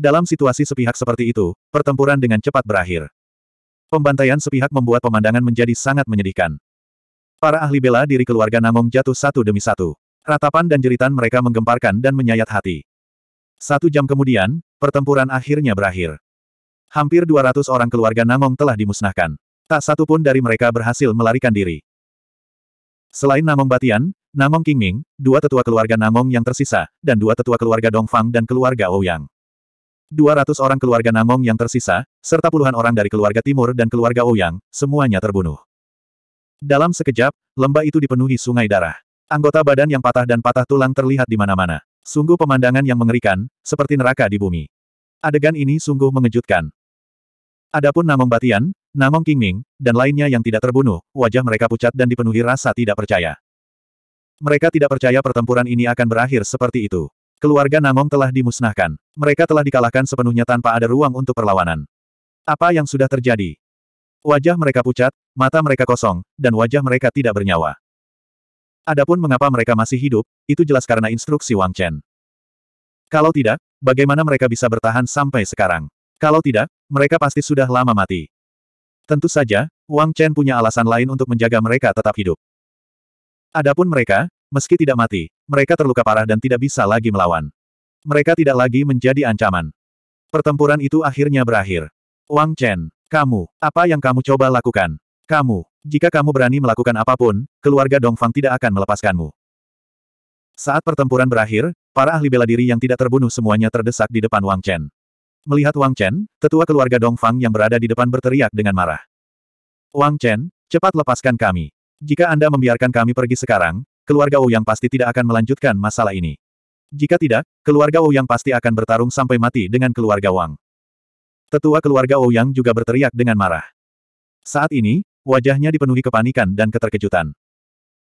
Dalam situasi sepihak seperti itu, pertempuran dengan cepat berakhir. Pembantaian sepihak membuat pemandangan menjadi sangat menyedihkan. Para ahli bela diri keluarga Namong jatuh satu demi satu. Ratapan dan jeritan mereka menggemparkan dan menyayat hati. Satu jam kemudian, pertempuran akhirnya berakhir. Hampir 200 orang keluarga Namong telah dimusnahkan. Tak satu pun dari mereka berhasil melarikan diri. Selain Namong Batian, Namong Qingming, dua tetua keluarga Namong yang tersisa, dan dua tetua keluarga Dongfang dan keluarga Ouyang. 200 orang keluarga Namong yang tersisa, serta puluhan orang dari keluarga Timur dan keluarga Ouyang, semuanya terbunuh. Dalam sekejap, lembah itu dipenuhi sungai darah. Anggota badan yang patah dan patah tulang terlihat di mana-mana. Sungguh pemandangan yang mengerikan, seperti neraka di bumi. Adegan ini sungguh mengejutkan. Adapun Namong Batian, Namong Qingming, dan lainnya yang tidak terbunuh, wajah mereka pucat dan dipenuhi rasa tidak percaya. Mereka tidak percaya pertempuran ini akan berakhir seperti itu. Keluarga Namong telah dimusnahkan. Mereka telah dikalahkan sepenuhnya tanpa ada ruang untuk perlawanan. Apa yang sudah terjadi? Wajah mereka pucat, mata mereka kosong, dan wajah mereka tidak bernyawa. Adapun mengapa mereka masih hidup, itu jelas karena instruksi Wang Chen. Kalau tidak, bagaimana mereka bisa bertahan sampai sekarang? Kalau tidak, mereka pasti sudah lama mati. Tentu saja, Wang Chen punya alasan lain untuk menjaga mereka tetap hidup. Adapun mereka, meski tidak mati, mereka terluka parah dan tidak bisa lagi melawan. Mereka tidak lagi menjadi ancaman. Pertempuran itu akhirnya berakhir. Wang Chen, kamu, apa yang kamu coba lakukan? Kamu, jika kamu berani melakukan apapun, keluarga Dongfang tidak akan melepaskanmu. Saat pertempuran berakhir, para ahli bela diri yang tidak terbunuh semuanya terdesak di depan Wang Chen. Melihat Wang Chen, tetua keluarga Dongfang yang berada di depan berteriak dengan marah. Wang Chen, cepat lepaskan kami. Jika Anda membiarkan kami pergi sekarang, keluarga yang pasti tidak akan melanjutkan masalah ini. Jika tidak, keluarga yang pasti akan bertarung sampai mati dengan keluarga Wang. Tetua keluarga yang juga berteriak dengan marah. Saat ini, wajahnya dipenuhi kepanikan dan keterkejutan.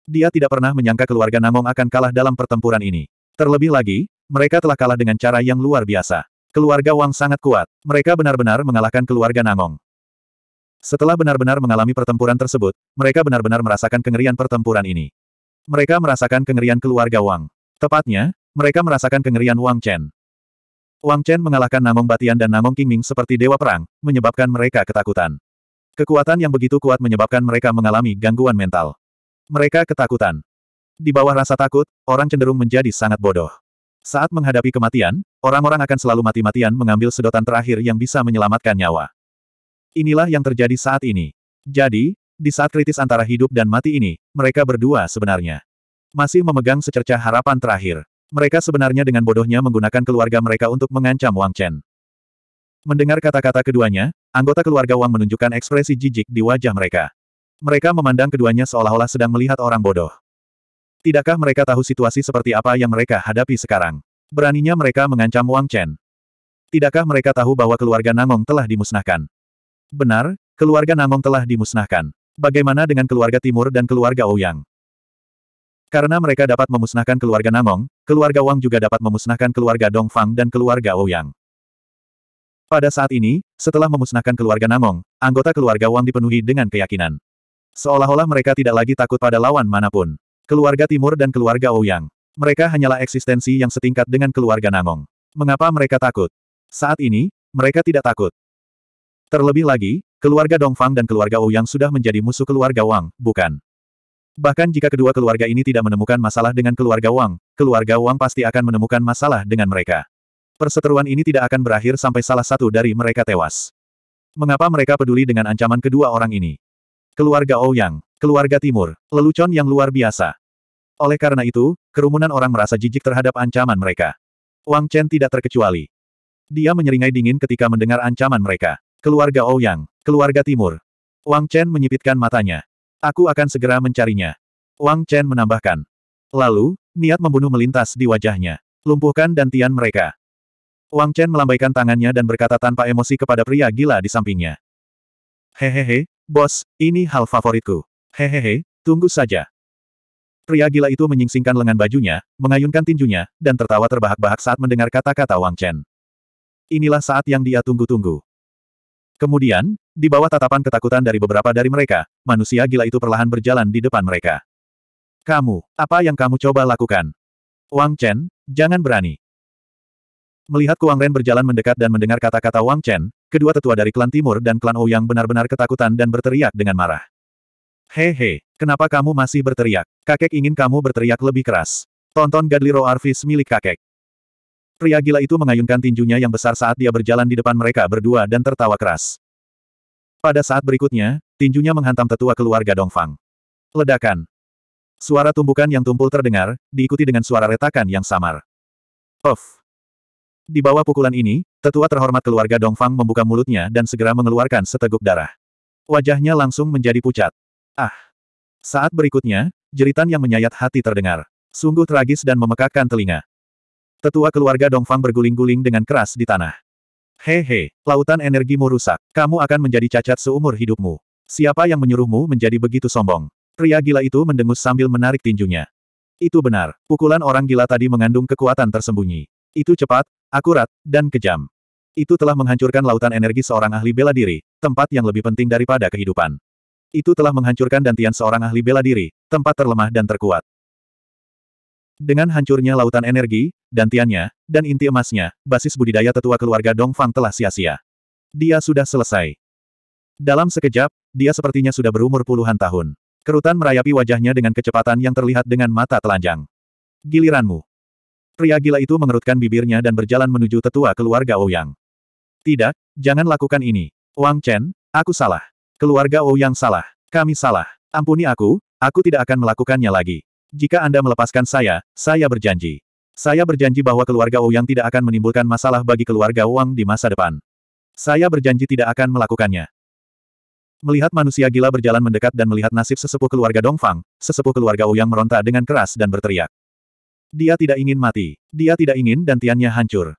Dia tidak pernah menyangka keluarga Namong akan kalah dalam pertempuran ini. Terlebih lagi, mereka telah kalah dengan cara yang luar biasa. Keluarga Wang sangat kuat. Mereka benar-benar mengalahkan keluarga Nangong. Setelah benar-benar mengalami pertempuran tersebut, mereka benar-benar merasakan kengerian pertempuran ini. Mereka merasakan kengerian keluarga Wang. Tepatnya, mereka merasakan kengerian Wang Chen. Wang Chen mengalahkan Namong Batian dan Namong Qingming seperti dewa perang, menyebabkan mereka ketakutan. Kekuatan yang begitu kuat menyebabkan mereka mengalami gangguan mental. Mereka ketakutan. Di bawah rasa takut, orang cenderung menjadi sangat bodoh. Saat menghadapi kematian, orang-orang akan selalu mati-matian mengambil sedotan terakhir yang bisa menyelamatkan nyawa. Inilah yang terjadi saat ini. Jadi, di saat kritis antara hidup dan mati ini, mereka berdua sebenarnya masih memegang secerca harapan terakhir. Mereka sebenarnya dengan bodohnya menggunakan keluarga mereka untuk mengancam Wang Chen. Mendengar kata-kata keduanya, anggota keluarga Wang menunjukkan ekspresi jijik di wajah mereka. Mereka memandang keduanya seolah-olah sedang melihat orang bodoh. Tidakkah mereka tahu situasi seperti apa yang mereka hadapi sekarang? Beraninya mereka mengancam Wang Chen. Tidakkah mereka tahu bahwa keluarga Nangong telah dimusnahkan? Benar, keluarga Nangong telah dimusnahkan. Bagaimana dengan keluarga Timur dan keluarga Ouyang? Karena mereka dapat memusnahkan keluarga Nangong, keluarga Wang juga dapat memusnahkan keluarga Dongfang dan keluarga Ouyang. Pada saat ini, setelah memusnahkan keluarga Nangong, anggota keluarga Wang dipenuhi dengan keyakinan. Seolah-olah mereka tidak lagi takut pada lawan manapun. Keluarga Timur dan keluarga Ouyang. Mereka hanyalah eksistensi yang setingkat dengan keluarga Nangong. Mengapa mereka takut? Saat ini, mereka tidak takut. Terlebih lagi, keluarga Dongfang dan keluarga Ouyang sudah menjadi musuh keluarga Wang, bukan? Bahkan jika kedua keluarga ini tidak menemukan masalah dengan keluarga Wang, keluarga Wang pasti akan menemukan masalah dengan mereka. Perseteruan ini tidak akan berakhir sampai salah satu dari mereka tewas. Mengapa mereka peduli dengan ancaman kedua orang ini? Keluarga Ouyang, keluarga Timur, lelucon yang luar biasa. Oleh karena itu, kerumunan orang merasa jijik terhadap ancaman mereka. Wang Chen tidak terkecuali. Dia menyeringai dingin ketika mendengar ancaman mereka. Keluarga Ouyang, oh keluarga Timur. Wang Chen menyipitkan matanya. Aku akan segera mencarinya. Wang Chen menambahkan. Lalu, niat membunuh melintas di wajahnya. Lumpuhkan dantian mereka. Wang Chen melambaikan tangannya dan berkata tanpa emosi kepada pria gila di sampingnya. Hehehe, bos, ini hal favoritku. Hehehe, tunggu saja. Pria gila itu menyingsingkan lengan bajunya, mengayunkan tinjunya, dan tertawa terbahak-bahak saat mendengar kata-kata Wang Chen. Inilah saat yang dia tunggu-tunggu. Kemudian, di bawah tatapan ketakutan dari beberapa dari mereka, manusia gila itu perlahan berjalan di depan mereka. Kamu, apa yang kamu coba lakukan? Wang Chen, jangan berani. Melihat Kuang Ren berjalan mendekat dan mendengar kata-kata Wang Chen, kedua tetua dari klan Timur dan klan Ouyang benar-benar ketakutan dan berteriak dengan marah. Hehe, kenapa kamu masih berteriak? Kakek ingin kamu berteriak lebih keras. Tonton Gadliro Arvis milik kakek. Pria gila itu mengayunkan tinjunya yang besar saat dia berjalan di depan mereka berdua dan tertawa keras. Pada saat berikutnya, tinjunya menghantam tetua keluarga Dongfang. Ledakan. Suara tumbukan yang tumpul terdengar, diikuti dengan suara retakan yang samar. Puff. Di bawah pukulan ini, tetua terhormat keluarga Dongfang membuka mulutnya dan segera mengeluarkan seteguk darah. Wajahnya langsung menjadi pucat. Ah! Saat berikutnya, jeritan yang menyayat hati terdengar. Sungguh tragis dan memekakkan telinga. Tetua keluarga Dongfang berguling-guling dengan keras di tanah. Hehe, lautan energimu rusak. Kamu akan menjadi cacat seumur hidupmu. Siapa yang menyuruhmu menjadi begitu sombong? Pria gila itu mendengus sambil menarik tinjunya. Itu benar, pukulan orang gila tadi mengandung kekuatan tersembunyi. Itu cepat, akurat, dan kejam. Itu telah menghancurkan lautan energi seorang ahli bela diri, tempat yang lebih penting daripada kehidupan. Itu telah menghancurkan dantian seorang ahli bela diri, tempat terlemah dan terkuat. Dengan hancurnya lautan energi, dantiannya, dan inti emasnya, basis budidaya tetua keluarga Dongfang telah sia-sia. Dia sudah selesai. Dalam sekejap, dia sepertinya sudah berumur puluhan tahun. Kerutan merayapi wajahnya dengan kecepatan yang terlihat dengan mata telanjang. Giliranmu. Pria gila itu mengerutkan bibirnya dan berjalan menuju tetua keluarga Ouyang. Tidak, jangan lakukan ini. Wang Chen, aku salah. Keluarga Wu yang salah. Kami salah. Ampuni aku, aku tidak akan melakukannya lagi. Jika Anda melepaskan saya, saya berjanji. Saya berjanji bahwa keluarga Wu yang tidak akan menimbulkan masalah bagi keluarga Wang di masa depan. Saya berjanji tidak akan melakukannya. Melihat manusia gila berjalan mendekat dan melihat nasib sesepuh keluarga Dongfang, sesepuh keluarga Wu yang meronta dengan keras dan berteriak. Dia tidak ingin mati. Dia tidak ingin dan tiannya hancur.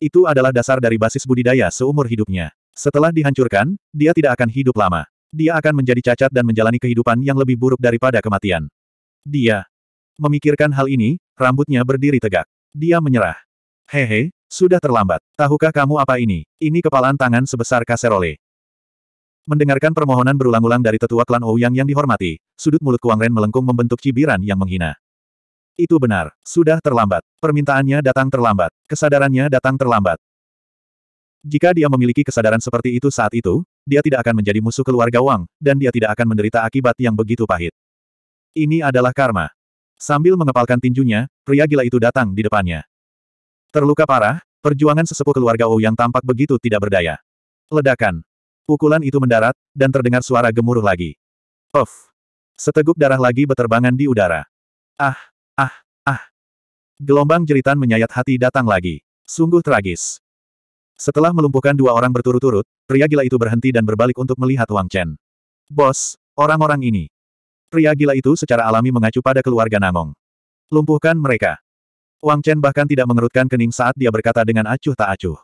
Itu adalah dasar dari basis budidaya seumur hidupnya. Setelah dihancurkan, dia tidak akan hidup lama. Dia akan menjadi cacat dan menjalani kehidupan yang lebih buruk daripada kematian. Dia memikirkan hal ini, rambutnya berdiri tegak. Dia menyerah. Hehe, sudah terlambat. Tahukah kamu apa ini? Ini kepalan tangan sebesar kaserole. Mendengarkan permohonan berulang-ulang dari tetua klan Ouyang yang dihormati, sudut mulut Kuang Ren melengkung membentuk cibiran yang menghina. Itu benar, sudah terlambat. Permintaannya datang terlambat, kesadarannya datang terlambat, jika dia memiliki kesadaran seperti itu saat itu, dia tidak akan menjadi musuh keluarga Wang, dan dia tidak akan menderita akibat yang begitu pahit. Ini adalah karma. Sambil mengepalkan tinjunya, pria gila itu datang di depannya. Terluka parah, perjuangan sesepuh keluarga Wu yang tampak begitu tidak berdaya. Ledakan. Pukulan itu mendarat, dan terdengar suara gemuruh lagi. Of. Seteguk darah lagi beterbangan di udara. Ah, ah, ah. Gelombang jeritan menyayat hati datang lagi. Sungguh tragis. Setelah melumpuhkan dua orang berturut-turut, pria gila itu berhenti dan berbalik untuk melihat Wang Chen. Bos, orang-orang ini. Pria gila itu secara alami mengacu pada keluarga Nangong. Lumpuhkan mereka. Wang Chen bahkan tidak mengerutkan kening saat dia berkata dengan acuh tak acuh.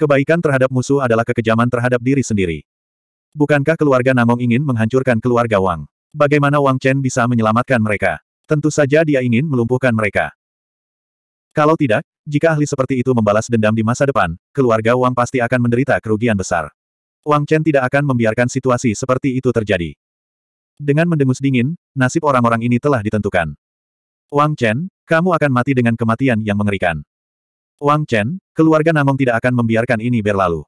Kebaikan terhadap musuh adalah kekejaman terhadap diri sendiri. Bukankah keluarga Nangong ingin menghancurkan keluarga Wang? Bagaimana Wang Chen bisa menyelamatkan mereka? Tentu saja dia ingin melumpuhkan mereka. Kalau tidak, jika ahli seperti itu membalas dendam di masa depan, keluarga Wang pasti akan menderita kerugian besar. Wang Chen tidak akan membiarkan situasi seperti itu terjadi. Dengan mendengus dingin, nasib orang-orang ini telah ditentukan. Wang Chen, kamu akan mati dengan kematian yang mengerikan. Wang Chen, keluarga Namong tidak akan membiarkan ini berlalu.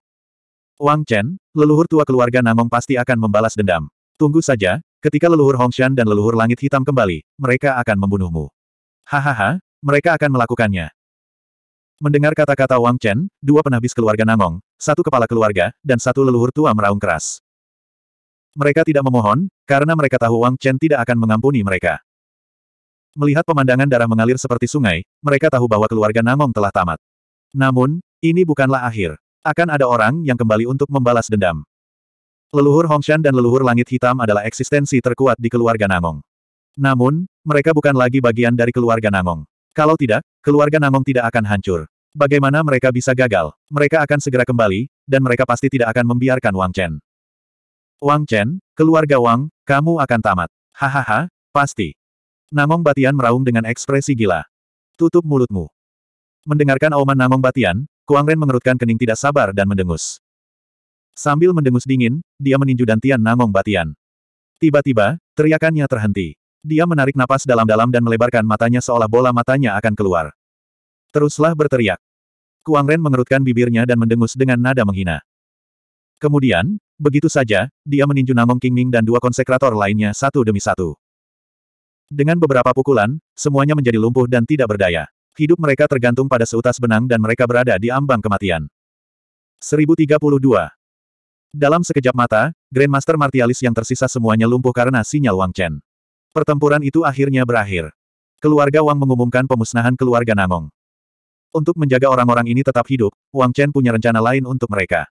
Wang Chen, leluhur tua keluarga Namong pasti akan membalas dendam. Tunggu saja, ketika leluhur Hongshan dan leluhur langit hitam kembali, mereka akan membunuhmu. Hahaha, mereka akan melakukannya. Mendengar kata-kata Wang Chen, dua penabis keluarga Nangong, satu kepala keluarga, dan satu leluhur tua meraung keras. Mereka tidak memohon, karena mereka tahu Wang Chen tidak akan mengampuni mereka. Melihat pemandangan darah mengalir seperti sungai, mereka tahu bahwa keluarga Nangong telah tamat. Namun, ini bukanlah akhir. Akan ada orang yang kembali untuk membalas dendam. Leluhur Hongshan dan leluhur langit hitam adalah eksistensi terkuat di keluarga Nangong. Namun, mereka bukan lagi bagian dari keluarga Nangong. Kalau tidak, keluarga Nangong tidak akan hancur. Bagaimana mereka bisa gagal? Mereka akan segera kembali, dan mereka pasti tidak akan membiarkan Wang Chen. Wang Chen, keluarga Wang, kamu akan tamat. Hahaha, pasti. Namong Batian meraung dengan ekspresi gila. Tutup mulutmu. Mendengarkan auman Namong Batian, Kuang Ren mengerutkan kening tidak sabar dan mendengus. Sambil mendengus dingin, dia meninju dantian Namong Batian. Tiba-tiba, teriakannya terhenti. Dia menarik napas dalam-dalam dan melebarkan matanya seolah bola matanya akan keluar. Teruslah berteriak. Kuang Ren mengerutkan bibirnya dan mendengus dengan nada menghina. Kemudian, begitu saja, dia meninju Namong Qingming dan dua konsekrator lainnya satu demi satu. Dengan beberapa pukulan, semuanya menjadi lumpuh dan tidak berdaya. Hidup mereka tergantung pada seutas benang dan mereka berada di ambang kematian. 1032. Dalam sekejap mata, Grandmaster Martialis yang tersisa semuanya lumpuh karena sinyal Wang Chen. Pertempuran itu akhirnya berakhir. Keluarga Wang mengumumkan pemusnahan keluarga Namong. Untuk menjaga orang-orang ini tetap hidup, Wang Chen punya rencana lain untuk mereka.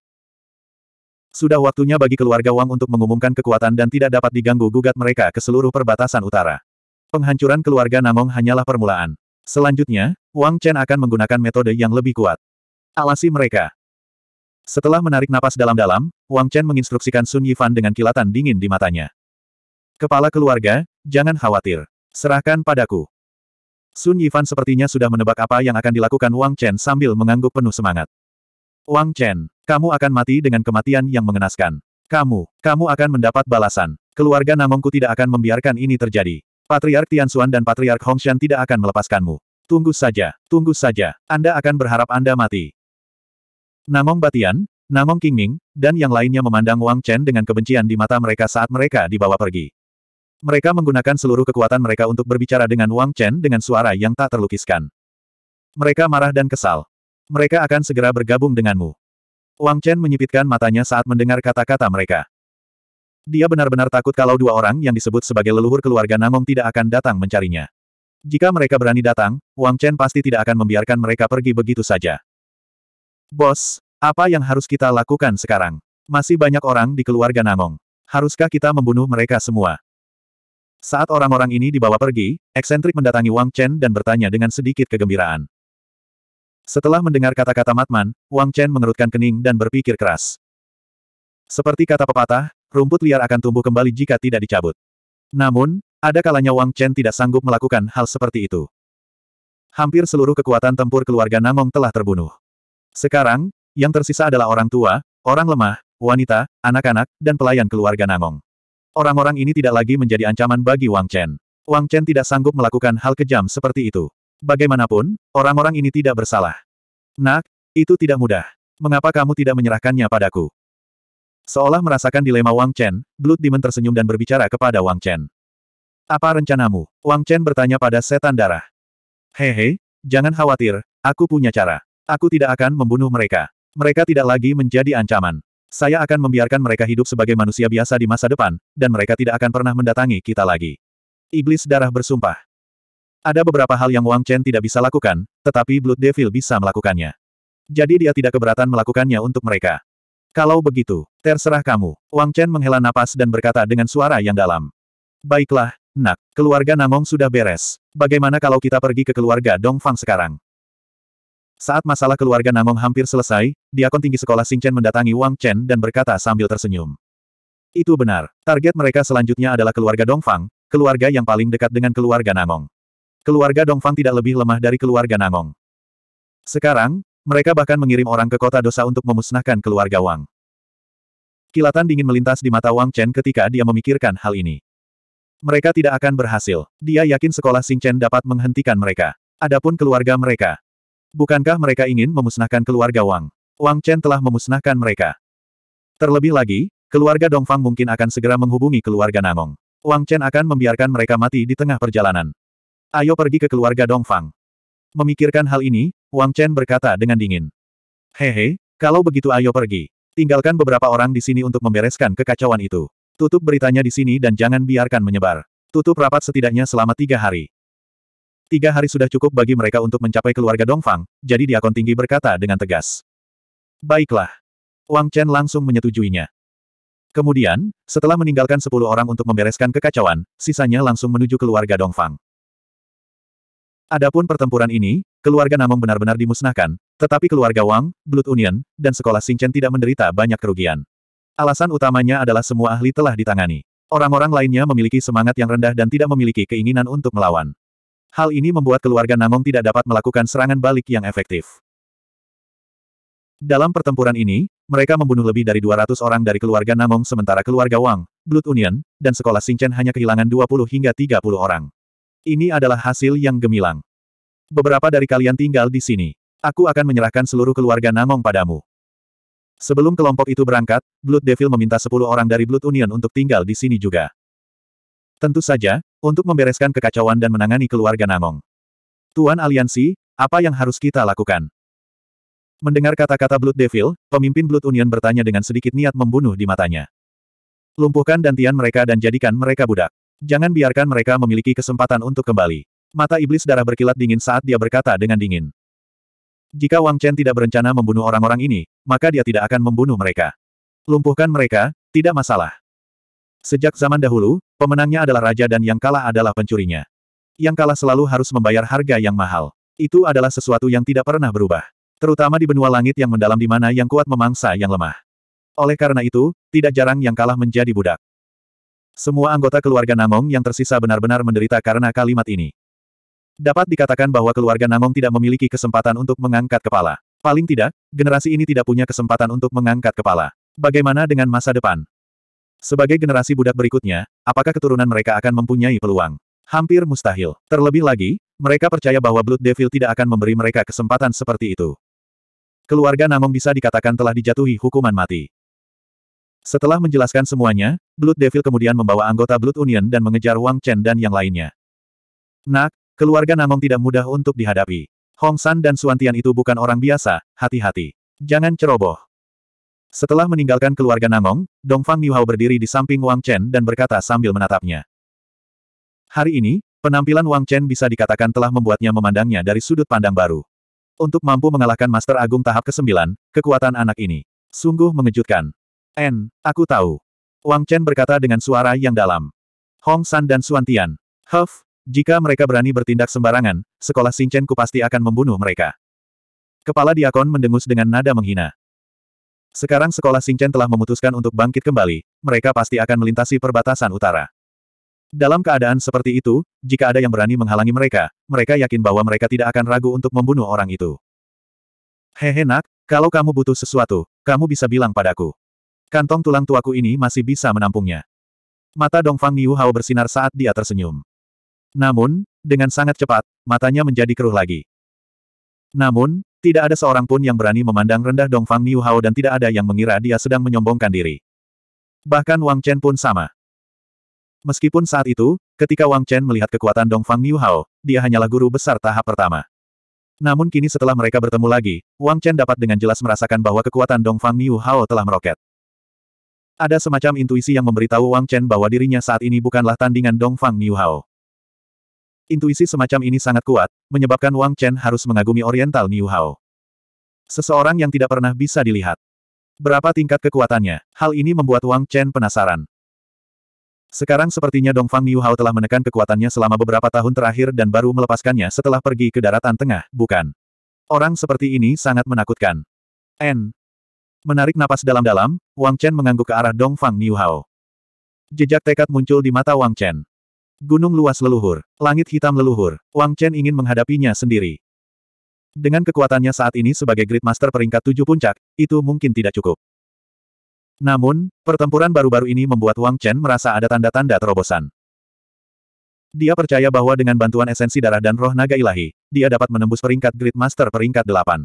Sudah waktunya bagi keluarga Wang untuk mengumumkan kekuatan dan tidak dapat diganggu-gugat mereka ke seluruh perbatasan utara. Penghancuran keluarga Namong hanyalah permulaan. Selanjutnya, Wang Chen akan menggunakan metode yang lebih kuat. Alasi mereka. Setelah menarik napas dalam-dalam, Wang Chen menginstruksikan Sun Yifan dengan kilatan dingin di matanya. Kepala keluarga, jangan khawatir. Serahkan padaku. Sun Yifan sepertinya sudah menebak apa yang akan dilakukan Wang Chen sambil mengangguk penuh semangat. Wang Chen, kamu akan mati dengan kematian yang mengenaskan. Kamu, kamu akan mendapat balasan. Keluarga Namongku tidak akan membiarkan ini terjadi. Patriark Tianxuan dan Patriark Hongshan tidak akan melepaskanmu. Tunggu saja, tunggu saja, Anda akan berharap Anda mati. Namong Batian, Namong Qingming, dan yang lainnya memandang Wang Chen dengan kebencian di mata mereka saat mereka dibawa pergi. Mereka menggunakan seluruh kekuatan mereka untuk berbicara dengan Wang Chen dengan suara yang tak terlukiskan. Mereka marah dan kesal. Mereka akan segera bergabung denganmu. Wang Chen menyipitkan matanya saat mendengar kata-kata mereka. Dia benar-benar takut kalau dua orang yang disebut sebagai leluhur keluarga Nangong tidak akan datang mencarinya. Jika mereka berani datang, Wang Chen pasti tidak akan membiarkan mereka pergi begitu saja. Bos, apa yang harus kita lakukan sekarang? Masih banyak orang di keluarga Nangong. Haruskah kita membunuh mereka semua? Saat orang-orang ini dibawa pergi, eksentrik mendatangi Wang Chen dan bertanya dengan sedikit kegembiraan. Setelah mendengar kata-kata Matman, Wang Chen mengerutkan kening dan berpikir keras. Seperti kata pepatah, rumput liar akan tumbuh kembali jika tidak dicabut. Namun, ada kalanya Wang Chen tidak sanggup melakukan hal seperti itu. Hampir seluruh kekuatan tempur keluarga Namong telah terbunuh. Sekarang, yang tersisa adalah orang tua, orang lemah, wanita, anak-anak, dan pelayan keluarga Namong. Orang-orang ini tidak lagi menjadi ancaman bagi Wang Chen. Wang Chen tidak sanggup melakukan hal kejam seperti itu. Bagaimanapun, orang-orang ini tidak bersalah. Nak, itu tidak mudah. Mengapa kamu tidak menyerahkannya padaku? Seolah merasakan dilema Wang Chen, Blood Demon tersenyum dan berbicara kepada Wang Chen. Apa rencanamu? Wang Chen bertanya pada setan darah. Hehe, jangan khawatir, aku punya cara. Aku tidak akan membunuh mereka. Mereka tidak lagi menjadi ancaman. Saya akan membiarkan mereka hidup sebagai manusia biasa di masa depan, dan mereka tidak akan pernah mendatangi kita lagi. Iblis darah bersumpah. Ada beberapa hal yang Wang Chen tidak bisa lakukan, tetapi Blood Devil bisa melakukannya. Jadi dia tidak keberatan melakukannya untuk mereka. Kalau begitu, terserah kamu. Wang Chen menghela napas dan berkata dengan suara yang dalam. Baiklah, nak, keluarga Namong sudah beres. Bagaimana kalau kita pergi ke keluarga Dongfang sekarang? Saat masalah keluarga Namong hampir selesai, diakon tinggi sekolah Singchen mendatangi Wang Chen dan berkata sambil tersenyum. Itu benar. Target mereka selanjutnya adalah keluarga Dongfang, keluarga yang paling dekat dengan keluarga Namong. Keluarga Dongfang tidak lebih lemah dari keluarga Namong. Sekarang, mereka bahkan mengirim orang ke kota dosa untuk memusnahkan keluarga Wang. Kilatan dingin melintas di mata Wang Chen ketika dia memikirkan hal ini. Mereka tidak akan berhasil. Dia yakin sekolah Singchen dapat menghentikan mereka. Adapun keluarga mereka, Bukankah mereka ingin memusnahkan keluarga Wang? Wang Chen telah memusnahkan mereka. Terlebih lagi, keluarga Dongfang mungkin akan segera menghubungi keluarga Namong. Wang Chen akan membiarkan mereka mati di tengah perjalanan. Ayo pergi ke keluarga Dongfang. Memikirkan hal ini, Wang Chen berkata dengan dingin. Hehe, kalau begitu ayo pergi. Tinggalkan beberapa orang di sini untuk membereskan kekacauan itu. Tutup beritanya di sini dan jangan biarkan menyebar. Tutup rapat setidaknya selama tiga hari. Tiga hari sudah cukup bagi mereka untuk mencapai keluarga Dongfang, jadi diakon tinggi berkata dengan tegas. Baiklah. Wang Chen langsung menyetujuinya. Kemudian, setelah meninggalkan sepuluh orang untuk membereskan kekacauan, sisanya langsung menuju keluarga Dongfang. Adapun pertempuran ini, keluarga Namong benar-benar dimusnahkan, tetapi keluarga Wang, Blood Union, dan sekolah Xingchen tidak menderita banyak kerugian. Alasan utamanya adalah semua ahli telah ditangani. Orang-orang lainnya memiliki semangat yang rendah dan tidak memiliki keinginan untuk melawan. Hal ini membuat keluarga Namong tidak dapat melakukan serangan balik yang efektif. Dalam pertempuran ini, mereka membunuh lebih dari 200 orang dari keluarga Namong, sementara keluarga Wang, Blood Union, dan sekolah Xingchen hanya kehilangan 20 hingga 30 orang. Ini adalah hasil yang gemilang. Beberapa dari kalian tinggal di sini. Aku akan menyerahkan seluruh keluarga Namong padamu. Sebelum kelompok itu berangkat, Blood Devil meminta 10 orang dari Blood Union untuk tinggal di sini juga. Tentu saja, untuk membereskan kekacauan dan menangani keluarga Namong, Tuan Aliansi, apa yang harus kita lakukan? Mendengar kata-kata Blood Devil, pemimpin Blood Union bertanya dengan sedikit niat membunuh di matanya. Lumpuhkan dantian mereka dan jadikan mereka budak. Jangan biarkan mereka memiliki kesempatan untuk kembali. Mata iblis darah berkilat dingin saat dia berkata dengan dingin. Jika Wang Chen tidak berencana membunuh orang-orang ini, maka dia tidak akan membunuh mereka. Lumpuhkan mereka, tidak masalah. Sejak zaman dahulu, pemenangnya adalah raja dan yang kalah adalah pencurinya. Yang kalah selalu harus membayar harga yang mahal. Itu adalah sesuatu yang tidak pernah berubah. Terutama di benua langit yang mendalam di mana yang kuat memangsa yang lemah. Oleh karena itu, tidak jarang yang kalah menjadi budak. Semua anggota keluarga Namong yang tersisa benar-benar menderita karena kalimat ini. Dapat dikatakan bahwa keluarga Namong tidak memiliki kesempatan untuk mengangkat kepala. Paling tidak, generasi ini tidak punya kesempatan untuk mengangkat kepala. Bagaimana dengan masa depan? Sebagai generasi budak berikutnya, apakah keturunan mereka akan mempunyai peluang? Hampir mustahil. Terlebih lagi, mereka percaya bahwa Blood Devil tidak akan memberi mereka kesempatan seperti itu. Keluarga Namong bisa dikatakan telah dijatuhi hukuman mati. Setelah menjelaskan semuanya, Blood Devil kemudian membawa anggota Blood Union dan mengejar Wang Chen dan yang lainnya. Nak, keluarga Namong tidak mudah untuk dihadapi. Hong San dan Suantian itu bukan orang biasa, hati-hati. Jangan ceroboh. Setelah meninggalkan keluarga Nangong, Dongfang Niuhao berdiri di samping Wang Chen dan berkata sambil menatapnya. Hari ini, penampilan Wang Chen bisa dikatakan telah membuatnya memandangnya dari sudut pandang baru. Untuk mampu mengalahkan Master Agung tahap ke-9, kekuatan anak ini. Sungguh mengejutkan. En, aku tahu. Wang Chen berkata dengan suara yang dalam. Hong San dan Suan Tian. Huff, jika mereka berani bertindak sembarangan, sekolah Chen ku pasti akan membunuh mereka. Kepala Diakon mendengus dengan nada menghina. Sekarang sekolah Singchen telah memutuskan untuk bangkit kembali, mereka pasti akan melintasi perbatasan utara. Dalam keadaan seperti itu, jika ada yang berani menghalangi mereka, mereka yakin bahwa mereka tidak akan ragu untuk membunuh orang itu. Hehe nak, kalau kamu butuh sesuatu, kamu bisa bilang padaku. Kantong tulang tuaku ini masih bisa menampungnya. Mata Dongfang Niu Hao bersinar saat dia tersenyum. Namun, dengan sangat cepat, matanya menjadi keruh lagi. Namun, tidak ada seorang pun yang berani memandang rendah Dongfang Niu Hao dan tidak ada yang mengira dia sedang menyombongkan diri. Bahkan Wang Chen pun sama. Meskipun saat itu, ketika Wang Chen melihat kekuatan Dongfang Niu Hao, dia hanyalah guru besar tahap pertama. Namun kini setelah mereka bertemu lagi, Wang Chen dapat dengan jelas merasakan bahwa kekuatan Dongfang Niu Hao telah meroket. Ada semacam intuisi yang memberitahu Wang Chen bahwa dirinya saat ini bukanlah tandingan Dongfang Niu Hao. Intuisi semacam ini sangat kuat, menyebabkan Wang Chen harus mengagumi Oriental Niu Hao. Seseorang yang tidak pernah bisa dilihat. Berapa tingkat kekuatannya? Hal ini membuat Wang Chen penasaran. Sekarang sepertinya Dongfang Niu Hao telah menekan kekuatannya selama beberapa tahun terakhir dan baru melepaskannya setelah pergi ke daratan tengah, bukan? Orang seperti ini sangat menakutkan. N. Menarik napas dalam-dalam, Wang Chen mengangguk ke arah Dongfang Niu Hao. Jejak tekad muncul di mata Wang Chen. Gunung luas leluhur, langit hitam leluhur, Wang Chen ingin menghadapinya sendiri. Dengan kekuatannya saat ini sebagai Great Master peringkat tujuh puncak, itu mungkin tidak cukup. Namun, pertempuran baru-baru ini membuat Wang Chen merasa ada tanda-tanda terobosan. Dia percaya bahwa dengan bantuan esensi darah dan roh naga ilahi, dia dapat menembus peringkat Great Master peringkat delapan.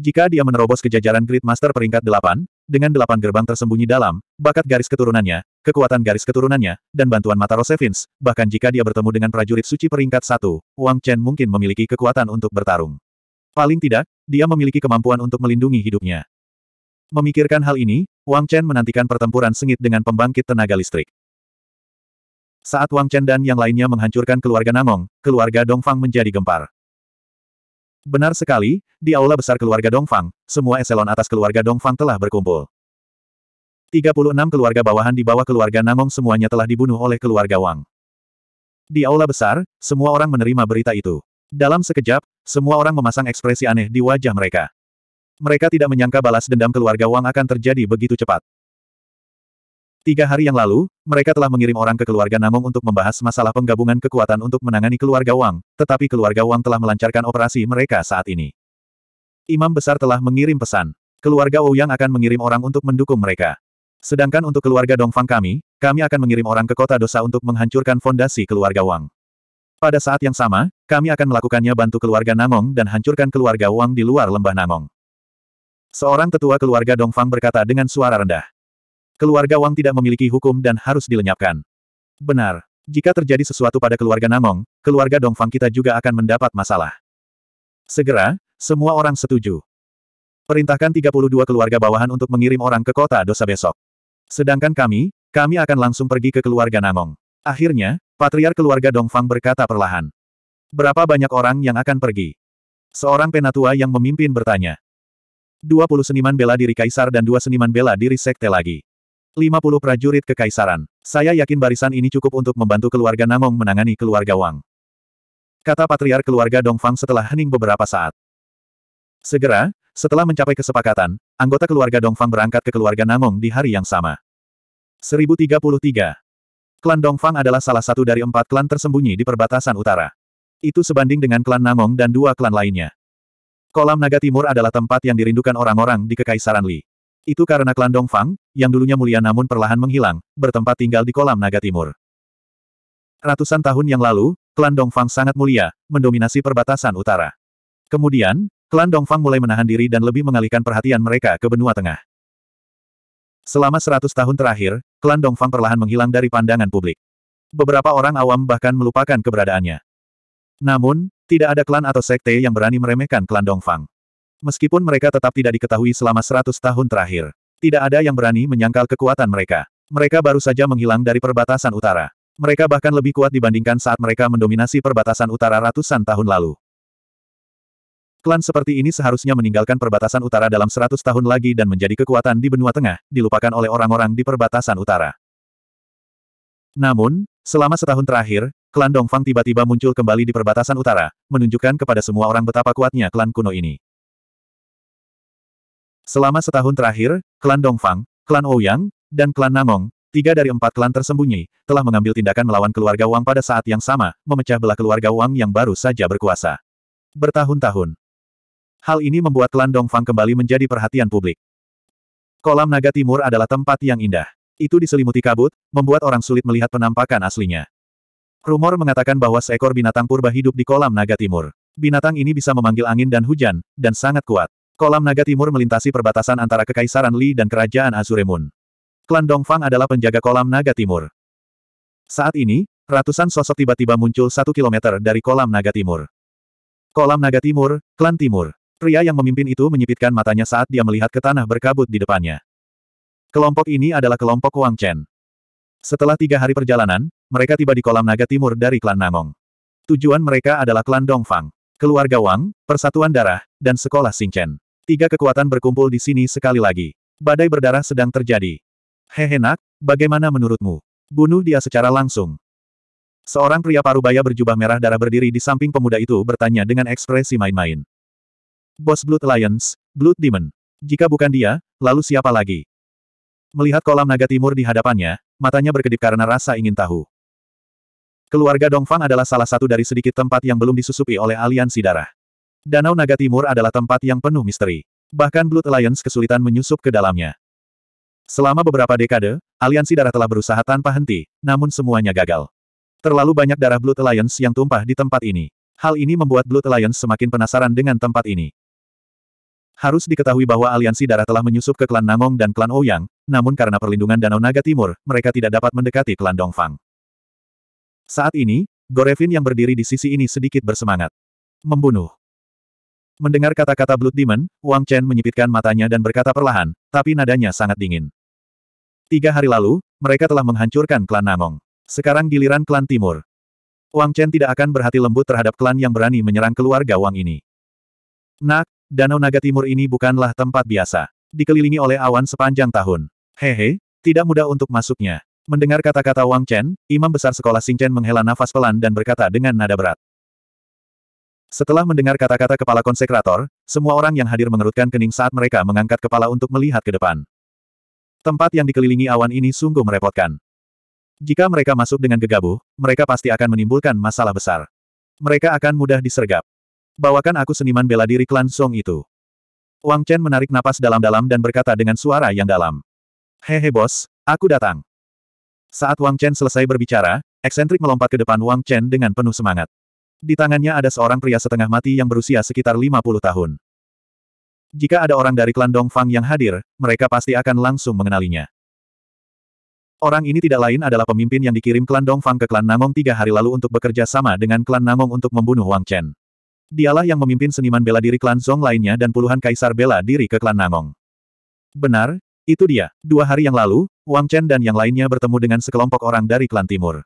Jika dia menerobos kejajaran jajaran Great Master peringkat delapan, dengan delapan gerbang tersembunyi dalam, bakat garis keturunannya, kekuatan garis keturunannya, dan bantuan mata Rosevins, bahkan jika dia bertemu dengan prajurit suci peringkat satu, Wang Chen mungkin memiliki kekuatan untuk bertarung. Paling tidak, dia memiliki kemampuan untuk melindungi hidupnya. Memikirkan hal ini, Wang Chen menantikan pertempuran sengit dengan pembangkit tenaga listrik. Saat Wang Chen dan yang lainnya menghancurkan keluarga Namong, keluarga Dongfang menjadi gempar. Benar sekali, di aula besar keluarga Dongfang, semua eselon atas keluarga Dongfang telah berkumpul. 36 keluarga bawahan di bawah keluarga Namong semuanya telah dibunuh oleh keluarga Wang. Di aula besar, semua orang menerima berita itu. Dalam sekejap, semua orang memasang ekspresi aneh di wajah mereka. Mereka tidak menyangka balas dendam keluarga Wang akan terjadi begitu cepat. Tiga hari yang lalu, mereka telah mengirim orang ke keluarga Namong untuk membahas masalah penggabungan kekuatan untuk menangani keluarga Wang, tetapi keluarga Wang telah melancarkan operasi mereka saat ini. Imam besar telah mengirim pesan. Keluarga Ouyang akan mengirim orang untuk mendukung mereka. Sedangkan untuk keluarga Dongfang kami, kami akan mengirim orang ke kota dosa untuk menghancurkan fondasi keluarga Wang. Pada saat yang sama, kami akan melakukannya bantu keluarga Namong dan hancurkan keluarga Wang di luar lembah Namong. Seorang tetua keluarga Dongfang berkata dengan suara rendah. Keluarga Wang tidak memiliki hukum dan harus dilenyapkan. Benar. Jika terjadi sesuatu pada keluarga Namong, keluarga Dongfang kita juga akan mendapat masalah. Segera, semua orang setuju. Perintahkan 32 keluarga bawahan untuk mengirim orang ke kota dosa besok. Sedangkan kami, kami akan langsung pergi ke keluarga Nangong. Akhirnya, patriar keluarga Dongfang berkata perlahan. Berapa banyak orang yang akan pergi? Seorang penatua yang memimpin bertanya. 20 seniman bela diri kaisar dan dua seniman bela diri sekte lagi. 50 prajurit kekaisaran. Saya yakin barisan ini cukup untuk membantu keluarga Nangong menangani keluarga Wang. Kata patriar keluarga Dongfang setelah hening beberapa saat. Segera, setelah mencapai kesepakatan, Anggota keluarga Dongfang berangkat ke keluarga Namong di hari yang sama. 1033. Klan Dongfang adalah salah satu dari empat klan tersembunyi di perbatasan utara. Itu sebanding dengan klan Namong dan dua klan lainnya. Kolam Naga Timur adalah tempat yang dirindukan orang-orang di Kekaisaran Li. Itu karena klan Dongfang, yang dulunya mulia namun perlahan menghilang, bertempat tinggal di Kolam Naga Timur. Ratusan tahun yang lalu, klan Dongfang sangat mulia, mendominasi perbatasan utara. Kemudian, Klan Dongfang mulai menahan diri dan lebih mengalihkan perhatian mereka ke benua tengah. Selama seratus tahun terakhir, klan Dongfang perlahan menghilang dari pandangan publik. Beberapa orang awam bahkan melupakan keberadaannya. Namun, tidak ada klan atau sekte yang berani meremehkan klan Dongfang. Meskipun mereka tetap tidak diketahui selama seratus tahun terakhir, tidak ada yang berani menyangkal kekuatan mereka. Mereka baru saja menghilang dari perbatasan utara. Mereka bahkan lebih kuat dibandingkan saat mereka mendominasi perbatasan utara ratusan tahun lalu. Klan seperti ini seharusnya meninggalkan perbatasan utara dalam 100 tahun lagi dan menjadi kekuatan di benua tengah, dilupakan oleh orang-orang di perbatasan utara. Namun, selama setahun terakhir, klan Dongfang tiba-tiba muncul kembali di perbatasan utara, menunjukkan kepada semua orang betapa kuatnya klan kuno ini. Selama setahun terakhir, klan Dongfang, klan Ouyang, dan klan Nangong, tiga dari empat klan tersembunyi, telah mengambil tindakan melawan keluarga Wang pada saat yang sama, memecah belah keluarga Wang yang baru saja berkuasa. Bertahun-tahun, Hal ini membuat klan Dongfang kembali menjadi perhatian publik. Kolam naga timur adalah tempat yang indah. Itu diselimuti kabut, membuat orang sulit melihat penampakan aslinya. Rumor mengatakan bahwa seekor binatang purba hidup di kolam naga timur. Binatang ini bisa memanggil angin dan hujan, dan sangat kuat. Kolam naga timur melintasi perbatasan antara Kekaisaran Li dan Kerajaan Azuremun. Klan Dongfang adalah penjaga kolam naga timur. Saat ini, ratusan sosok tiba-tiba muncul satu kilometer dari kolam naga timur. Kolam naga timur, klan timur. Pria yang memimpin itu menyipitkan matanya saat dia melihat ke tanah berkabut di depannya. Kelompok ini adalah kelompok Wang Chen. Setelah tiga hari perjalanan, mereka tiba di kolam naga timur dari klan Namong. Tujuan mereka adalah klan Dongfang, keluarga Wang, persatuan darah, dan sekolah Chen. Tiga kekuatan berkumpul di sini sekali lagi. Badai berdarah sedang terjadi. Hehe nak, bagaimana menurutmu? Bunuh dia secara langsung. Seorang pria parubaya berjubah merah darah berdiri di samping pemuda itu bertanya dengan ekspresi main-main. Bos Blood Alliance, Blood Demon. Jika bukan dia, lalu siapa lagi? Melihat kolam naga timur di hadapannya, matanya berkedip karena rasa ingin tahu. Keluarga Dongfang adalah salah satu dari sedikit tempat yang belum disusupi oleh aliansi darah. Danau Naga Timur adalah tempat yang penuh misteri. Bahkan Blood Alliance kesulitan menyusup ke dalamnya. Selama beberapa dekade, aliansi darah telah berusaha tanpa henti, namun semuanya gagal. Terlalu banyak darah Blood Alliance yang tumpah di tempat ini. Hal ini membuat Blood Alliance semakin penasaran dengan tempat ini. Harus diketahui bahwa aliansi darah telah menyusup ke klan Namong dan klan Ouyang, namun karena perlindungan Danau Naga Timur, mereka tidak dapat mendekati klan Dongfang. Saat ini, Gorevin yang berdiri di sisi ini sedikit bersemangat. Membunuh. Mendengar kata-kata Blood Demon, Wang Chen menyipitkan matanya dan berkata perlahan, tapi nadanya sangat dingin. Tiga hari lalu, mereka telah menghancurkan klan Namong. Sekarang giliran klan Timur. Wang Chen tidak akan berhati lembut terhadap klan yang berani menyerang keluarga Wang ini. Nak, Danau Naga Timur ini bukanlah tempat biasa. Dikelilingi oleh awan sepanjang tahun. Hehe, tidak mudah untuk masuknya. Mendengar kata-kata Wang Chen, Imam Besar Sekolah Chen menghela nafas pelan dan berkata dengan nada berat. Setelah mendengar kata-kata kepala konsekrator, semua orang yang hadir mengerutkan kening saat mereka mengangkat kepala untuk melihat ke depan. Tempat yang dikelilingi awan ini sungguh merepotkan. Jika mereka masuk dengan gegabah, mereka pasti akan menimbulkan masalah besar. Mereka akan mudah disergap. Bawakan aku seniman bela diri klan Song itu. Wang Chen menarik napas dalam-dalam dan berkata dengan suara yang dalam. Hehe bos, aku datang. Saat Wang Chen selesai berbicara, eksentrik melompat ke depan Wang Chen dengan penuh semangat. Di tangannya ada seorang pria setengah mati yang berusia sekitar 50 tahun. Jika ada orang dari klan Dongfang yang hadir, mereka pasti akan langsung mengenalinya. Orang ini tidak lain adalah pemimpin yang dikirim klan Dongfang ke klan Nangong tiga hari lalu untuk bekerja sama dengan klan Nangong untuk membunuh Wang Chen. Dialah yang memimpin seniman bela diri klan Zong lainnya dan puluhan kaisar bela diri ke klan Nangong. Benar, itu dia. Dua hari yang lalu, Wang Chen dan yang lainnya bertemu dengan sekelompok orang dari klan Timur.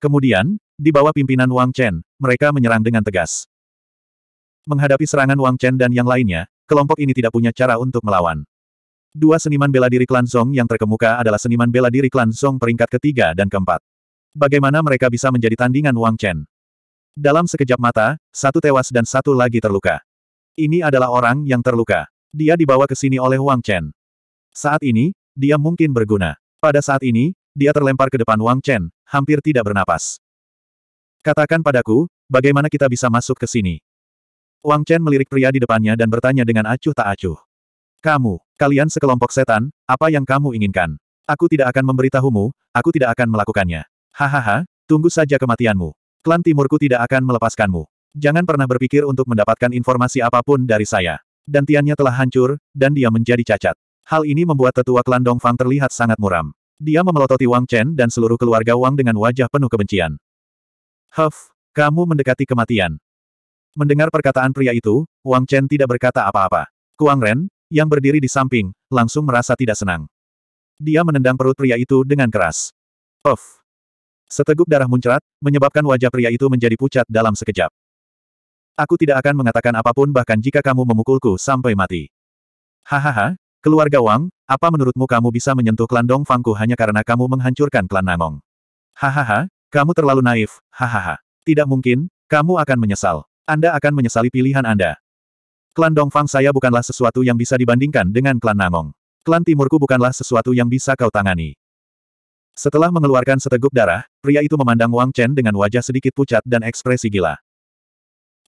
Kemudian, di bawah pimpinan Wang Chen, mereka menyerang dengan tegas. Menghadapi serangan Wang Chen dan yang lainnya, kelompok ini tidak punya cara untuk melawan. Dua seniman bela diri klan Zong yang terkemuka adalah seniman bela diri klan Zong peringkat ketiga dan keempat. Bagaimana mereka bisa menjadi tandingan Wang Chen? Dalam sekejap mata, satu tewas dan satu lagi terluka. Ini adalah orang yang terluka. Dia dibawa ke sini oleh Wang Chen. Saat ini, dia mungkin berguna. Pada saat ini, dia terlempar ke depan Wang Chen, hampir tidak bernapas. Katakan padaku, bagaimana kita bisa masuk ke sini? Wang Chen melirik pria di depannya dan bertanya dengan acuh tak acuh. Kamu, kalian sekelompok setan, apa yang kamu inginkan? Aku tidak akan memberitahumu, aku tidak akan melakukannya. Hahaha, tunggu saja kematianmu. Klan Timurku tidak akan melepaskanmu. Jangan pernah berpikir untuk mendapatkan informasi apapun dari saya. Dantiannya telah hancur, dan dia menjadi cacat. Hal ini membuat tetua klan Dongfang terlihat sangat muram. Dia memelototi Wang Chen dan seluruh keluarga Wang dengan wajah penuh kebencian. Huff, kamu mendekati kematian. Mendengar perkataan pria itu, Wang Chen tidak berkata apa-apa. Kuang Ren, yang berdiri di samping, langsung merasa tidak senang. Dia menendang perut pria itu dengan keras. Puff! Seteguk darah muncrat, menyebabkan wajah pria itu menjadi pucat dalam sekejap. Aku tidak akan mengatakan apapun bahkan jika kamu memukulku sampai mati. Hahaha, keluarga Wang, apa menurutmu kamu bisa menyentuh klan Dong Fangku hanya karena kamu menghancurkan klan Namong? Hahaha, kamu terlalu naif, hahaha. Tidak mungkin, kamu akan menyesal. Anda akan menyesali pilihan Anda. Klan Dongfang saya bukanlah sesuatu yang bisa dibandingkan dengan klan Namong. Klan Timurku bukanlah sesuatu yang bisa kau tangani. Setelah mengeluarkan seteguk darah, pria itu memandang Wang Chen dengan wajah sedikit pucat dan ekspresi gila.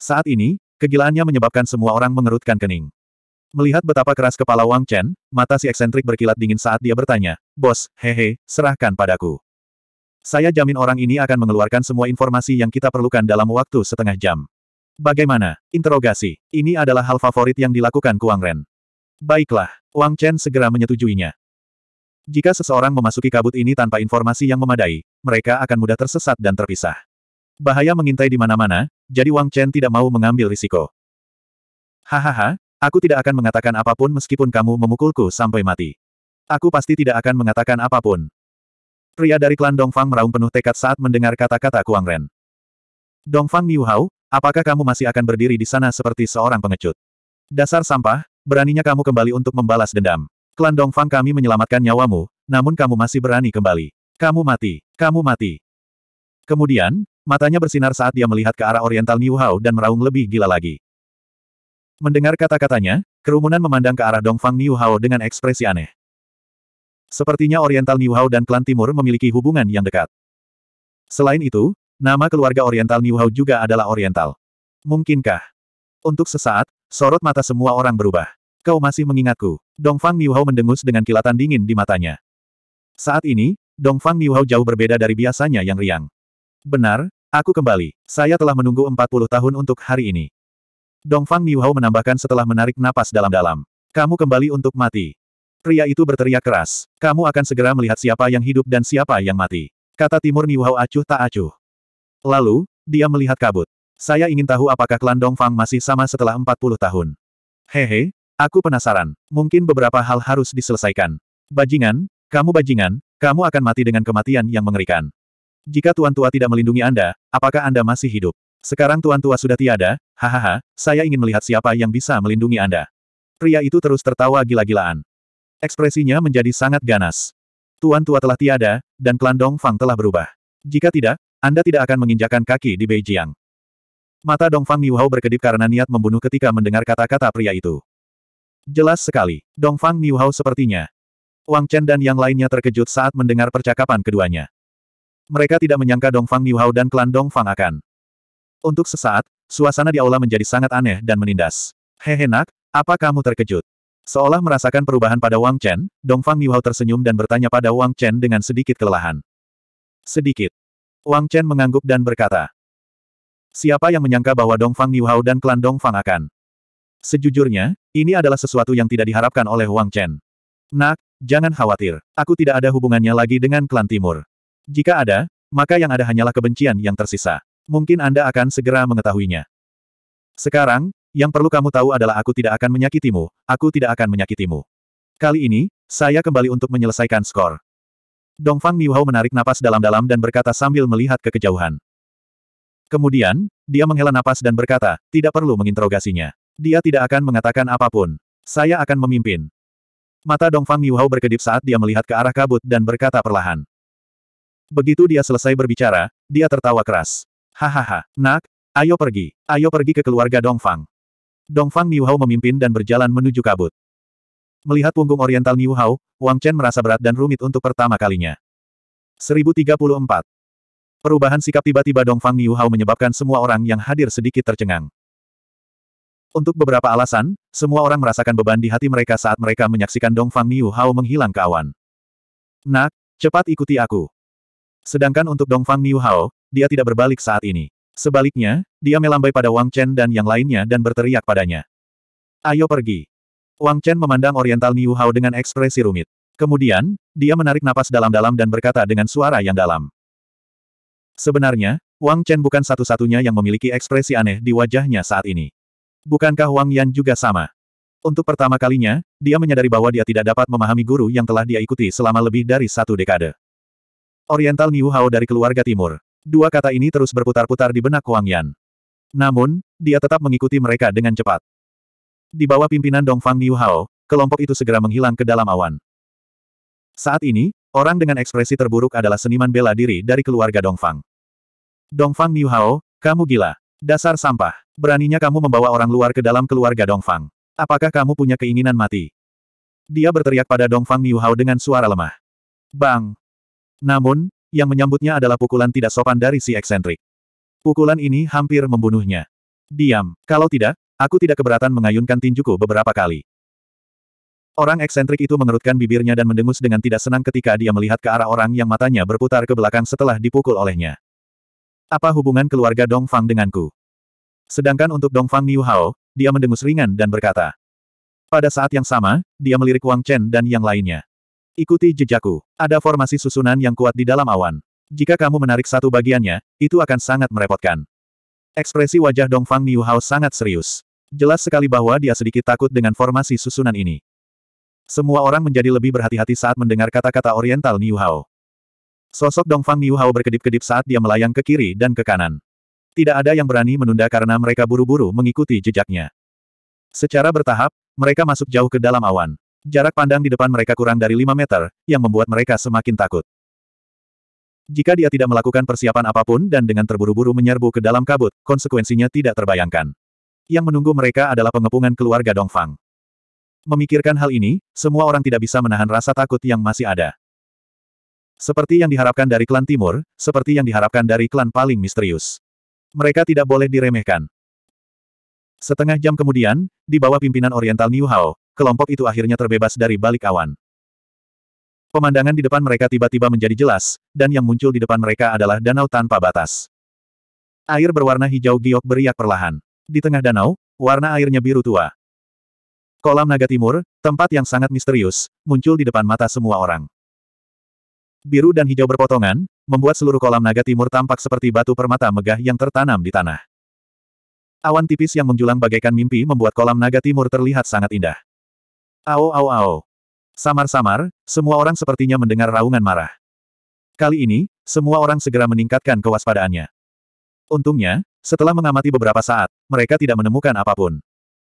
Saat ini, kegilaannya menyebabkan semua orang mengerutkan kening. Melihat betapa keras kepala Wang Chen, mata si eksentrik berkilat dingin saat dia bertanya, Bos, hehe, serahkan padaku. Saya jamin orang ini akan mengeluarkan semua informasi yang kita perlukan dalam waktu setengah jam. Bagaimana? Interogasi. Ini adalah hal favorit yang dilakukan Kuang Ren. Baiklah, Wang Chen segera menyetujuinya. Jika seseorang memasuki kabut ini tanpa informasi yang memadai, mereka akan mudah tersesat dan terpisah. Bahaya mengintai di mana-mana, jadi Wang Chen tidak mau mengambil risiko. Hahaha, aku tidak akan mengatakan apapun meskipun kamu memukulku sampai mati. Aku pasti tidak akan mengatakan apapun. Pria dari klan Dongfang meraung penuh tekad saat mendengar kata-kata Kuang Ren. Dongfang Miu apakah kamu masih akan berdiri di sana seperti seorang pengecut? Dasar sampah, beraninya kamu kembali untuk membalas dendam. Klan Dongfang kami menyelamatkan nyawamu, namun kamu masih berani kembali. Kamu mati, kamu mati. Kemudian, matanya bersinar saat dia melihat ke arah Oriental New Hao dan meraung lebih gila lagi. Mendengar kata-katanya, kerumunan memandang ke arah Dongfang Niu Hao dengan ekspresi aneh. Sepertinya Oriental Niu Hao dan klan timur memiliki hubungan yang dekat. Selain itu, nama keluarga Oriental Niu Hao juga adalah Oriental. Mungkinkah? Untuk sesaat, sorot mata semua orang berubah. Kau masih mengingatku. Dongfang Niuhao mendengus dengan kilatan dingin di matanya. Saat ini, Dongfang Niuhao jauh berbeda dari biasanya yang riang. Benar, aku kembali. Saya telah menunggu 40 tahun untuk hari ini. Dongfang Niuhao menambahkan setelah menarik napas dalam-dalam. Kamu kembali untuk mati. Pria itu berteriak keras. Kamu akan segera melihat siapa yang hidup dan siapa yang mati. Kata Timur Niuhao acuh tak acuh. Lalu, dia melihat kabut. Saya ingin tahu apakah klan Dongfang masih sama setelah 40 tahun. Hehe, Aku penasaran, mungkin beberapa hal harus diselesaikan. Bajingan, kamu bajingan, kamu akan mati dengan kematian yang mengerikan. Jika Tuan Tua tidak melindungi Anda, apakah Anda masih hidup? Sekarang Tuan Tua sudah tiada, hahaha, saya ingin melihat siapa yang bisa melindungi Anda. Pria itu terus tertawa gila-gilaan. Ekspresinya menjadi sangat ganas. Tuan Tua telah tiada, dan klan Fang telah berubah. Jika tidak, Anda tidak akan menginjakan kaki di Beijing. Mata Dongfang Niuhao berkedip karena niat membunuh ketika mendengar kata-kata pria itu. Jelas sekali, Dongfang Niuhao sepertinya. Wang Chen dan yang lainnya terkejut saat mendengar percakapan keduanya. Mereka tidak menyangka Dongfang Niuhao dan klan Dongfang akan. Untuk sesaat, suasana di aula menjadi sangat aneh dan menindas. nak, apa kamu terkejut? Seolah merasakan perubahan pada Wang Chen, Dongfang Niuhao tersenyum dan bertanya pada Wang Chen dengan sedikit kelelahan. Sedikit. Wang Chen mengangguk dan berkata, Siapa yang menyangka bahwa Dongfang Niuhao dan klan Dongfang akan Sejujurnya, ini adalah sesuatu yang tidak diharapkan oleh Wang Chen. Nak, jangan khawatir. Aku tidak ada hubungannya lagi dengan klan timur. Jika ada, maka yang ada hanyalah kebencian yang tersisa. Mungkin Anda akan segera mengetahuinya. Sekarang, yang perlu kamu tahu adalah aku tidak akan menyakitimu, aku tidak akan menyakitimu. Kali ini, saya kembali untuk menyelesaikan skor. Dongfang Niuhao menarik napas dalam-dalam dan berkata sambil melihat ke kejauhan. Kemudian, dia menghela napas dan berkata, tidak perlu menginterogasinya. Dia tidak akan mengatakan apapun. Saya akan memimpin. Mata Dongfang Niuhao berkedip saat dia melihat ke arah kabut dan berkata perlahan. Begitu dia selesai berbicara, dia tertawa keras. Hahaha, nak, ayo pergi, ayo pergi ke keluarga Dongfang. Dongfang Niuhao memimpin dan berjalan menuju kabut. Melihat punggung oriental Niuhao, Wang Chen merasa berat dan rumit untuk pertama kalinya. 1034. Perubahan sikap tiba-tiba Dongfang Niuhao menyebabkan semua orang yang hadir sedikit tercengang. Untuk beberapa alasan, semua orang merasakan beban di hati mereka saat mereka menyaksikan Dongfang Niu Hao menghilang ke awan. Nak, cepat ikuti aku. Sedangkan untuk Dongfang Niu Hao, dia tidak berbalik saat ini. Sebaliknya, dia melambai pada Wang Chen dan yang lainnya dan berteriak padanya. Ayo pergi. Wang Chen memandang Oriental Niu Hao dengan ekspresi rumit. Kemudian, dia menarik napas dalam-dalam dan berkata dengan suara yang dalam. Sebenarnya, Wang Chen bukan satu-satunya yang memiliki ekspresi aneh di wajahnya saat ini. Bukankah Wang Yan juga sama? Untuk pertama kalinya, dia menyadari bahwa dia tidak dapat memahami guru yang telah dia ikuti selama lebih dari satu dekade. Oriental Niu Hao dari keluarga timur. Dua kata ini terus berputar-putar di benak Wang Yan. Namun, dia tetap mengikuti mereka dengan cepat. Di bawah pimpinan Dongfang Niu Hao, kelompok itu segera menghilang ke dalam awan. Saat ini, orang dengan ekspresi terburuk adalah seniman bela diri dari keluarga Dongfang. Dongfang Niu Hao, kamu gila. Dasar sampah. Beraninya kamu membawa orang luar ke dalam keluarga Dongfang. Apakah kamu punya keinginan mati? Dia berteriak pada Dongfang Niuhao dengan suara lemah. Bang! Namun, yang menyambutnya adalah pukulan tidak sopan dari si eksentrik. Pukulan ini hampir membunuhnya. Diam, kalau tidak, aku tidak keberatan mengayunkan tinjuku beberapa kali. Orang eksentrik itu mengerutkan bibirnya dan mendengus dengan tidak senang ketika dia melihat ke arah orang yang matanya berputar ke belakang setelah dipukul olehnya. Apa hubungan keluarga Dong Fang denganku? Sedangkan untuk Dong Fang Niu Hao, dia mendengus ringan dan berkata. Pada saat yang sama, dia melirik Wang Chen dan yang lainnya. Ikuti jejakku. Ada formasi susunan yang kuat di dalam awan. Jika kamu menarik satu bagiannya, itu akan sangat merepotkan. Ekspresi wajah Dong Fang Niu Hao sangat serius. Jelas sekali bahwa dia sedikit takut dengan formasi susunan ini. Semua orang menjadi lebih berhati-hati saat mendengar kata-kata oriental Niu Hao. Sosok Dongfang Niu berkedip-kedip saat dia melayang ke kiri dan ke kanan. Tidak ada yang berani menunda karena mereka buru-buru mengikuti jejaknya. Secara bertahap, mereka masuk jauh ke dalam awan. Jarak pandang di depan mereka kurang dari 5 meter, yang membuat mereka semakin takut. Jika dia tidak melakukan persiapan apapun dan dengan terburu-buru menyerbu ke dalam kabut, konsekuensinya tidak terbayangkan. Yang menunggu mereka adalah pengepungan keluarga Dongfang. Memikirkan hal ini, semua orang tidak bisa menahan rasa takut yang masih ada. Seperti yang diharapkan dari klan timur, seperti yang diharapkan dari klan paling misterius. Mereka tidak boleh diremehkan. Setengah jam kemudian, di bawah pimpinan Oriental New Hao, kelompok itu akhirnya terbebas dari balik awan. Pemandangan di depan mereka tiba-tiba menjadi jelas, dan yang muncul di depan mereka adalah danau tanpa batas. Air berwarna hijau giok beriak perlahan. Di tengah danau, warna airnya biru tua. Kolam naga timur, tempat yang sangat misterius, muncul di depan mata semua orang biru dan hijau berpotongan, membuat seluruh kolam naga timur tampak seperti batu permata megah yang tertanam di tanah. Awan tipis yang menjulang bagaikan mimpi membuat kolam naga timur terlihat sangat indah. Ao ao ao. Samar-samar, semua orang sepertinya mendengar raungan marah. Kali ini, semua orang segera meningkatkan kewaspadaannya. Untungnya, setelah mengamati beberapa saat, mereka tidak menemukan apapun.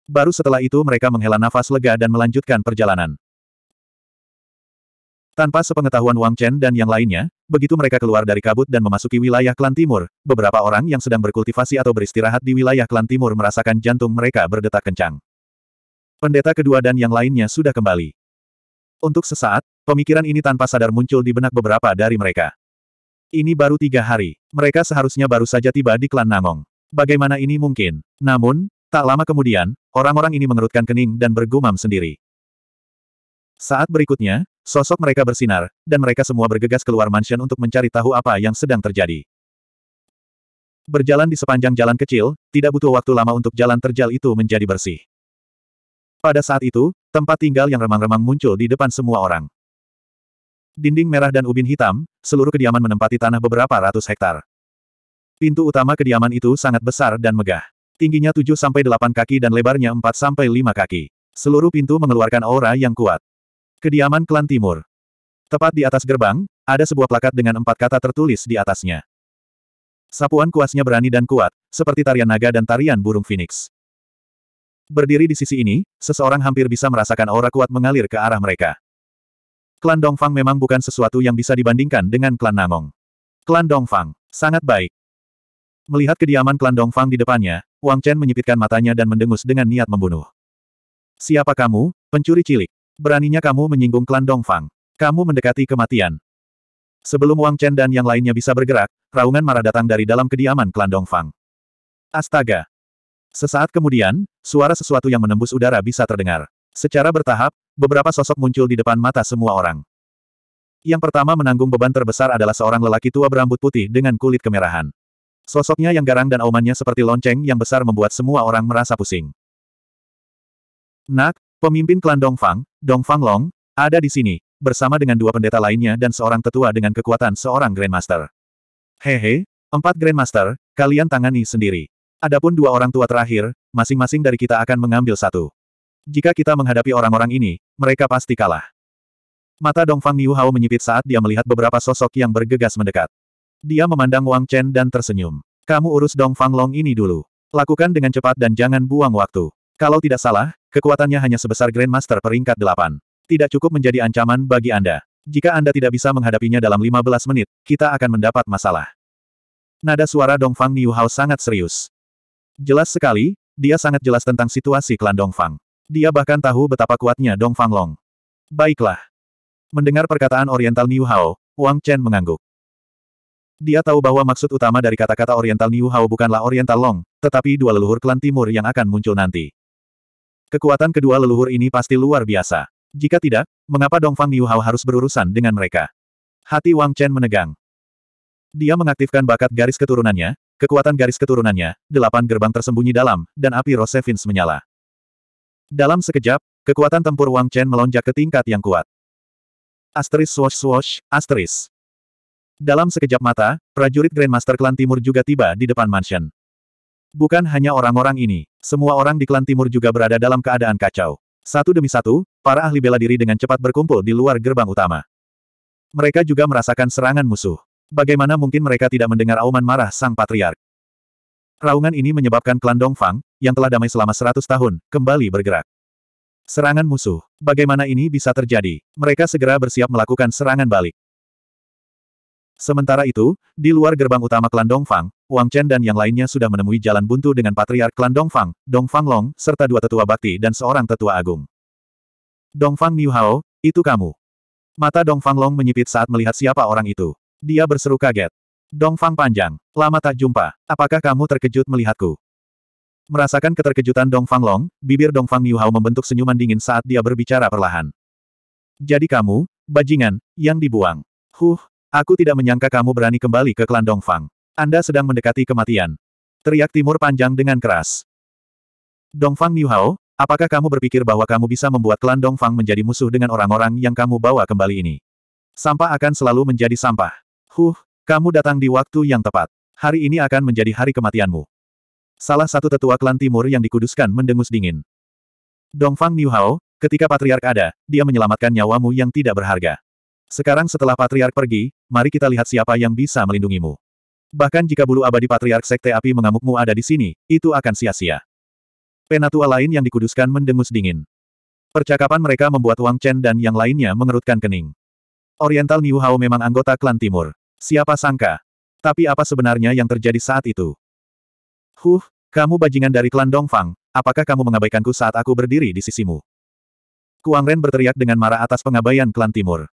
Baru setelah itu mereka menghela nafas lega dan melanjutkan perjalanan. Tanpa sepengetahuan Wang Chen dan yang lainnya, begitu mereka keluar dari kabut dan memasuki wilayah klan timur, beberapa orang yang sedang berkultivasi atau beristirahat di wilayah klan timur merasakan jantung mereka berdetak kencang. Pendeta kedua dan yang lainnya sudah kembali. Untuk sesaat, pemikiran ini tanpa sadar muncul di benak beberapa dari mereka. Ini baru tiga hari, mereka seharusnya baru saja tiba di klan Namong. Bagaimana ini mungkin? Namun, tak lama kemudian, orang-orang ini mengerutkan kening dan bergumam sendiri. Saat berikutnya, sosok mereka bersinar, dan mereka semua bergegas keluar mansion untuk mencari tahu apa yang sedang terjadi. Berjalan di sepanjang jalan kecil, tidak butuh waktu lama untuk jalan terjal itu menjadi bersih. Pada saat itu, tempat tinggal yang remang-remang muncul di depan semua orang. Dinding merah dan ubin hitam, seluruh kediaman menempati tanah beberapa ratus hektar. Pintu utama kediaman itu sangat besar dan megah. Tingginya 7-8 kaki dan lebarnya 4-5 kaki. Seluruh pintu mengeluarkan aura yang kuat. Kediaman Klan Timur. Tepat di atas gerbang, ada sebuah plakat dengan empat kata tertulis di atasnya. Sapuan kuasnya berani dan kuat, seperti tarian naga dan tarian burung phoenix. Berdiri di sisi ini, seseorang hampir bisa merasakan aura kuat mengalir ke arah mereka. Klan Dongfang memang bukan sesuatu yang bisa dibandingkan dengan klan Namong. Klan Dongfang, sangat baik. Melihat kediaman klan Dongfang di depannya, Wang Chen menyipitkan matanya dan mendengus dengan niat membunuh. Siapa kamu, pencuri cilik? Beraninya kamu menyinggung klan Dongfang. Kamu mendekati kematian. Sebelum Wang Chen dan yang lainnya bisa bergerak, raungan marah datang dari dalam kediaman klan Dongfang. Astaga! Sesaat kemudian, suara sesuatu yang menembus udara bisa terdengar. Secara bertahap, beberapa sosok muncul di depan mata semua orang. Yang pertama menanggung beban terbesar adalah seorang lelaki tua berambut putih dengan kulit kemerahan. Sosoknya yang garang dan aumannya seperti lonceng yang besar membuat semua orang merasa pusing. Nak, Pemimpin klan Dongfang, Dongfang Long, ada di sini, bersama dengan dua pendeta lainnya dan seorang tetua dengan kekuatan seorang Grandmaster. Hehe, empat Grandmaster, kalian tangani sendiri. Adapun dua orang tua terakhir, masing-masing dari kita akan mengambil satu. Jika kita menghadapi orang-orang ini, mereka pasti kalah. Mata Dongfang Niu Hao menyipit saat dia melihat beberapa sosok yang bergegas mendekat. Dia memandang Wang Chen dan tersenyum. Kamu urus Dongfang Long ini dulu. Lakukan dengan cepat dan jangan buang waktu. Kalau tidak salah, Kekuatannya hanya sebesar Grandmaster peringkat 8. Tidak cukup menjadi ancaman bagi Anda. Jika Anda tidak bisa menghadapinya dalam 15 menit, kita akan mendapat masalah. Nada suara Dongfang Niuhao sangat serius. Jelas sekali, dia sangat jelas tentang situasi klan Dongfang. Dia bahkan tahu betapa kuatnya Dongfang Long. Baiklah. Mendengar perkataan Oriental Niuhao, Wang Chen mengangguk. Dia tahu bahwa maksud utama dari kata-kata Oriental Niuhao bukanlah Oriental Long, tetapi dua leluhur klan timur yang akan muncul nanti. Kekuatan kedua leluhur ini pasti luar biasa. Jika tidak, mengapa Dongfang Niuhao harus berurusan dengan mereka? Hati Wang Chen menegang. Dia mengaktifkan bakat garis keturunannya, kekuatan garis keturunannya, delapan gerbang tersembunyi dalam, dan api Rosevins menyala. Dalam sekejap, kekuatan tempur Wang Chen melonjak ke tingkat yang kuat. Asteris swash swash, asteris. Dalam sekejap mata, prajurit Grandmaster Klan Timur juga tiba di depan mansion. Bukan hanya orang-orang ini, semua orang di klan timur juga berada dalam keadaan kacau. Satu demi satu, para ahli bela diri dengan cepat berkumpul di luar gerbang utama. Mereka juga merasakan serangan musuh. Bagaimana mungkin mereka tidak mendengar auman marah sang patriark? Raungan ini menyebabkan klan Dongfang, yang telah damai selama 100 tahun, kembali bergerak. Serangan musuh. Bagaimana ini bisa terjadi? Mereka segera bersiap melakukan serangan balik. Sementara itu, di luar gerbang utama klan Dongfang, Wang Chen dan yang lainnya sudah menemui jalan buntu dengan patriark klan Dongfang, Dongfang Long, serta dua tetua bakti dan seorang tetua agung. Dongfang Miu Hao, itu kamu. Mata Dongfang Long menyipit saat melihat siapa orang itu. Dia berseru kaget. Dongfang panjang, lama tak jumpa, apakah kamu terkejut melihatku? Merasakan keterkejutan Dongfang Long, bibir Dongfang Miu Hao membentuk senyuman dingin saat dia berbicara perlahan. Jadi kamu, bajingan, yang dibuang. Huh, Aku tidak menyangka kamu berani kembali ke klan Dongfang. Anda sedang mendekati kematian. Teriak Timur Panjang dengan keras. Dongfang Hao, apakah kamu berpikir bahwa kamu bisa membuat klan Dongfang menjadi musuh dengan orang-orang yang kamu bawa kembali ini? Sampah akan selalu menjadi sampah. Huh, kamu datang di waktu yang tepat. Hari ini akan menjadi hari kematianmu. Salah satu tetua klan timur yang dikuduskan mendengus dingin. Dongfang Hao, ketika patriark ada, dia menyelamatkan nyawamu yang tidak berharga. Sekarang setelah Patriark pergi, mari kita lihat siapa yang bisa melindungimu. Bahkan jika bulu abadi Patriark Sekte Api mengamukmu ada di sini, itu akan sia-sia. Penatua lain yang dikuduskan mendengus dingin. Percakapan mereka membuat Wang Chen dan yang lainnya mengerutkan kening. Oriental Niu Hao memang anggota klan timur. Siapa sangka? Tapi apa sebenarnya yang terjadi saat itu? Huh, kamu bajingan dari klan Dongfang, apakah kamu mengabaikanku saat aku berdiri di sisimu? Kuang Ren berteriak dengan marah atas pengabaian klan timur.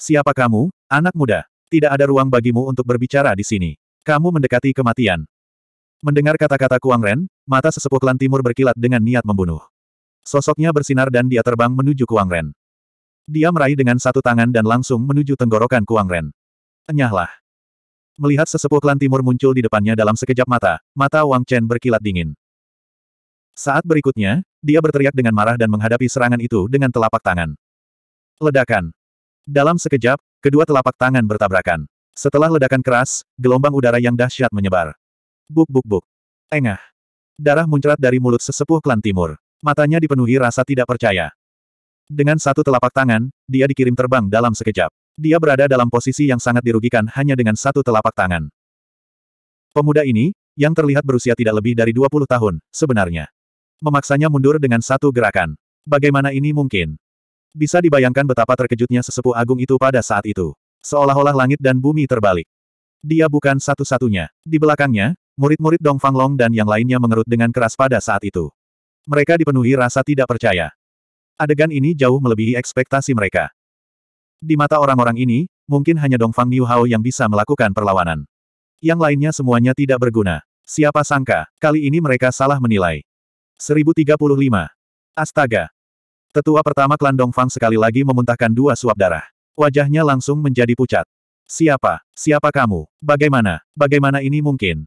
Siapa kamu, anak muda? Tidak ada ruang bagimu untuk berbicara di sini. Kamu mendekati kematian. Mendengar kata-kata Kuang Ren, mata sesepuh klan timur berkilat dengan niat membunuh. Sosoknya bersinar dan dia terbang menuju Kuang Ren. Dia meraih dengan satu tangan dan langsung menuju tenggorokan Kuang Ren. Enyahlah. Melihat sesepuh klan timur muncul di depannya dalam sekejap mata, mata Wang Chen berkilat dingin. Saat berikutnya, dia berteriak dengan marah dan menghadapi serangan itu dengan telapak tangan. Ledakan. Dalam sekejap, kedua telapak tangan bertabrakan. Setelah ledakan keras, gelombang udara yang dahsyat menyebar. Buk buk buk. Engah. Darah muncrat dari mulut sesepuh klan timur. Matanya dipenuhi rasa tidak percaya. Dengan satu telapak tangan, dia dikirim terbang dalam sekejap. Dia berada dalam posisi yang sangat dirugikan hanya dengan satu telapak tangan. Pemuda ini, yang terlihat berusia tidak lebih dari 20 tahun, sebenarnya. Memaksanya mundur dengan satu gerakan. Bagaimana ini mungkin? Bisa dibayangkan betapa terkejutnya sesepuh agung itu pada saat itu. Seolah-olah langit dan bumi terbalik. Dia bukan satu-satunya. Di belakangnya, murid-murid Dong Long dan yang lainnya mengerut dengan keras pada saat itu. Mereka dipenuhi rasa tidak percaya. Adegan ini jauh melebihi ekspektasi mereka. Di mata orang-orang ini, mungkin hanya Dong Fang Niu Hao yang bisa melakukan perlawanan. Yang lainnya semuanya tidak berguna. Siapa sangka, kali ini mereka salah menilai. 1035. Astaga, Tetua pertama klan Dongfang sekali lagi memuntahkan dua suap darah. Wajahnya langsung menjadi pucat. Siapa? Siapa kamu? Bagaimana? Bagaimana ini mungkin?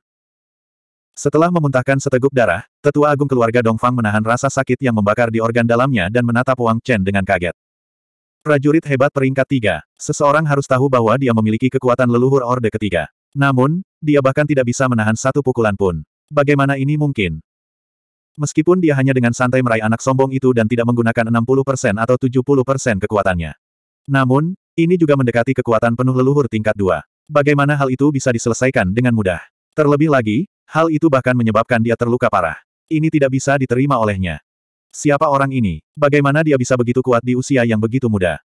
Setelah memuntahkan seteguk darah, tetua agung keluarga Dongfang menahan rasa sakit yang membakar di organ dalamnya dan menatap Wang Chen dengan kaget. Prajurit hebat peringkat tiga, seseorang harus tahu bahwa dia memiliki kekuatan leluhur orde ketiga. Namun, dia bahkan tidak bisa menahan satu pukulan pun. Bagaimana ini mungkin? Meskipun dia hanya dengan santai meraih anak sombong itu dan tidak menggunakan 60% atau 70% kekuatannya. Namun, ini juga mendekati kekuatan penuh leluhur tingkat 2. Bagaimana hal itu bisa diselesaikan dengan mudah? Terlebih lagi, hal itu bahkan menyebabkan dia terluka parah. Ini tidak bisa diterima olehnya. Siapa orang ini? Bagaimana dia bisa begitu kuat di usia yang begitu muda?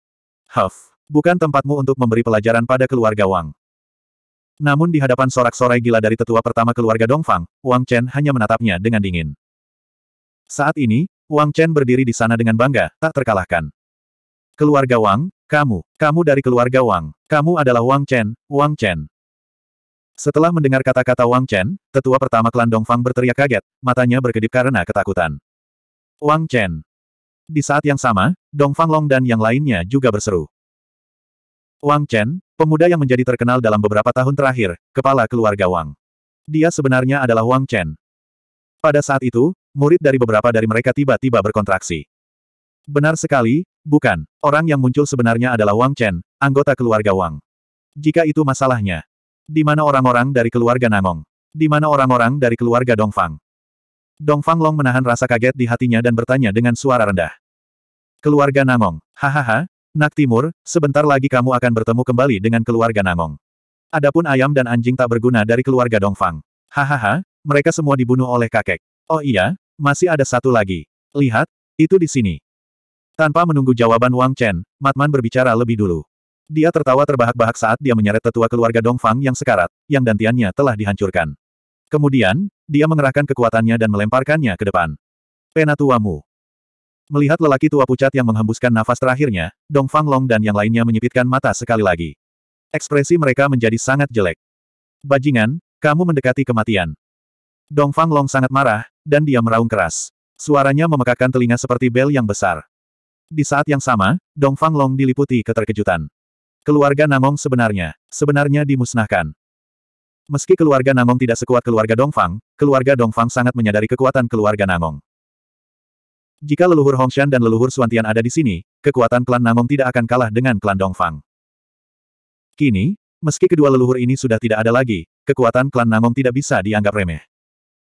Huff, bukan tempatmu untuk memberi pelajaran pada keluarga Wang. Namun di hadapan sorak-sorai gila dari tetua pertama keluarga Dongfang, Wang Chen hanya menatapnya dengan dingin. Saat ini, Wang Chen berdiri di sana dengan bangga, tak terkalahkan. Keluarga Wang, kamu, kamu dari keluarga Wang, kamu adalah Wang Chen, Wang Chen. Setelah mendengar kata-kata Wang Chen, tetua pertama klan Dongfang berteriak kaget, matanya berkedip karena ketakutan. Wang Chen. Di saat yang sama, Dongfang Long dan yang lainnya juga berseru. Wang Chen, pemuda yang menjadi terkenal dalam beberapa tahun terakhir, kepala keluarga Wang. Dia sebenarnya adalah Wang Chen. Pada saat itu, murid dari beberapa dari mereka tiba-tiba berkontraksi. Benar sekali, bukan. Orang yang muncul sebenarnya adalah Wang Chen, anggota keluarga Wang. Jika itu masalahnya. Di mana orang-orang dari keluarga Nangong? Di mana orang-orang dari keluarga Dongfang? Dongfang Long menahan rasa kaget di hatinya dan bertanya dengan suara rendah. Keluarga Nangong, hahaha, Nak Timur, sebentar lagi kamu akan bertemu kembali dengan keluarga Nangong. Adapun ayam dan anjing tak berguna dari keluarga Dongfang. Hahaha, mereka semua dibunuh oleh kakek. Oh iya, masih ada satu lagi. Lihat, itu di sini. Tanpa menunggu jawaban Wang Chen, Matman berbicara lebih dulu. Dia tertawa terbahak-bahak saat dia menyeret tetua keluarga Dongfang yang sekarat, yang dantiannya telah dihancurkan. Kemudian, dia mengerahkan kekuatannya dan melemparkannya ke depan. Penatuamu. Melihat lelaki tua pucat yang menghembuskan nafas terakhirnya, Dongfang Long dan yang lainnya menyipitkan mata sekali lagi. Ekspresi mereka menjadi sangat jelek. Bajingan, kamu mendekati kematian. Dong Fang Long sangat marah, dan dia meraung keras. Suaranya memekakkan telinga seperti bel yang besar. Di saat yang sama, Dong Fang Long diliputi keterkejutan. Keluarga Nangong sebenarnya, sebenarnya dimusnahkan. Meski keluarga Nangong tidak sekuat keluarga Dongfang, keluarga Dongfang sangat menyadari kekuatan keluarga Nangong. Jika leluhur Hongshan dan leluhur Suantian ada di sini, kekuatan klan Nangong tidak akan kalah dengan klan Dongfang. Kini, meski kedua leluhur ini sudah tidak ada lagi, kekuatan klan Nangong tidak bisa dianggap remeh.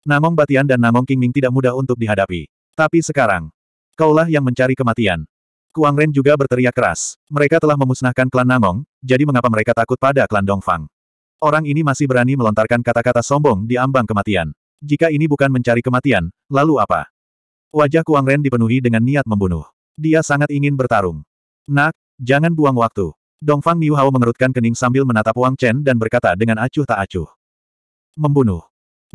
Namong Batian dan Namong Qingming tidak mudah untuk dihadapi. Tapi sekarang, kaulah yang mencari kematian. Kuang Ren juga berteriak keras. Mereka telah memusnahkan klan Namong, jadi mengapa mereka takut pada klan Dongfang? Orang ini masih berani melontarkan kata-kata sombong di ambang kematian. Jika ini bukan mencari kematian, lalu apa? Wajah Kuang Ren dipenuhi dengan niat membunuh. Dia sangat ingin bertarung. Nak, jangan buang waktu. Dongfang Niu Hao mengerutkan kening sambil menatap Wang Chen dan berkata dengan acuh tak acuh. Membunuh.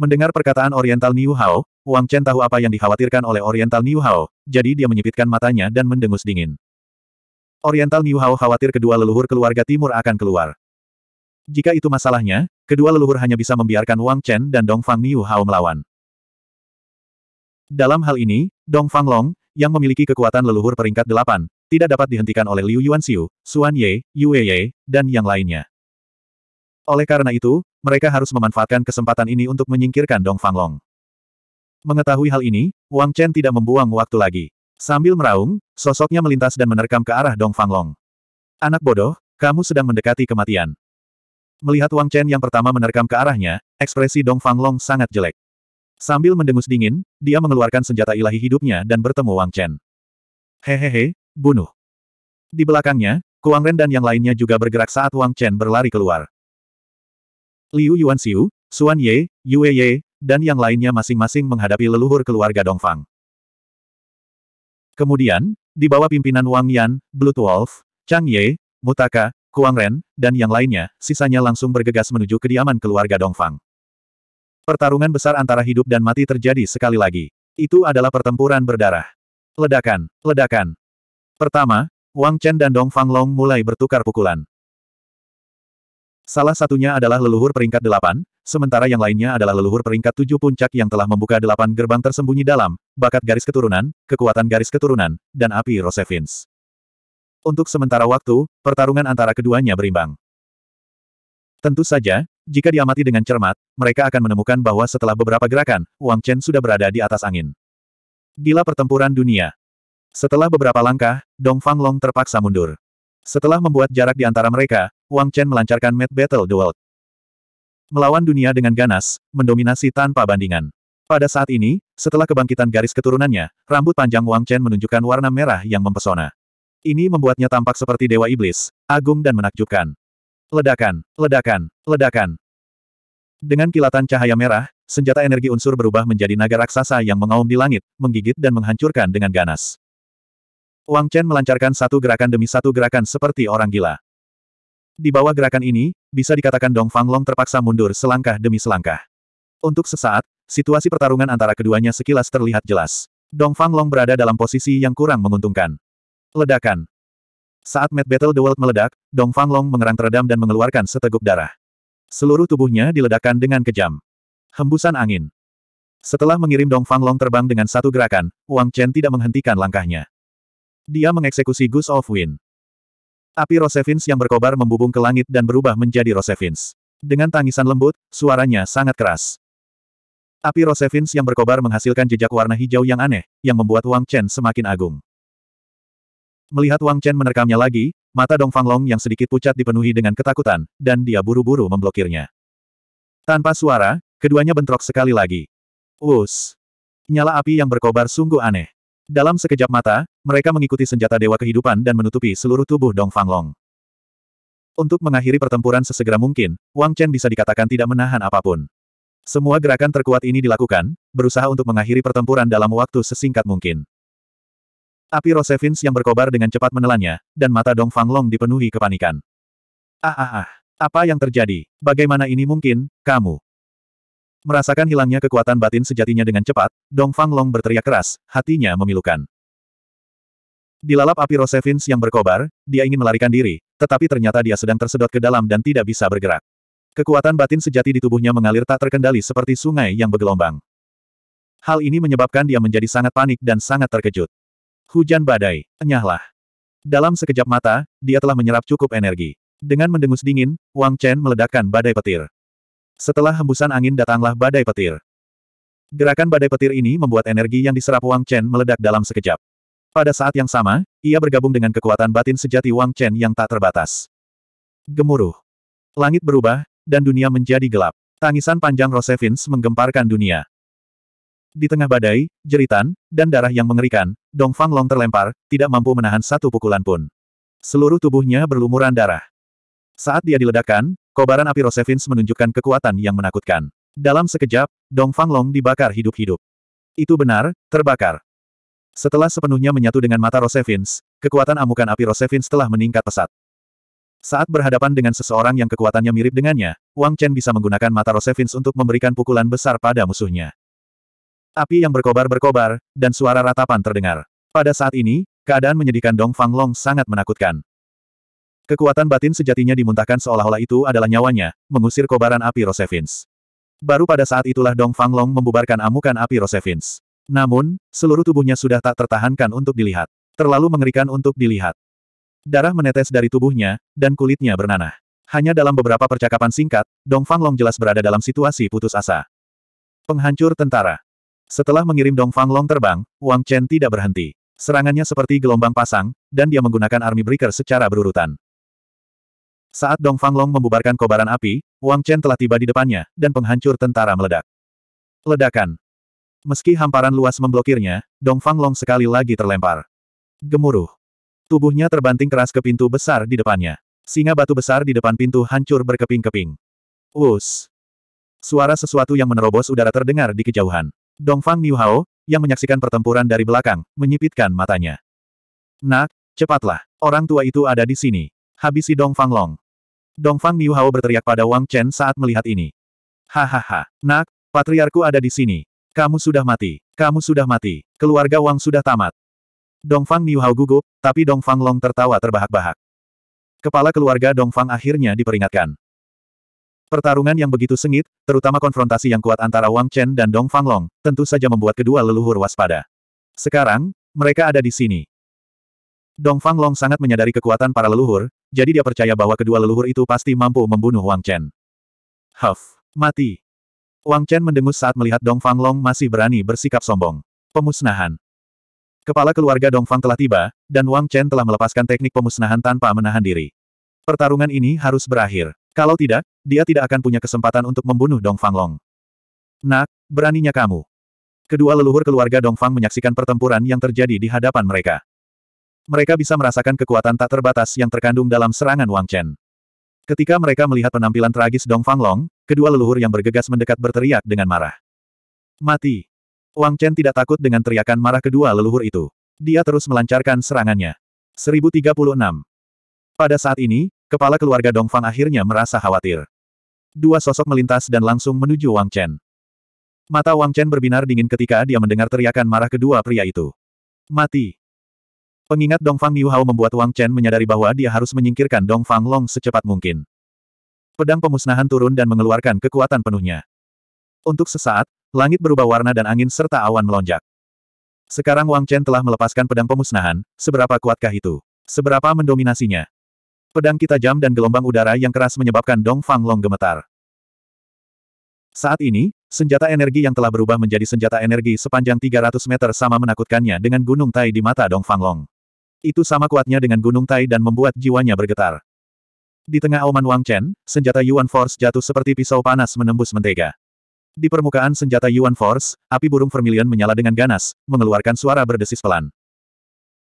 Mendengar perkataan Oriental Niu Hao, Wang Chen tahu apa yang dikhawatirkan oleh Oriental Niu Hao, jadi dia menyipitkan matanya dan mendengus dingin. Oriental Niu Hao khawatir kedua leluhur keluarga timur akan keluar. Jika itu masalahnya, kedua leluhur hanya bisa membiarkan Wang Chen dan Dong Fang Niu Hao melawan. Dalam hal ini, Dong Fang Long, yang memiliki kekuatan leluhur peringkat delapan, tidak dapat dihentikan oleh Liu Yuanxiu, Xuan Ye, Yue Ye, dan yang lainnya. Oleh karena itu, mereka harus memanfaatkan kesempatan ini untuk menyingkirkan Dong Fanglong. Mengetahui hal ini, Wang Chen tidak membuang waktu lagi. Sambil meraung, sosoknya melintas dan menerkam ke arah Dong Fanglong. Anak bodoh, kamu sedang mendekati kematian. Melihat Wang Chen yang pertama menerkam ke arahnya, ekspresi Dong Fanglong sangat jelek. Sambil mendengus dingin, dia mengeluarkan senjata ilahi hidupnya dan bertemu Wang Chen. Hehehe, bunuh. Di belakangnya, Kuang Ren dan yang lainnya juga bergerak saat Wang Chen berlari keluar. Liu Yuanxiu, Xuan Ye, Yue Ye, dan yang lainnya masing-masing menghadapi leluhur keluarga Dongfang. Kemudian, di bawah pimpinan Wang Yan, Blue Wolf, Chang Ye, Mutaka, Kuang Ren, dan yang lainnya, sisanya langsung bergegas menuju kediaman keluarga Dongfang. Pertarungan besar antara hidup dan mati terjadi sekali lagi. Itu adalah pertempuran berdarah. Ledakan, ledakan. Pertama, Wang Chen dan Dongfang Long mulai bertukar pukulan. Salah satunya adalah leluhur peringkat delapan, sementara yang lainnya adalah leluhur peringkat tujuh puncak yang telah membuka delapan gerbang tersembunyi dalam, bakat garis keturunan, kekuatan garis keturunan, dan api Rosevins. Untuk sementara waktu, pertarungan antara keduanya berimbang. Tentu saja, jika diamati dengan cermat, mereka akan menemukan bahwa setelah beberapa gerakan, Wang Chen sudah berada di atas angin. Gila pertempuran dunia. Setelah beberapa langkah, Dong Fang Long terpaksa mundur. Setelah membuat jarak di antara mereka, Wang Chen melancarkan Mad Battle Duel. Melawan dunia dengan ganas, mendominasi tanpa bandingan. Pada saat ini, setelah kebangkitan garis keturunannya, rambut panjang Wang Chen menunjukkan warna merah yang mempesona. Ini membuatnya tampak seperti dewa iblis, agung dan menakjubkan. Ledakan, ledakan, ledakan. Dengan kilatan cahaya merah, senjata energi unsur berubah menjadi naga raksasa yang mengaum di langit, menggigit dan menghancurkan dengan ganas. Wang Chen melancarkan satu gerakan demi satu gerakan seperti orang gila. Di bawah gerakan ini, bisa dikatakan Dong Long terpaksa mundur selangkah demi selangkah. Untuk sesaat, situasi pertarungan antara keduanya sekilas terlihat jelas. Dong Long berada dalam posisi yang kurang menguntungkan. Ledakan. Saat Mad Battle The World meledak, Dong Long mengerang teredam dan mengeluarkan seteguk darah. Seluruh tubuhnya diledakkan dengan kejam. Hembusan angin. Setelah mengirim Dong Long terbang dengan satu gerakan, Wang Chen tidak menghentikan langkahnya. Dia mengeksekusi Goose of Wind. Api Rosevins yang berkobar membubung ke langit dan berubah menjadi Rosevins. Dengan tangisan lembut, suaranya sangat keras. Api Rosevins yang berkobar menghasilkan jejak warna hijau yang aneh, yang membuat Wang Chen semakin agung. Melihat Wang Chen menerkamnya lagi, mata Dong Long yang sedikit pucat dipenuhi dengan ketakutan, dan dia buru-buru memblokirnya. Tanpa suara, keduanya bentrok sekali lagi. Us. Nyala api yang berkobar sungguh aneh. Dalam sekejap mata, mereka mengikuti senjata Dewa Kehidupan dan menutupi seluruh tubuh Dong Fang Long. Untuk mengakhiri pertempuran sesegera mungkin, Wang Chen bisa dikatakan tidak menahan apapun. Semua gerakan terkuat ini dilakukan, berusaha untuk mengakhiri pertempuran dalam waktu sesingkat mungkin. Api Rosevins yang berkobar dengan cepat menelannya, dan mata Dong Fang Long dipenuhi kepanikan. Ah ah ah, apa yang terjadi? Bagaimana ini mungkin, kamu? Merasakan hilangnya kekuatan batin sejatinya dengan cepat, Dong Fang Long berteriak keras, hatinya memilukan. Di lalap api Rosevins yang berkobar, dia ingin melarikan diri, tetapi ternyata dia sedang tersedot ke dalam dan tidak bisa bergerak. Kekuatan batin sejati di tubuhnya mengalir tak terkendali seperti sungai yang bergelombang. Hal ini menyebabkan dia menjadi sangat panik dan sangat terkejut. Hujan badai, enyahlah. Dalam sekejap mata, dia telah menyerap cukup energi. Dengan mendengus dingin, Wang Chen meledakkan badai petir. Setelah hembusan angin datanglah badai petir. Gerakan badai petir ini membuat energi yang diserap Wang Chen meledak dalam sekejap. Pada saat yang sama, ia bergabung dengan kekuatan batin sejati Wang Chen yang tak terbatas. Gemuruh. Langit berubah, dan dunia menjadi gelap. Tangisan panjang Rosevins menggemparkan dunia. Di tengah badai, jeritan, dan darah yang mengerikan, Dong Fang Long terlempar, tidak mampu menahan satu pukulan pun. Seluruh tubuhnya berlumuran darah. Saat dia diledakkan, Kobaran api Rosevins menunjukkan kekuatan yang menakutkan. Dalam sekejap, Dong Fanglong dibakar hidup-hidup. Itu benar, terbakar. Setelah sepenuhnya menyatu dengan mata Rosevins, kekuatan amukan api Rosevins telah meningkat pesat. Saat berhadapan dengan seseorang yang kekuatannya mirip dengannya, Wang Chen bisa menggunakan mata Rosevins untuk memberikan pukulan besar pada musuhnya. Api yang berkobar-berkobar, dan suara ratapan terdengar. Pada saat ini, keadaan menyedihkan Dong Fanglong sangat menakutkan. Kekuatan batin sejatinya dimuntahkan seolah-olah itu adalah nyawanya, mengusir kobaran api Rosevins. Baru pada saat itulah Dong Fanglong membubarkan amukan api Rosevins. Namun, seluruh tubuhnya sudah tak tertahankan untuk dilihat. Terlalu mengerikan untuk dilihat. Darah menetes dari tubuhnya, dan kulitnya bernanah. Hanya dalam beberapa percakapan singkat, Dong Fanglong jelas berada dalam situasi putus asa. Penghancur tentara. Setelah mengirim Dong Fanglong terbang, Wang Chen tidak berhenti. Serangannya seperti gelombang pasang, dan dia menggunakan army breaker secara berurutan. Saat Dong Fanglong membubarkan kobaran api, Wang Chen telah tiba di depannya, dan penghancur tentara meledak. Ledakan. Meski hamparan luas memblokirnya, Dong Fanglong sekali lagi terlempar. Gemuruh. Tubuhnya terbanting keras ke pintu besar di depannya. Singa batu besar di depan pintu hancur berkeping-keping. Wus. Suara sesuatu yang menerobos udara terdengar di kejauhan. Dong Fang Niuhao, yang menyaksikan pertempuran dari belakang, menyipitkan matanya. Nak, cepatlah. Orang tua itu ada di sini. Habisi Fang Long. Dongfang Hao berteriak pada Wang Chen saat melihat ini. Hahaha, nak, patriarku ada di sini. Kamu sudah mati, kamu sudah mati, keluarga Wang sudah tamat. Dongfang Hao gugup, tapi Dongfang Long tertawa terbahak-bahak. Kepala keluarga Dongfang akhirnya diperingatkan. Pertarungan yang begitu sengit, terutama konfrontasi yang kuat antara Wang Chen dan Dongfang Long, tentu saja membuat kedua leluhur waspada. Sekarang, mereka ada di sini. Dongfang Long sangat menyadari kekuatan para leluhur, jadi dia percaya bahwa kedua leluhur itu pasti mampu membunuh Wang Chen. Huff! Mati! Wang Chen mendengus saat melihat Dong Fang Long masih berani bersikap sombong. Pemusnahan. Kepala keluarga Dong Fang telah tiba, dan Wang Chen telah melepaskan teknik pemusnahan tanpa menahan diri. Pertarungan ini harus berakhir. Kalau tidak, dia tidak akan punya kesempatan untuk membunuh Dong Fang Long. Nak, beraninya kamu. Kedua leluhur keluarga Dong Fang menyaksikan pertempuran yang terjadi di hadapan mereka. Mereka bisa merasakan kekuatan tak terbatas yang terkandung dalam serangan Wang Chen. Ketika mereka melihat penampilan tragis Dong Long, kedua leluhur yang bergegas mendekat berteriak dengan marah. Mati! Wang Chen tidak takut dengan teriakan marah kedua leluhur itu. Dia terus melancarkan serangannya. 1036. Pada saat ini, kepala keluarga Dong Fang akhirnya merasa khawatir. Dua sosok melintas dan langsung menuju Wang Chen. Mata Wang Chen berbinar dingin ketika dia mendengar teriakan marah kedua pria itu. Mati! Pengingat Dongfang Niuhao membuat Wang Chen menyadari bahwa dia harus menyingkirkan Dongfang Long secepat mungkin. Pedang pemusnahan turun dan mengeluarkan kekuatan penuhnya. Untuk sesaat, langit berubah warna dan angin serta awan melonjak. Sekarang Wang Chen telah melepaskan pedang pemusnahan, seberapa kuatkah itu? Seberapa mendominasinya? Pedang kita jam dan gelombang udara yang keras menyebabkan Dongfang Long gemetar. Saat ini, senjata energi yang telah berubah menjadi senjata energi sepanjang 300 meter sama menakutkannya dengan gunung tai di mata Dongfang Long. Itu sama kuatnya dengan gunung Tai dan membuat jiwanya bergetar. Di tengah auman Wang Chen, senjata Yuan Force jatuh seperti pisau panas menembus mentega. Di permukaan senjata Yuan Force, api burung vermilion menyala dengan ganas, mengeluarkan suara berdesis pelan.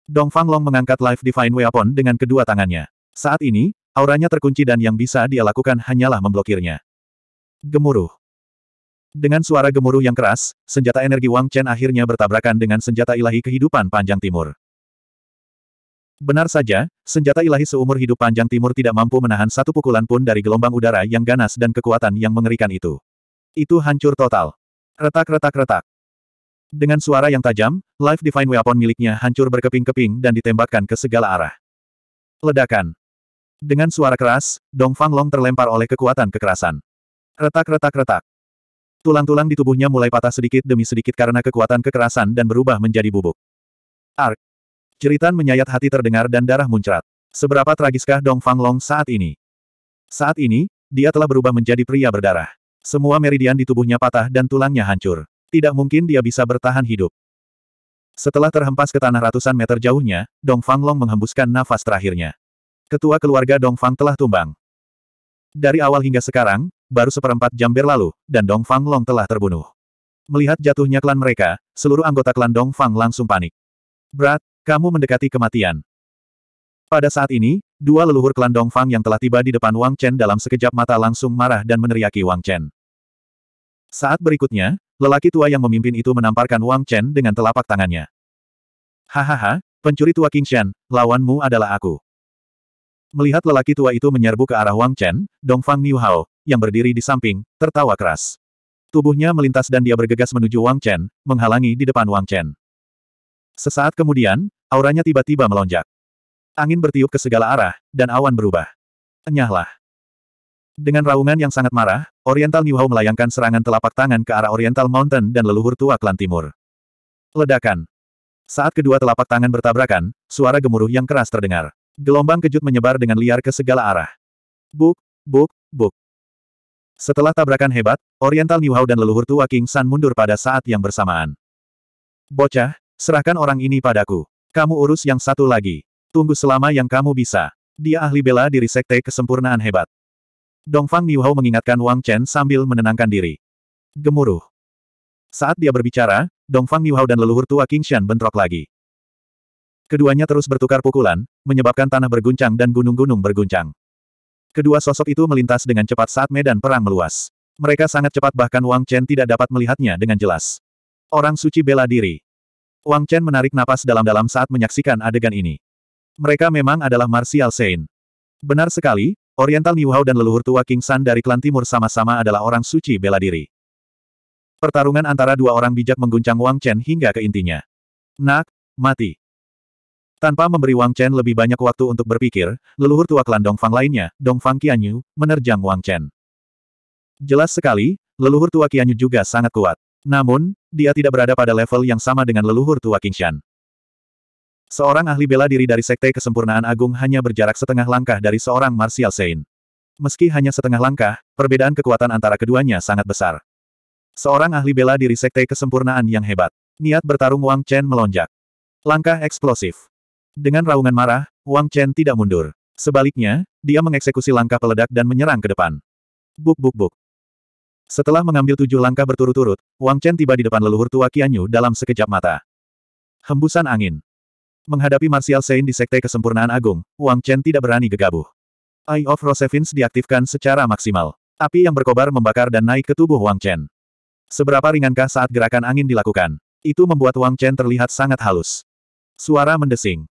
Dong Fang Long mengangkat Life Divine Weapon dengan kedua tangannya. Saat ini, auranya terkunci dan yang bisa dia lakukan hanyalah memblokirnya. Gemuruh. Dengan suara gemuruh yang keras, senjata energi Wang Chen akhirnya bertabrakan dengan senjata ilahi kehidupan panjang timur. Benar saja, senjata ilahi seumur hidup panjang timur tidak mampu menahan satu pukulan pun dari gelombang udara yang ganas dan kekuatan yang mengerikan itu. Itu hancur total. Retak-retak-retak. Dengan suara yang tajam, Life Divine Weapon miliknya hancur berkeping-keping dan ditembakkan ke segala arah. Ledakan. Dengan suara keras, Dong Fang Long terlempar oleh kekuatan kekerasan. Retak-retak-retak. Tulang-tulang di tubuhnya mulai patah sedikit demi sedikit karena kekuatan kekerasan dan berubah menjadi bubuk. Ark. Jeritan menyayat hati terdengar dan darah muncrat. Seberapa tragiskah Dong Fang Long saat ini? Saat ini, dia telah berubah menjadi pria berdarah. Semua meridian di tubuhnya patah dan tulangnya hancur. Tidak mungkin dia bisa bertahan hidup. Setelah terhempas ke tanah ratusan meter jauhnya, Dong Fang Long menghembuskan nafas terakhirnya. Ketua keluarga Dong Fang telah tumbang. Dari awal hingga sekarang, baru seperempat jam berlalu, dan Dong Fang Long telah terbunuh. Melihat jatuhnya klan mereka, seluruh anggota klan Dong Fang langsung panik. Brad, kamu mendekati kematian. Pada saat ini, dua leluhur klan Dongfang yang telah tiba di depan Wang Chen dalam sekejap mata langsung marah dan meneriaki Wang Chen. Saat berikutnya, lelaki tua yang memimpin itu menamparkan Wang Chen dengan telapak tangannya. Hahaha, pencuri tua King Chen, lawanmu adalah aku. Melihat lelaki tua itu menyerbu ke arah Wang Chen, Dongfang Niu Hao, yang berdiri di samping, tertawa keras. Tubuhnya melintas dan dia bergegas menuju Wang Chen, menghalangi di depan Wang Chen. Sesaat kemudian, auranya tiba-tiba melonjak. Angin bertiup ke segala arah, dan awan berubah. Enyahlah. Dengan raungan yang sangat marah, Oriental New melayangkan serangan telapak tangan ke arah Oriental Mountain dan leluhur tua klan timur. Ledakan. Saat kedua telapak tangan bertabrakan, suara gemuruh yang keras terdengar. Gelombang kejut menyebar dengan liar ke segala arah. Buk, buk, buk. Setelah tabrakan hebat, Oriental New dan leluhur tua King San mundur pada saat yang bersamaan. Bocah, Serahkan orang ini padaku. Kamu urus yang satu lagi. Tunggu selama yang kamu bisa. Dia ahli bela diri sekte kesempurnaan hebat. Dongfang Niuhao mengingatkan Wang Chen sambil menenangkan diri. Gemuruh. Saat dia berbicara, Dongfang Niuhao dan leluhur tua Shan bentrok lagi. Keduanya terus bertukar pukulan, menyebabkan tanah berguncang dan gunung-gunung berguncang. Kedua sosok itu melintas dengan cepat saat medan perang meluas. Mereka sangat cepat bahkan Wang Chen tidak dapat melihatnya dengan jelas. Orang suci bela diri. Wang Chen menarik napas dalam-dalam saat menyaksikan adegan ini. Mereka memang adalah Martial Saint. Benar sekali, Oriental Niuhao dan leluhur tua King San dari klan timur sama-sama adalah orang suci bela diri. Pertarungan antara dua orang bijak mengguncang Wang Chen hingga ke intinya. Nak, mati. Tanpa memberi Wang Chen lebih banyak waktu untuk berpikir, leluhur tua klan Dongfang lainnya, Dongfang Qianyu, menerjang Wang Chen. Jelas sekali, leluhur tua Qianyu juga sangat kuat. Namun, dia tidak berada pada level yang sama dengan leluhur tua Qingshan. Seorang ahli bela diri dari Sekte Kesempurnaan Agung hanya berjarak setengah langkah dari seorang Martial Saint. Meski hanya setengah langkah, perbedaan kekuatan antara keduanya sangat besar. Seorang ahli bela diri Sekte Kesempurnaan yang hebat. Niat bertarung Wang Chen melonjak. Langkah eksplosif. Dengan raungan marah, Wang Chen tidak mundur. Sebaliknya, dia mengeksekusi langkah peledak dan menyerang ke depan. Buk buk buk. Setelah mengambil tujuh langkah berturut-turut, Wang Chen tiba di depan leluhur tua Qianyu dalam sekejap mata. Hembusan angin. Menghadapi Martial Sein di Sekte Kesempurnaan Agung, Wang Chen tidak berani gegabah. Eye of Rosevins diaktifkan secara maksimal. Api yang berkobar membakar dan naik ke tubuh Wang Chen. Seberapa ringankah saat gerakan angin dilakukan? Itu membuat Wang Chen terlihat sangat halus. Suara mendesing.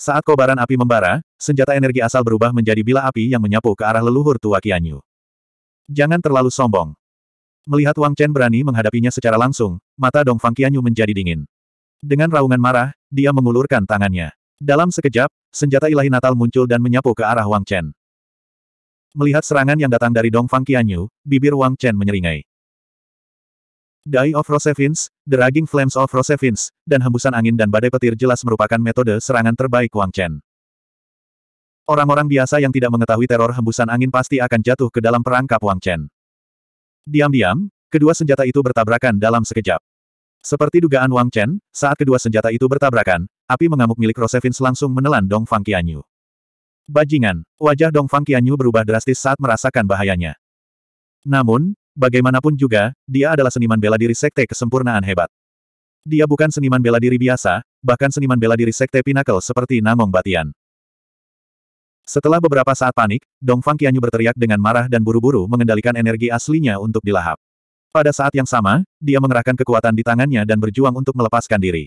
Saat kobaran api membara, senjata energi asal berubah menjadi bila api yang menyapu ke arah leluhur tua Qianyu. Jangan terlalu sombong. Melihat Wang Chen berani menghadapinya secara langsung, mata Dong Fang Qianyu menjadi dingin. Dengan raungan marah, dia mengulurkan tangannya. Dalam sekejap, senjata ilahi natal muncul dan menyapu ke arah Wang Chen. Melihat serangan yang datang dari Dong Fang Qianyu, bibir Wang Chen menyeringai. Dai of Rosevins, The Raging Flames of Rosevins, dan hembusan angin dan badai petir jelas merupakan metode serangan terbaik Wang Chen. Orang-orang biasa yang tidak mengetahui teror hembusan angin pasti akan jatuh ke dalam perangkap Wang Chen. Diam-diam, kedua senjata itu bertabrakan dalam sekejap. Seperti dugaan Wang Chen, saat kedua senjata itu bertabrakan, api mengamuk milik Rosevins langsung menelan Dong Fang Qianyu. Bajingan, wajah Dong Fang Qianyu berubah drastis saat merasakan bahayanya. Namun, bagaimanapun juga, dia adalah seniman bela diri sekte kesempurnaan hebat. Dia bukan seniman bela diri biasa, bahkan seniman bela diri sekte Pinakel seperti Namong Batian. Setelah beberapa saat panik, Dong Fang Qianyu berteriak dengan marah dan buru-buru mengendalikan energi aslinya untuk dilahap. Pada saat yang sama, dia mengerahkan kekuatan di tangannya dan berjuang untuk melepaskan diri.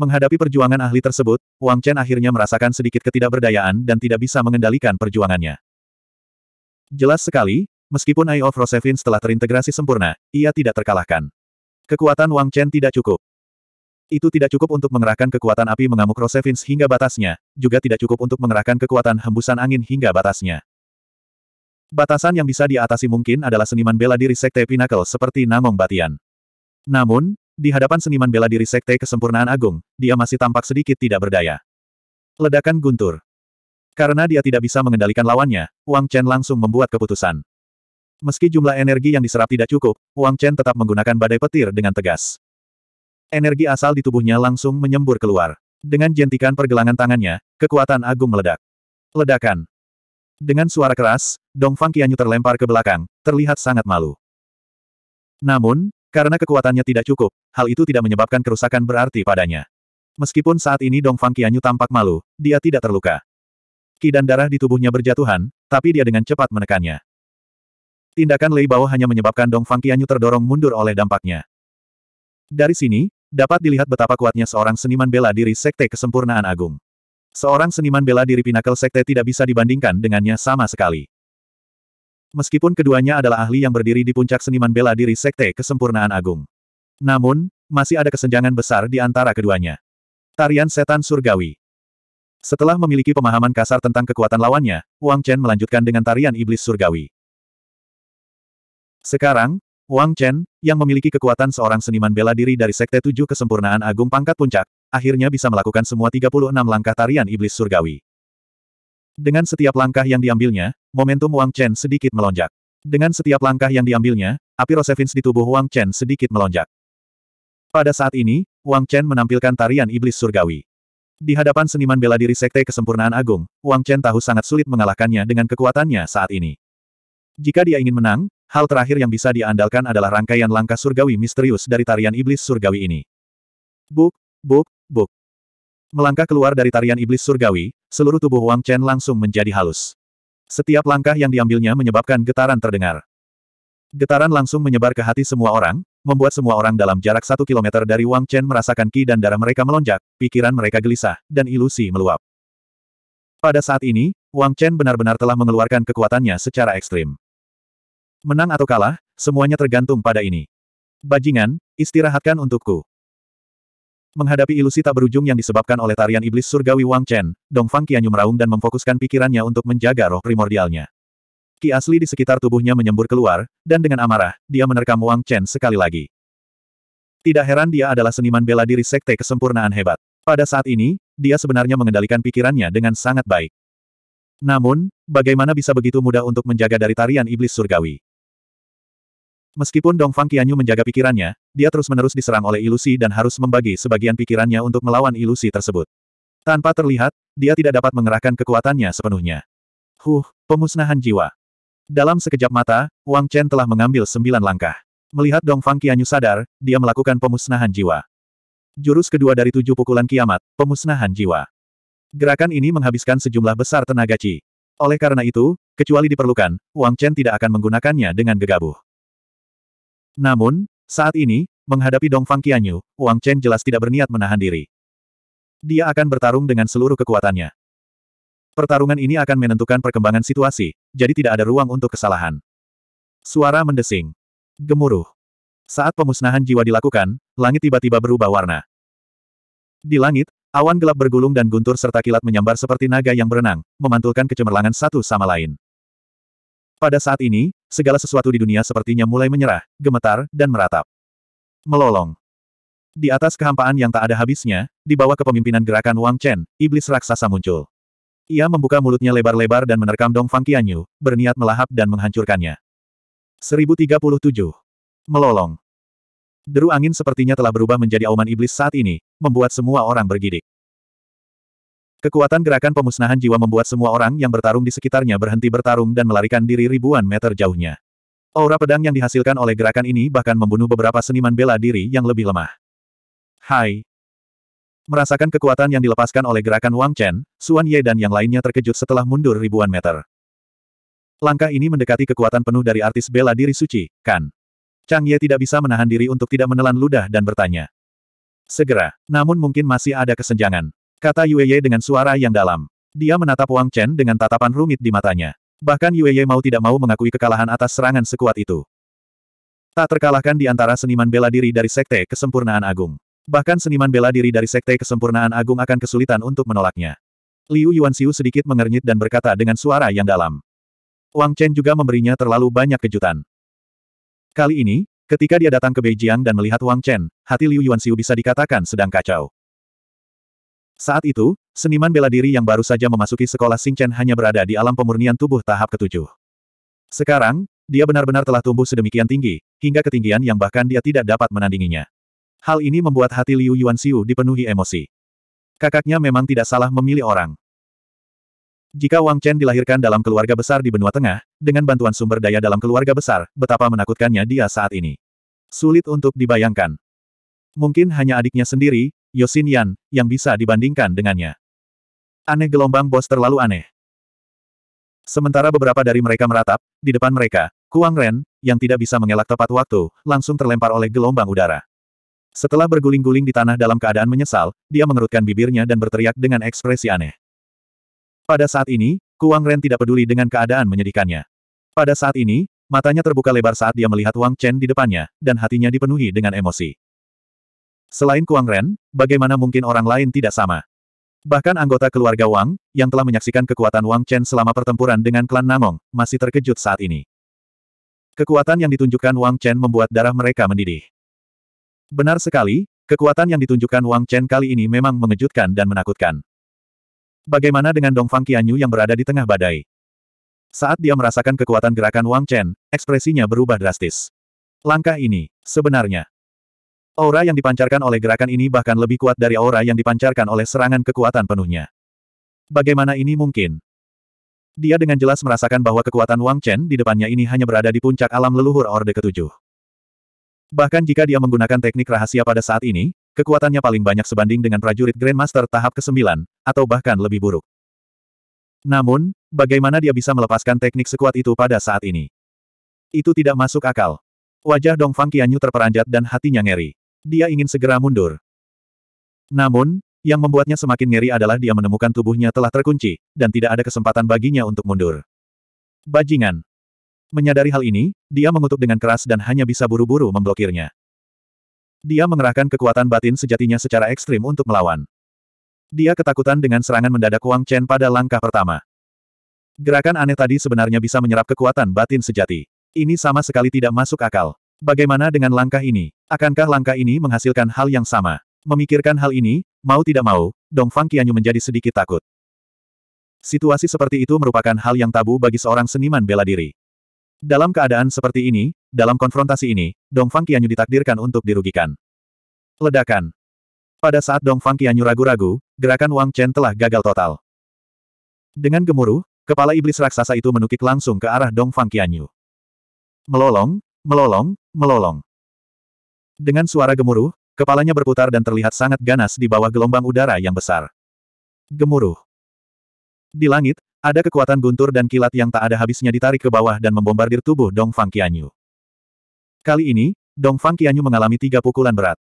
Menghadapi perjuangan ahli tersebut, Wang Chen akhirnya merasakan sedikit ketidakberdayaan dan tidak bisa mengendalikan perjuangannya. Jelas sekali, meskipun Eye of Rosevin telah terintegrasi sempurna, ia tidak terkalahkan. Kekuatan Wang Chen tidak cukup. Itu tidak cukup untuk mengerahkan kekuatan api mengamuk Rosevins hingga batasnya, juga tidak cukup untuk mengerahkan kekuatan hembusan angin hingga batasnya. Batasan yang bisa diatasi mungkin adalah seniman bela diri Sekte Pinnacle seperti Nangong Batian. Namun, di hadapan seniman bela diri Sekte Kesempurnaan Agung, dia masih tampak sedikit tidak berdaya. Ledakan guntur. Karena dia tidak bisa mengendalikan lawannya, Wang Chen langsung membuat keputusan. Meski jumlah energi yang diserap tidak cukup, Wang Chen tetap menggunakan badai petir dengan tegas. Energi asal di tubuhnya langsung menyembur keluar. Dengan jentikan pergelangan tangannya, kekuatan agung meledak. Ledakan. Dengan suara keras, Dongfang Qianyu terlempar ke belakang, terlihat sangat malu. Namun, karena kekuatannya tidak cukup, hal itu tidak menyebabkan kerusakan berarti padanya. Meskipun saat ini Dongfang Qianyu tampak malu, dia tidak terluka. Ki dan darah di tubuhnya berjatuhan, tapi dia dengan cepat menekannya. Tindakan Lei Bao hanya menyebabkan Dongfang Qianyu terdorong mundur oleh dampaknya. Dari sini, Dapat dilihat betapa kuatnya seorang seniman bela diri Sekte Kesempurnaan Agung. Seorang seniman bela diri Pinnacle Sekte tidak bisa dibandingkan dengannya sama sekali. Meskipun keduanya adalah ahli yang berdiri di puncak seniman bela diri Sekte Kesempurnaan Agung. Namun, masih ada kesenjangan besar di antara keduanya. Tarian Setan Surgawi Setelah memiliki pemahaman kasar tentang kekuatan lawannya, Wang Chen melanjutkan dengan tarian Iblis Surgawi. Sekarang, Wang Chen, yang memiliki kekuatan seorang seniman bela diri dari Sekte Tujuh Kesempurnaan Agung Pangkat Puncak, akhirnya bisa melakukan semua 36 langkah tarian iblis surgawi. Dengan setiap langkah yang diambilnya, momentum Wang Chen sedikit melonjak. Dengan setiap langkah yang diambilnya, api Rosevins di tubuh Wang Chen sedikit melonjak. Pada saat ini, Wang Chen menampilkan tarian iblis surgawi. Di hadapan seniman bela diri Sekte Kesempurnaan Agung, Wang Chen tahu sangat sulit mengalahkannya dengan kekuatannya saat ini. Jika dia ingin menang, Hal terakhir yang bisa diandalkan adalah rangkaian langkah surgawi misterius dari tarian iblis surgawi ini. Buk, buk, buk. Melangkah keluar dari tarian iblis surgawi, seluruh tubuh Wang Chen langsung menjadi halus. Setiap langkah yang diambilnya menyebabkan getaran terdengar. Getaran langsung menyebar ke hati semua orang, membuat semua orang dalam jarak satu kilometer dari Wang Chen merasakan ki dan darah mereka melonjak, pikiran mereka gelisah, dan ilusi meluap. Pada saat ini, Wang Chen benar-benar telah mengeluarkan kekuatannya secara ekstrim. Menang atau kalah, semuanya tergantung pada ini. Bajingan, istirahatkan untukku. Menghadapi ilusi tak berujung yang disebabkan oleh tarian iblis surgawi Wang Chen, Dong Fang Qianyu meraung dan memfokuskan pikirannya untuk menjaga roh primordialnya. Ki asli di sekitar tubuhnya menyembur keluar, dan dengan amarah, dia menerkam Wang Chen sekali lagi. Tidak heran dia adalah seniman bela diri sekte kesempurnaan hebat. Pada saat ini, dia sebenarnya mengendalikan pikirannya dengan sangat baik. Namun, bagaimana bisa begitu mudah untuk menjaga dari tarian iblis surgawi? Meskipun Dong Fang Qianyu menjaga pikirannya, dia terus-menerus diserang oleh ilusi dan harus membagi sebagian pikirannya untuk melawan ilusi tersebut. Tanpa terlihat, dia tidak dapat mengerahkan kekuatannya sepenuhnya. Huh, pemusnahan jiwa. Dalam sekejap mata, Wang Chen telah mengambil sembilan langkah. Melihat Dong Fang Qianyu sadar, dia melakukan pemusnahan jiwa. Jurus kedua dari tujuh pukulan kiamat, pemusnahan jiwa. Gerakan ini menghabiskan sejumlah besar tenaga Qi. Oleh karena itu, kecuali diperlukan, Wang Chen tidak akan menggunakannya dengan gegabah. Namun, saat ini, menghadapi Dongfang Qianyu, Wang Chen jelas tidak berniat menahan diri. Dia akan bertarung dengan seluruh kekuatannya. Pertarungan ini akan menentukan perkembangan situasi, jadi tidak ada ruang untuk kesalahan. Suara mendesing. Gemuruh. Saat pemusnahan jiwa dilakukan, langit tiba-tiba berubah warna. Di langit, awan gelap bergulung dan guntur serta kilat menyambar seperti naga yang berenang, memantulkan kecemerlangan satu sama lain. Pada saat ini, segala sesuatu di dunia sepertinya mulai menyerah, gemetar, dan meratap. Melolong. Di atas kehampaan yang tak ada habisnya, di bawah kepemimpinan gerakan Wang Chen, iblis raksasa muncul. Ia membuka mulutnya lebar-lebar dan menerkam Dong Fang Qianyu, berniat melahap dan menghancurkannya. 1037. Melolong. Deru angin sepertinya telah berubah menjadi auman iblis saat ini, membuat semua orang bergidik. Kekuatan gerakan pemusnahan jiwa membuat semua orang yang bertarung di sekitarnya berhenti bertarung dan melarikan diri ribuan meter jauhnya. Aura pedang yang dihasilkan oleh gerakan ini bahkan membunuh beberapa seniman bela diri yang lebih lemah. Hai. Merasakan kekuatan yang dilepaskan oleh gerakan Wang Chen, Xuan Ye dan yang lainnya terkejut setelah mundur ribuan meter. Langkah ini mendekati kekuatan penuh dari artis bela diri suci, kan? Chang Ye tidak bisa menahan diri untuk tidak menelan ludah dan bertanya. Segera, namun mungkin masih ada kesenjangan. Kata Yue dengan suara yang dalam. Dia menatap Wang Chen dengan tatapan rumit di matanya. Bahkan Yue mau tidak mau mengakui kekalahan atas serangan sekuat itu. Tak terkalahkan di antara seniman bela diri dari Sekte Kesempurnaan Agung. Bahkan seniman bela diri dari Sekte Kesempurnaan Agung akan kesulitan untuk menolaknya. Liu Yuanxiu sedikit mengernyit dan berkata dengan suara yang dalam. Wang Chen juga memberinya terlalu banyak kejutan. Kali ini, ketika dia datang ke Beijing dan melihat Wang Chen, hati Liu Yuanxiu bisa dikatakan sedang kacau. Saat itu, seniman bela diri yang baru saja memasuki sekolah Singchen hanya berada di alam pemurnian tubuh tahap ketujuh. Sekarang, dia benar-benar telah tumbuh sedemikian tinggi, hingga ketinggian yang bahkan dia tidak dapat menandinginya. Hal ini membuat hati Liu Yuanxiu dipenuhi emosi. Kakaknya memang tidak salah memilih orang. Jika Wang Chen dilahirkan dalam keluarga besar di benua tengah, dengan bantuan sumber daya dalam keluarga besar, betapa menakutkannya dia saat ini. Sulit untuk dibayangkan. Mungkin hanya adiknya sendiri, Yosin Yan, yang bisa dibandingkan dengannya. Aneh gelombang bos terlalu aneh. Sementara beberapa dari mereka meratap, di depan mereka, Kuang Ren, yang tidak bisa mengelak tepat waktu, langsung terlempar oleh gelombang udara. Setelah berguling-guling di tanah dalam keadaan menyesal, dia mengerutkan bibirnya dan berteriak dengan ekspresi aneh. Pada saat ini, Kuang Ren tidak peduli dengan keadaan menyedihkannya. Pada saat ini, matanya terbuka lebar saat dia melihat Wang Chen di depannya, dan hatinya dipenuhi dengan emosi. Selain Kuang Ren, bagaimana mungkin orang lain tidak sama? Bahkan anggota keluarga Wang, yang telah menyaksikan kekuatan Wang Chen selama pertempuran dengan klan Namong, masih terkejut saat ini. Kekuatan yang ditunjukkan Wang Chen membuat darah mereka mendidih. Benar sekali, kekuatan yang ditunjukkan Wang Chen kali ini memang mengejutkan dan menakutkan. Bagaimana dengan Dongfang Qianyu yang berada di tengah badai? Saat dia merasakan kekuatan gerakan Wang Chen, ekspresinya berubah drastis. Langkah ini, sebenarnya, Aura yang dipancarkan oleh gerakan ini bahkan lebih kuat dari aura yang dipancarkan oleh serangan kekuatan penuhnya. Bagaimana ini mungkin? Dia dengan jelas merasakan bahwa kekuatan Wang Chen di depannya ini hanya berada di puncak alam leluhur Orde Ketujuh. Bahkan jika dia menggunakan teknik rahasia pada saat ini, kekuatannya paling banyak sebanding dengan prajurit Grandmaster tahap ke-9, atau bahkan lebih buruk. Namun, bagaimana dia bisa melepaskan teknik sekuat itu pada saat ini? Itu tidak masuk akal. Wajah Dong Fang Qianyu terperanjat dan hatinya ngeri. Dia ingin segera mundur. Namun, yang membuatnya semakin ngeri adalah dia menemukan tubuhnya telah terkunci, dan tidak ada kesempatan baginya untuk mundur. Bajingan. Menyadari hal ini, dia mengutuk dengan keras dan hanya bisa buru-buru memblokirnya. Dia mengerahkan kekuatan batin sejatinya secara ekstrim untuk melawan. Dia ketakutan dengan serangan mendadak Wang Chen pada langkah pertama. Gerakan aneh tadi sebenarnya bisa menyerap kekuatan batin sejati. Ini sama sekali tidak masuk akal. Bagaimana dengan langkah ini? Akankah langkah ini menghasilkan hal yang sama? Memikirkan hal ini, mau tidak mau, Dong Fang Qianyu menjadi sedikit takut. Situasi seperti itu merupakan hal yang tabu bagi seorang seniman bela diri. Dalam keadaan seperti ini, dalam konfrontasi ini, Dong Fang Qianyu ditakdirkan untuk dirugikan. Ledakan. Pada saat Dong Fang Qianyu ragu-ragu, gerakan Wang Chen telah gagal total. Dengan gemuruh, kepala iblis raksasa itu menukik langsung ke arah Dong Fang Qianyu. Melolong, melolong, melolong. Dengan suara gemuruh, kepalanya berputar dan terlihat sangat ganas di bawah gelombang udara yang besar. Gemuruh. Di langit, ada kekuatan guntur dan kilat yang tak ada habisnya ditarik ke bawah dan membombardir tubuh Dong Fang Qianyu. Kali ini, Dong Fang Qianyu mengalami tiga pukulan berat.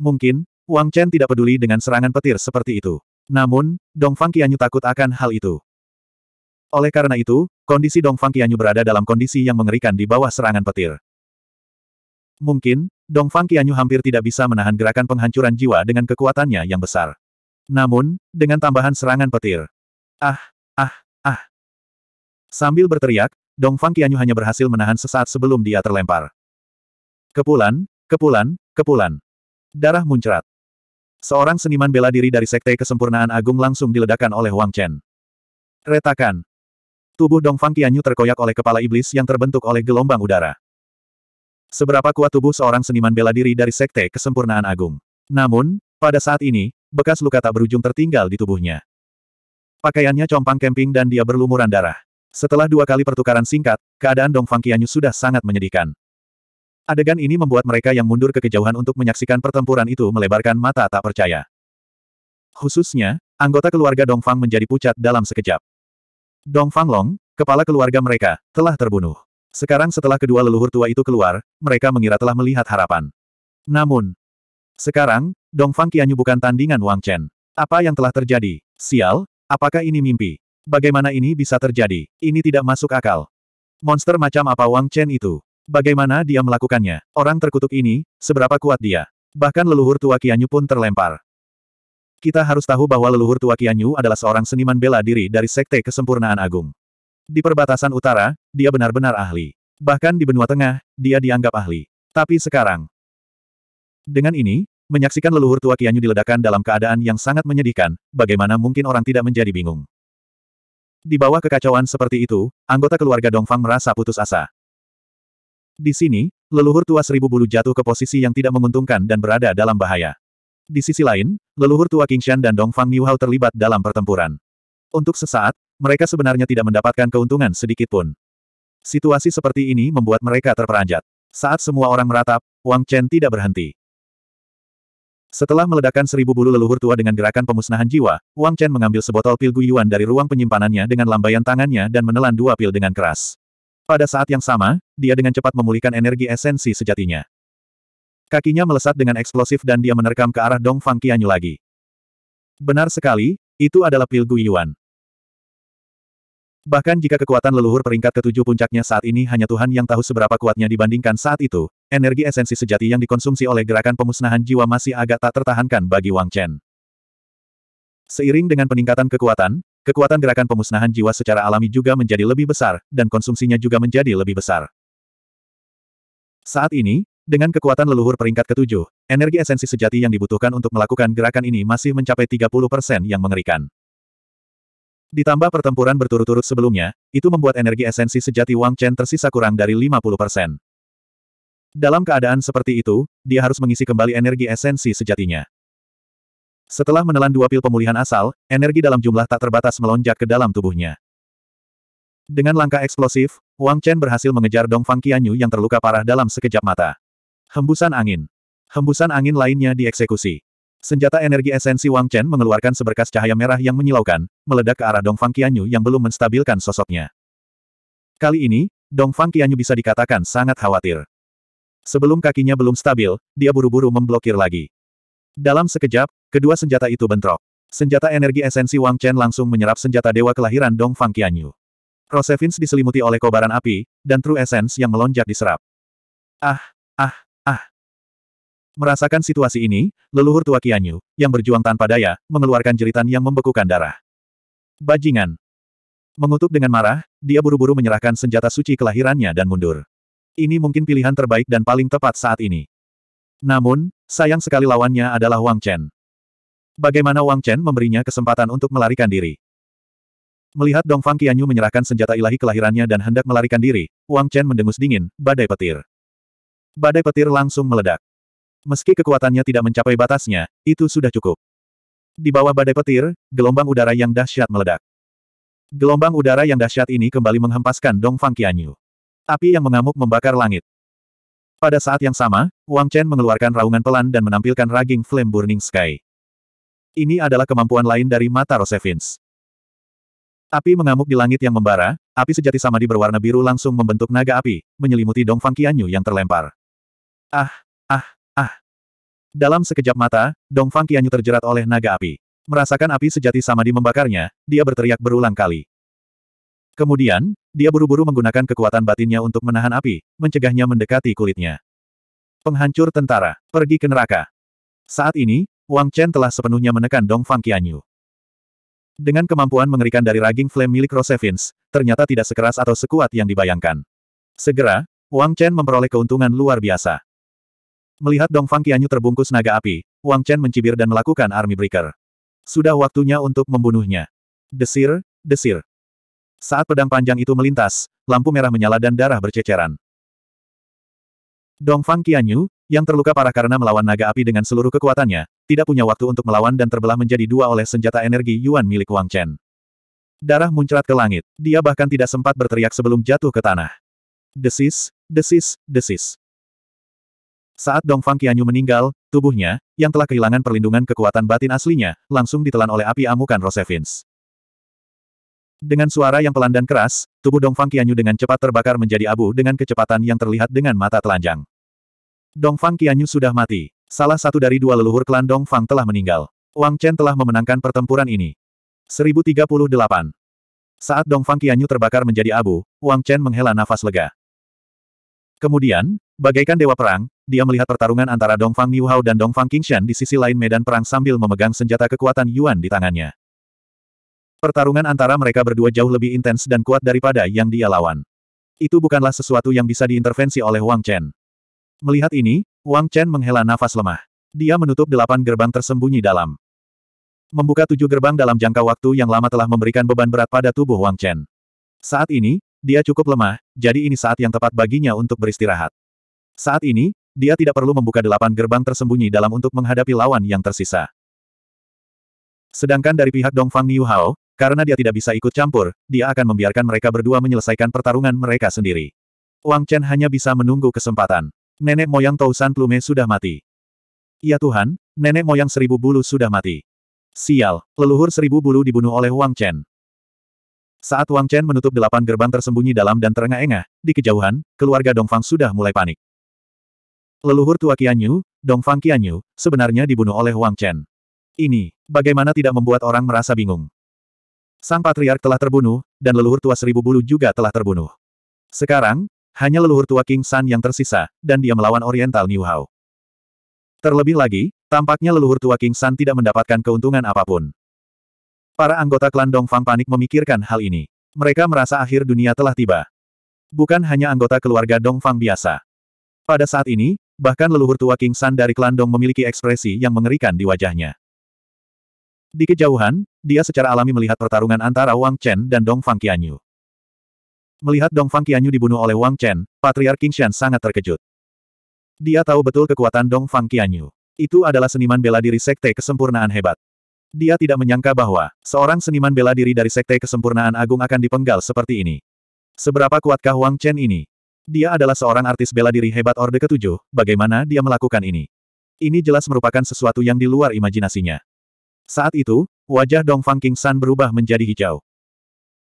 Mungkin, Wang Chen tidak peduli dengan serangan petir seperti itu. Namun, Dong Fang Qianyu takut akan hal itu. Oleh karena itu, kondisi Dong Fang Qianyu berada dalam kondisi yang mengerikan di bawah serangan petir. Mungkin, Dong Fang Qianyu hampir tidak bisa menahan gerakan penghancuran jiwa dengan kekuatannya yang besar. Namun, dengan tambahan serangan petir. Ah, ah, ah. Sambil berteriak, Dong Fang Qianyu hanya berhasil menahan sesaat sebelum dia terlempar. Kepulan, kepulan, kepulan. Darah muncrat. Seorang seniman bela diri dari Sekte Kesempurnaan Agung langsung diledakkan oleh Wang Chen. Retakan. Tubuh Dong Fang Qianyu terkoyak oleh kepala iblis yang terbentuk oleh gelombang udara. Seberapa kuat tubuh seorang seniman bela diri dari Sekte Kesempurnaan Agung. Namun, pada saat ini, bekas luka tak berujung tertinggal di tubuhnya. Pakaiannya compang kemping dan dia berlumuran darah. Setelah dua kali pertukaran singkat, keadaan Dongfang Qianyu sudah sangat menyedihkan. Adegan ini membuat mereka yang mundur ke kejauhan untuk menyaksikan pertempuran itu melebarkan mata tak percaya. Khususnya, anggota keluarga Dongfang menjadi pucat dalam sekejap. Dongfang Long, kepala keluarga mereka, telah terbunuh. Sekarang setelah kedua leluhur tua itu keluar, mereka mengira telah melihat harapan. Namun, sekarang, Dongfang Qianyu bukan tandingan Wang Chen. Apa yang telah terjadi? Sial, apakah ini mimpi? Bagaimana ini bisa terjadi? Ini tidak masuk akal. Monster macam apa Wang Chen itu? Bagaimana dia melakukannya? Orang terkutuk ini, seberapa kuat dia? Bahkan leluhur tua Qianyu pun terlempar. Kita harus tahu bahwa leluhur tua Qianyu adalah seorang seniman bela diri dari Sekte Kesempurnaan Agung. Di perbatasan utara, dia benar-benar ahli. Bahkan di benua tengah, dia dianggap ahli. Tapi sekarang, dengan ini, menyaksikan leluhur tua Kianyu diledakkan dalam keadaan yang sangat menyedihkan, bagaimana mungkin orang tidak menjadi bingung. Di bawah kekacauan seperti itu, anggota keluarga Dongfang merasa putus asa. Di sini, leluhur tua seribu bulu jatuh ke posisi yang tidak menguntungkan dan berada dalam bahaya. Di sisi lain, leluhur tua Kingshan dan Dongfang Niuhao terlibat dalam pertempuran. Untuk sesaat, mereka sebenarnya tidak mendapatkan keuntungan sedikit pun. Situasi seperti ini membuat mereka terperanjat. Saat semua orang meratap, Wang Chen tidak berhenti. Setelah meledakkan seribu bulu leluhur tua dengan gerakan pemusnahan jiwa, Wang Chen mengambil sebotol pil guyuan dari ruang penyimpanannya dengan lambaian tangannya dan menelan dua pil dengan keras. Pada saat yang sama, dia dengan cepat memulihkan energi esensi sejatinya. Kakinya melesat dengan eksplosif dan dia menerkam ke arah Dong Fang Qianyu lagi. Benar sekali, itu adalah pil guyuan. Bahkan jika kekuatan leluhur peringkat ketujuh puncaknya saat ini hanya Tuhan yang tahu seberapa kuatnya dibandingkan saat itu, energi esensi sejati yang dikonsumsi oleh gerakan pemusnahan jiwa masih agak tak tertahankan bagi Wang Chen. Seiring dengan peningkatan kekuatan, kekuatan gerakan pemusnahan jiwa secara alami juga menjadi lebih besar, dan konsumsinya juga menjadi lebih besar. Saat ini, dengan kekuatan leluhur peringkat ketujuh, energi esensi sejati yang dibutuhkan untuk melakukan gerakan ini masih mencapai 30% yang mengerikan. Ditambah pertempuran berturut-turut sebelumnya, itu membuat energi esensi sejati Wang Chen tersisa kurang dari 50%. Dalam keadaan seperti itu, dia harus mengisi kembali energi esensi sejatinya. Setelah menelan dua pil pemulihan asal, energi dalam jumlah tak terbatas melonjak ke dalam tubuhnya. Dengan langkah eksplosif, Wang Chen berhasil mengejar Dong Fang Qianyu yang terluka parah dalam sekejap mata. Hembusan angin. Hembusan angin lainnya dieksekusi. Senjata energi esensi Wang Chen mengeluarkan seberkas cahaya merah yang menyilaukan, meledak ke arah Dong Fang Qianyu yang belum menstabilkan sosoknya. Kali ini, Dong Fang Qianyu bisa dikatakan sangat khawatir. Sebelum kakinya belum stabil, dia buru-buru memblokir lagi. Dalam sekejap, kedua senjata itu bentrok. Senjata energi esensi Wang Chen langsung menyerap senjata dewa kelahiran Dong Fang Qianyu. Rosevins diselimuti oleh kobaran api, dan True Essence yang melonjak diserap. Ah, ah, Merasakan situasi ini, leluhur tua Kianyu, yang berjuang tanpa daya, mengeluarkan jeritan yang membekukan darah. Bajingan. Mengutuk dengan marah, dia buru-buru menyerahkan senjata suci kelahirannya dan mundur. Ini mungkin pilihan terbaik dan paling tepat saat ini. Namun, sayang sekali lawannya adalah Wang Chen. Bagaimana Wang Chen memberinya kesempatan untuk melarikan diri? Melihat Dongfang Qianyu menyerahkan senjata ilahi kelahirannya dan hendak melarikan diri, Wang Chen mendengus dingin, badai petir. Badai petir langsung meledak meski kekuatannya tidak mencapai batasnya, itu sudah cukup. Di bawah badai petir, gelombang udara yang dahsyat meledak. Gelombang udara yang dahsyat ini kembali menghempaskan Dong Fang Qianyu. Api yang mengamuk membakar langit. Pada saat yang sama, Wang Chen mengeluarkan raungan pelan dan menampilkan raging Flame Burning Sky. Ini adalah kemampuan lain dari mata Rosevins. Api mengamuk di langit yang membara, api sejati samadi berwarna biru langsung membentuk naga api, menyelimuti Dong Fang Qianyu yang terlempar. Ah, Ah! Dalam sekejap mata, Dong Fang Qianyu terjerat oleh naga api. Merasakan api sejati sama di membakarnya, dia berteriak berulang kali. Kemudian, dia buru-buru menggunakan kekuatan batinnya untuk menahan api, mencegahnya mendekati kulitnya. Penghancur tentara, pergi ke neraka. Saat ini, Wang Chen telah sepenuhnya menekan Dong Fang Qianyu. Dengan kemampuan mengerikan dari raging flame milik Rosevins, ternyata tidak sekeras atau sekuat yang dibayangkan. Segera, Wang Chen memperoleh keuntungan luar biasa. Melihat Dongfang Qianyu terbungkus naga api, Wang Chen mencibir dan melakukan army breaker. Sudah waktunya untuk membunuhnya. Desir, desir. Saat pedang panjang itu melintas, lampu merah menyala dan darah berceceran. Dongfang Qianyu, yang terluka parah karena melawan naga api dengan seluruh kekuatannya, tidak punya waktu untuk melawan dan terbelah menjadi dua oleh senjata energi Yuan milik Wang Chen. Darah muncrat ke langit, dia bahkan tidak sempat berteriak sebelum jatuh ke tanah. Desis, desis, desis. Saat Dongfang Qianyu meninggal, tubuhnya, yang telah kehilangan perlindungan kekuatan batin aslinya, langsung ditelan oleh api amukan Rosevins. Dengan suara yang pelan dan keras, tubuh Dongfang Qianyu dengan cepat terbakar menjadi abu dengan kecepatan yang terlihat dengan mata telanjang. Dongfang Qianyu sudah mati. Salah satu dari dua leluhur klan Dongfang telah meninggal. Wang Chen telah memenangkan pertempuran ini. 1038. Saat Dongfang Qianyu terbakar menjadi abu, Wang Chen menghela nafas lega. Kemudian, bagaikan dewa perang, dia melihat pertarungan antara Dongfang Niuhao dan Dongfang Qingshan di sisi lain medan perang sambil memegang senjata kekuatan Yuan di tangannya. Pertarungan antara mereka berdua jauh lebih intens dan kuat daripada yang dia lawan. Itu bukanlah sesuatu yang bisa diintervensi oleh Wang Chen. Melihat ini, Wang Chen menghela nafas lemah. Dia menutup delapan gerbang tersembunyi dalam. Membuka tujuh gerbang dalam jangka waktu yang lama telah memberikan beban berat pada tubuh Wang Chen. Saat ini, dia cukup lemah, jadi ini saat yang tepat baginya untuk beristirahat. Saat ini, dia tidak perlu membuka delapan gerbang tersembunyi dalam untuk menghadapi lawan yang tersisa. Sedangkan dari pihak Dongfang Niu Hao, karena dia tidak bisa ikut campur, dia akan membiarkan mereka berdua menyelesaikan pertarungan mereka sendiri. Wang Chen hanya bisa menunggu kesempatan. Nenek moyang Tousan Plume sudah mati. Ya Tuhan, nenek moyang seribu bulu sudah mati. Sial, leluhur seribu bulu dibunuh oleh Wang Chen. Saat Wang Chen menutup delapan gerbang tersembunyi dalam dan terengah-engah, di kejauhan, keluarga Dongfang sudah mulai panik. Leluhur tua Kianyu, Dongfang Kianyu, sebenarnya dibunuh oleh Wang Chen. Ini, bagaimana tidak membuat orang merasa bingung. Sang Patriark telah terbunuh, dan leluhur tua seribu bulu juga telah terbunuh. Sekarang, hanya leluhur tua King San yang tersisa, dan dia melawan Oriental New Hao. Terlebih lagi, tampaknya leluhur tua King San tidak mendapatkan keuntungan apapun. Para anggota klan Dongfang panik memikirkan hal ini. Mereka merasa akhir dunia telah tiba. Bukan hanya anggota keluarga Dongfang biasa. Pada saat ini, Bahkan leluhur tua King San dari klan Dong memiliki ekspresi yang mengerikan di wajahnya. Di kejauhan, dia secara alami melihat pertarungan antara Wang Chen dan Dong Fang Qianyu. Melihat Dong Fang Qianyu dibunuh oleh Wang Chen, Patriark Shan sangat terkejut. Dia tahu betul kekuatan Dong Fang Qianyu. Itu adalah seniman bela diri sekte kesempurnaan hebat. Dia tidak menyangka bahwa seorang seniman bela diri dari sekte kesempurnaan agung akan dipenggal seperti ini. Seberapa kuatkah Wang Chen ini? Dia adalah seorang artis bela diri hebat Orde Ketujuh, bagaimana dia melakukan ini? Ini jelas merupakan sesuatu yang di luar imajinasinya. Saat itu, wajah Dongfang San berubah menjadi hijau.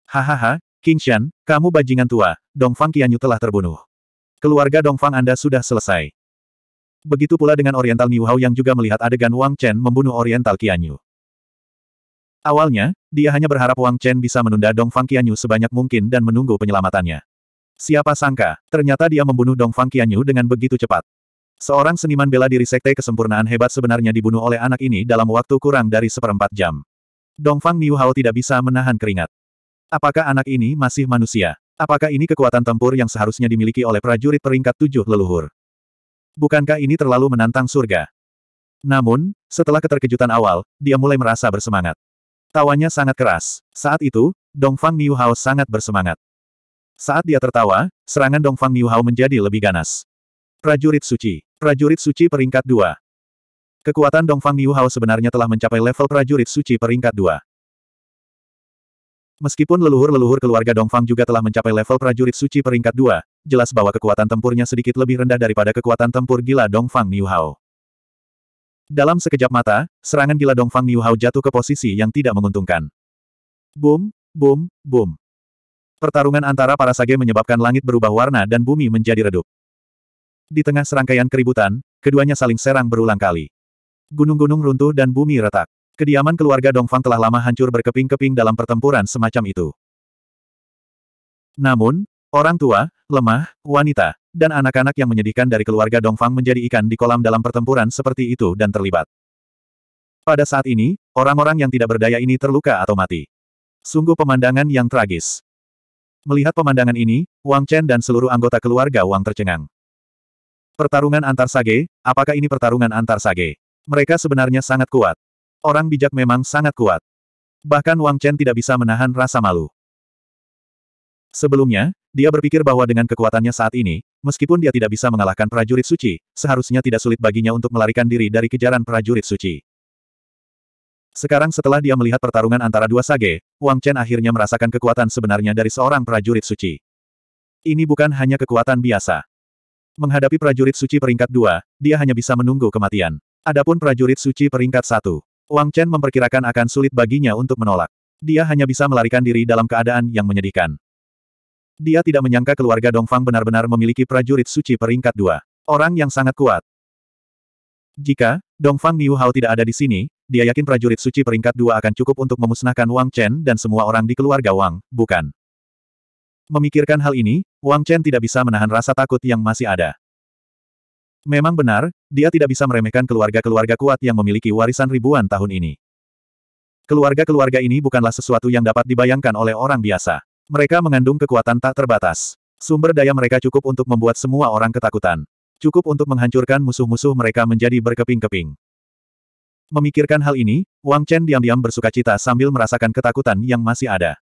Hahaha, Kingshan, kamu bajingan tua, Dongfang Kianyu telah terbunuh. Keluarga Dongfang Anda sudah selesai. Begitu pula dengan Oriental Niu Hao yang juga melihat adegan Wang Chen membunuh Oriental Kianyu. Awalnya, dia hanya berharap Wang Chen bisa menunda Dongfang Kianyu sebanyak mungkin dan menunggu penyelamatannya. Siapa sangka, ternyata dia membunuh Dong Fang Qianyu dengan begitu cepat. Seorang seniman bela diri sekte kesempurnaan hebat sebenarnya dibunuh oleh anak ini dalam waktu kurang dari seperempat jam. Dong Fang Niu Hao tidak bisa menahan keringat. Apakah anak ini masih manusia? Apakah ini kekuatan tempur yang seharusnya dimiliki oleh prajurit peringkat tujuh leluhur? Bukankah ini terlalu menantang surga? Namun, setelah keterkejutan awal, dia mulai merasa bersemangat. Tawanya sangat keras. Saat itu, Dong Fang Niu Hao sangat bersemangat. Saat dia tertawa, serangan Dongfang Niuhao menjadi lebih ganas. Prajurit Suci. Prajurit Suci peringkat 2. Kekuatan Dongfang Niuhao sebenarnya telah mencapai level prajurit suci peringkat 2. Meskipun leluhur-leluhur keluarga Dongfang juga telah mencapai level prajurit suci peringkat 2, jelas bahwa kekuatan tempurnya sedikit lebih rendah daripada kekuatan tempur gila Dongfang Niuhao. Dalam sekejap mata, serangan gila Dongfang Niuhao jatuh ke posisi yang tidak menguntungkan. Boom, boom, boom. Pertarungan antara para sage menyebabkan langit berubah warna dan bumi menjadi redup. Di tengah serangkaian keributan, keduanya saling serang berulang kali. Gunung-gunung runtuh dan bumi retak. Kediaman keluarga Dongfang telah lama hancur berkeping-keping dalam pertempuran semacam itu. Namun, orang tua, lemah, wanita, dan anak-anak yang menyedihkan dari keluarga Dongfang menjadi ikan di kolam dalam pertempuran seperti itu dan terlibat. Pada saat ini, orang-orang yang tidak berdaya ini terluka atau mati. Sungguh pemandangan yang tragis. Melihat pemandangan ini, Wang Chen dan seluruh anggota keluarga Wang tercengang. Pertarungan antar sage, apakah ini pertarungan antar sage? Mereka sebenarnya sangat kuat. Orang bijak memang sangat kuat. Bahkan Wang Chen tidak bisa menahan rasa malu. Sebelumnya, dia berpikir bahwa dengan kekuatannya saat ini, meskipun dia tidak bisa mengalahkan prajurit suci, seharusnya tidak sulit baginya untuk melarikan diri dari kejaran prajurit suci. Sekarang setelah dia melihat pertarungan antara dua sage, Wang Chen akhirnya merasakan kekuatan sebenarnya dari seorang prajurit suci. Ini bukan hanya kekuatan biasa. Menghadapi prajurit suci peringkat dua, dia hanya bisa menunggu kematian. Adapun prajurit suci peringkat satu, Wang Chen memperkirakan akan sulit baginya untuk menolak. Dia hanya bisa melarikan diri dalam keadaan yang menyedihkan. Dia tidak menyangka keluarga Dongfang benar-benar memiliki prajurit suci peringkat dua. Orang yang sangat kuat. Jika Dongfang Niu Hao tidak ada di sini, dia yakin prajurit suci peringkat dua akan cukup untuk memusnahkan Wang Chen dan semua orang di keluarga Wang, bukan? Memikirkan hal ini, Wang Chen tidak bisa menahan rasa takut yang masih ada. Memang benar, dia tidak bisa meremehkan keluarga-keluarga kuat yang memiliki warisan ribuan tahun ini. Keluarga-keluarga ini bukanlah sesuatu yang dapat dibayangkan oleh orang biasa. Mereka mengandung kekuatan tak terbatas. Sumber daya mereka cukup untuk membuat semua orang ketakutan. Cukup untuk menghancurkan musuh-musuh mereka menjadi berkeping-keping. Memikirkan hal ini, Wang Chen diam-diam bersuka cita sambil merasakan ketakutan yang masih ada.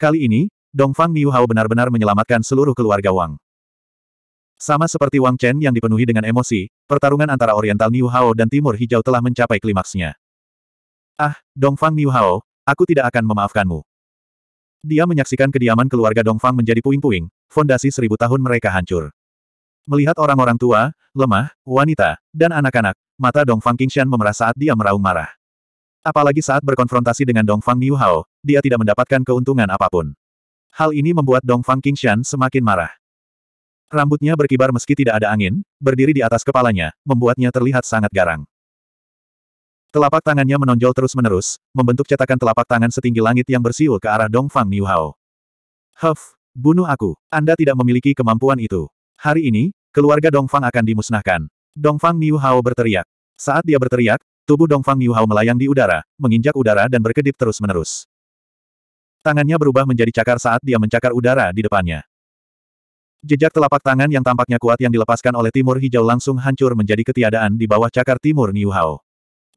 Kali ini, Dongfang Hao benar-benar menyelamatkan seluruh keluarga Wang. Sama seperti Wang Chen yang dipenuhi dengan emosi, pertarungan antara Oriental Hao dan Timur Hijau telah mencapai klimaksnya. Ah, Dongfang Hao, aku tidak akan memaafkanmu. Dia menyaksikan kediaman keluarga Dongfang menjadi puing-puing, fondasi seribu tahun mereka hancur. Melihat orang-orang tua, lemah, wanita, dan anak-anak, mata Dong Fang Qingshan memerah saat dia meraung marah. Apalagi saat berkonfrontasi dengan Dong Fang Niu Hao, dia tidak mendapatkan keuntungan apapun. Hal ini membuat Dong Fang Qingshan semakin marah. Rambutnya berkibar meski tidak ada angin, berdiri di atas kepalanya, membuatnya terlihat sangat garang. Telapak tangannya menonjol terus-menerus, membentuk cetakan telapak tangan setinggi langit yang bersiul ke arah Dongfang Niu Hao. Huff, bunuh aku, Anda tidak memiliki kemampuan itu. Hari ini, Keluarga Dongfang akan dimusnahkan. Dongfang Niu Hao berteriak. Saat dia berteriak, tubuh Dongfang Niu Hao melayang di udara, menginjak udara dan berkedip terus-menerus. Tangannya berubah menjadi cakar saat dia mencakar udara di depannya. Jejak telapak tangan yang tampaknya kuat yang dilepaskan oleh timur hijau langsung hancur menjadi ketiadaan di bawah cakar timur Niu Hao.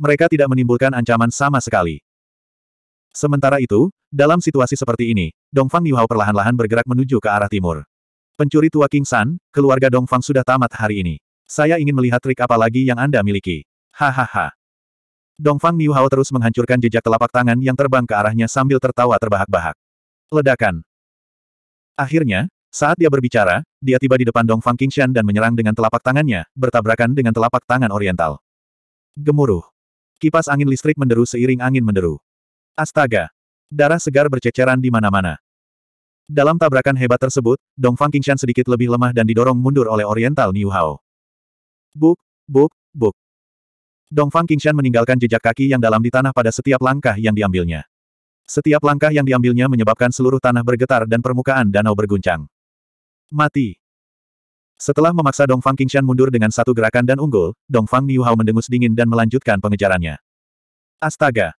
Mereka tidak menimbulkan ancaman sama sekali. Sementara itu, dalam situasi seperti ini, Dongfang Niu Hao perlahan-lahan bergerak menuju ke arah timur. Pencuri tua King San, keluarga Dongfang sudah tamat hari ini. Saya ingin melihat trik apa lagi yang Anda miliki. Hahaha. Dongfang Niu Hao terus menghancurkan jejak telapak tangan yang terbang ke arahnya sambil tertawa terbahak-bahak. Ledakan. Akhirnya, saat dia berbicara, dia tiba di depan Dongfang Kingshan dan menyerang dengan telapak tangannya, bertabrakan dengan telapak tangan oriental. Gemuruh. Kipas angin listrik menderu seiring angin menderu. Astaga. Darah segar berceceran di mana-mana. Dalam tabrakan hebat tersebut, Dong Fang Qingshan sedikit lebih lemah dan didorong mundur oleh Oriental Niu Hao. Buk, buk, buk. Dong Fang Qingshan meninggalkan jejak kaki yang dalam di tanah pada setiap langkah yang diambilnya. Setiap langkah yang diambilnya menyebabkan seluruh tanah bergetar dan permukaan danau berguncang. Mati. Setelah memaksa Dong Fang Qingshan mundur dengan satu gerakan dan unggul, Dong Fang Niu Hao mendengus dingin dan melanjutkan pengejarannya. Astaga!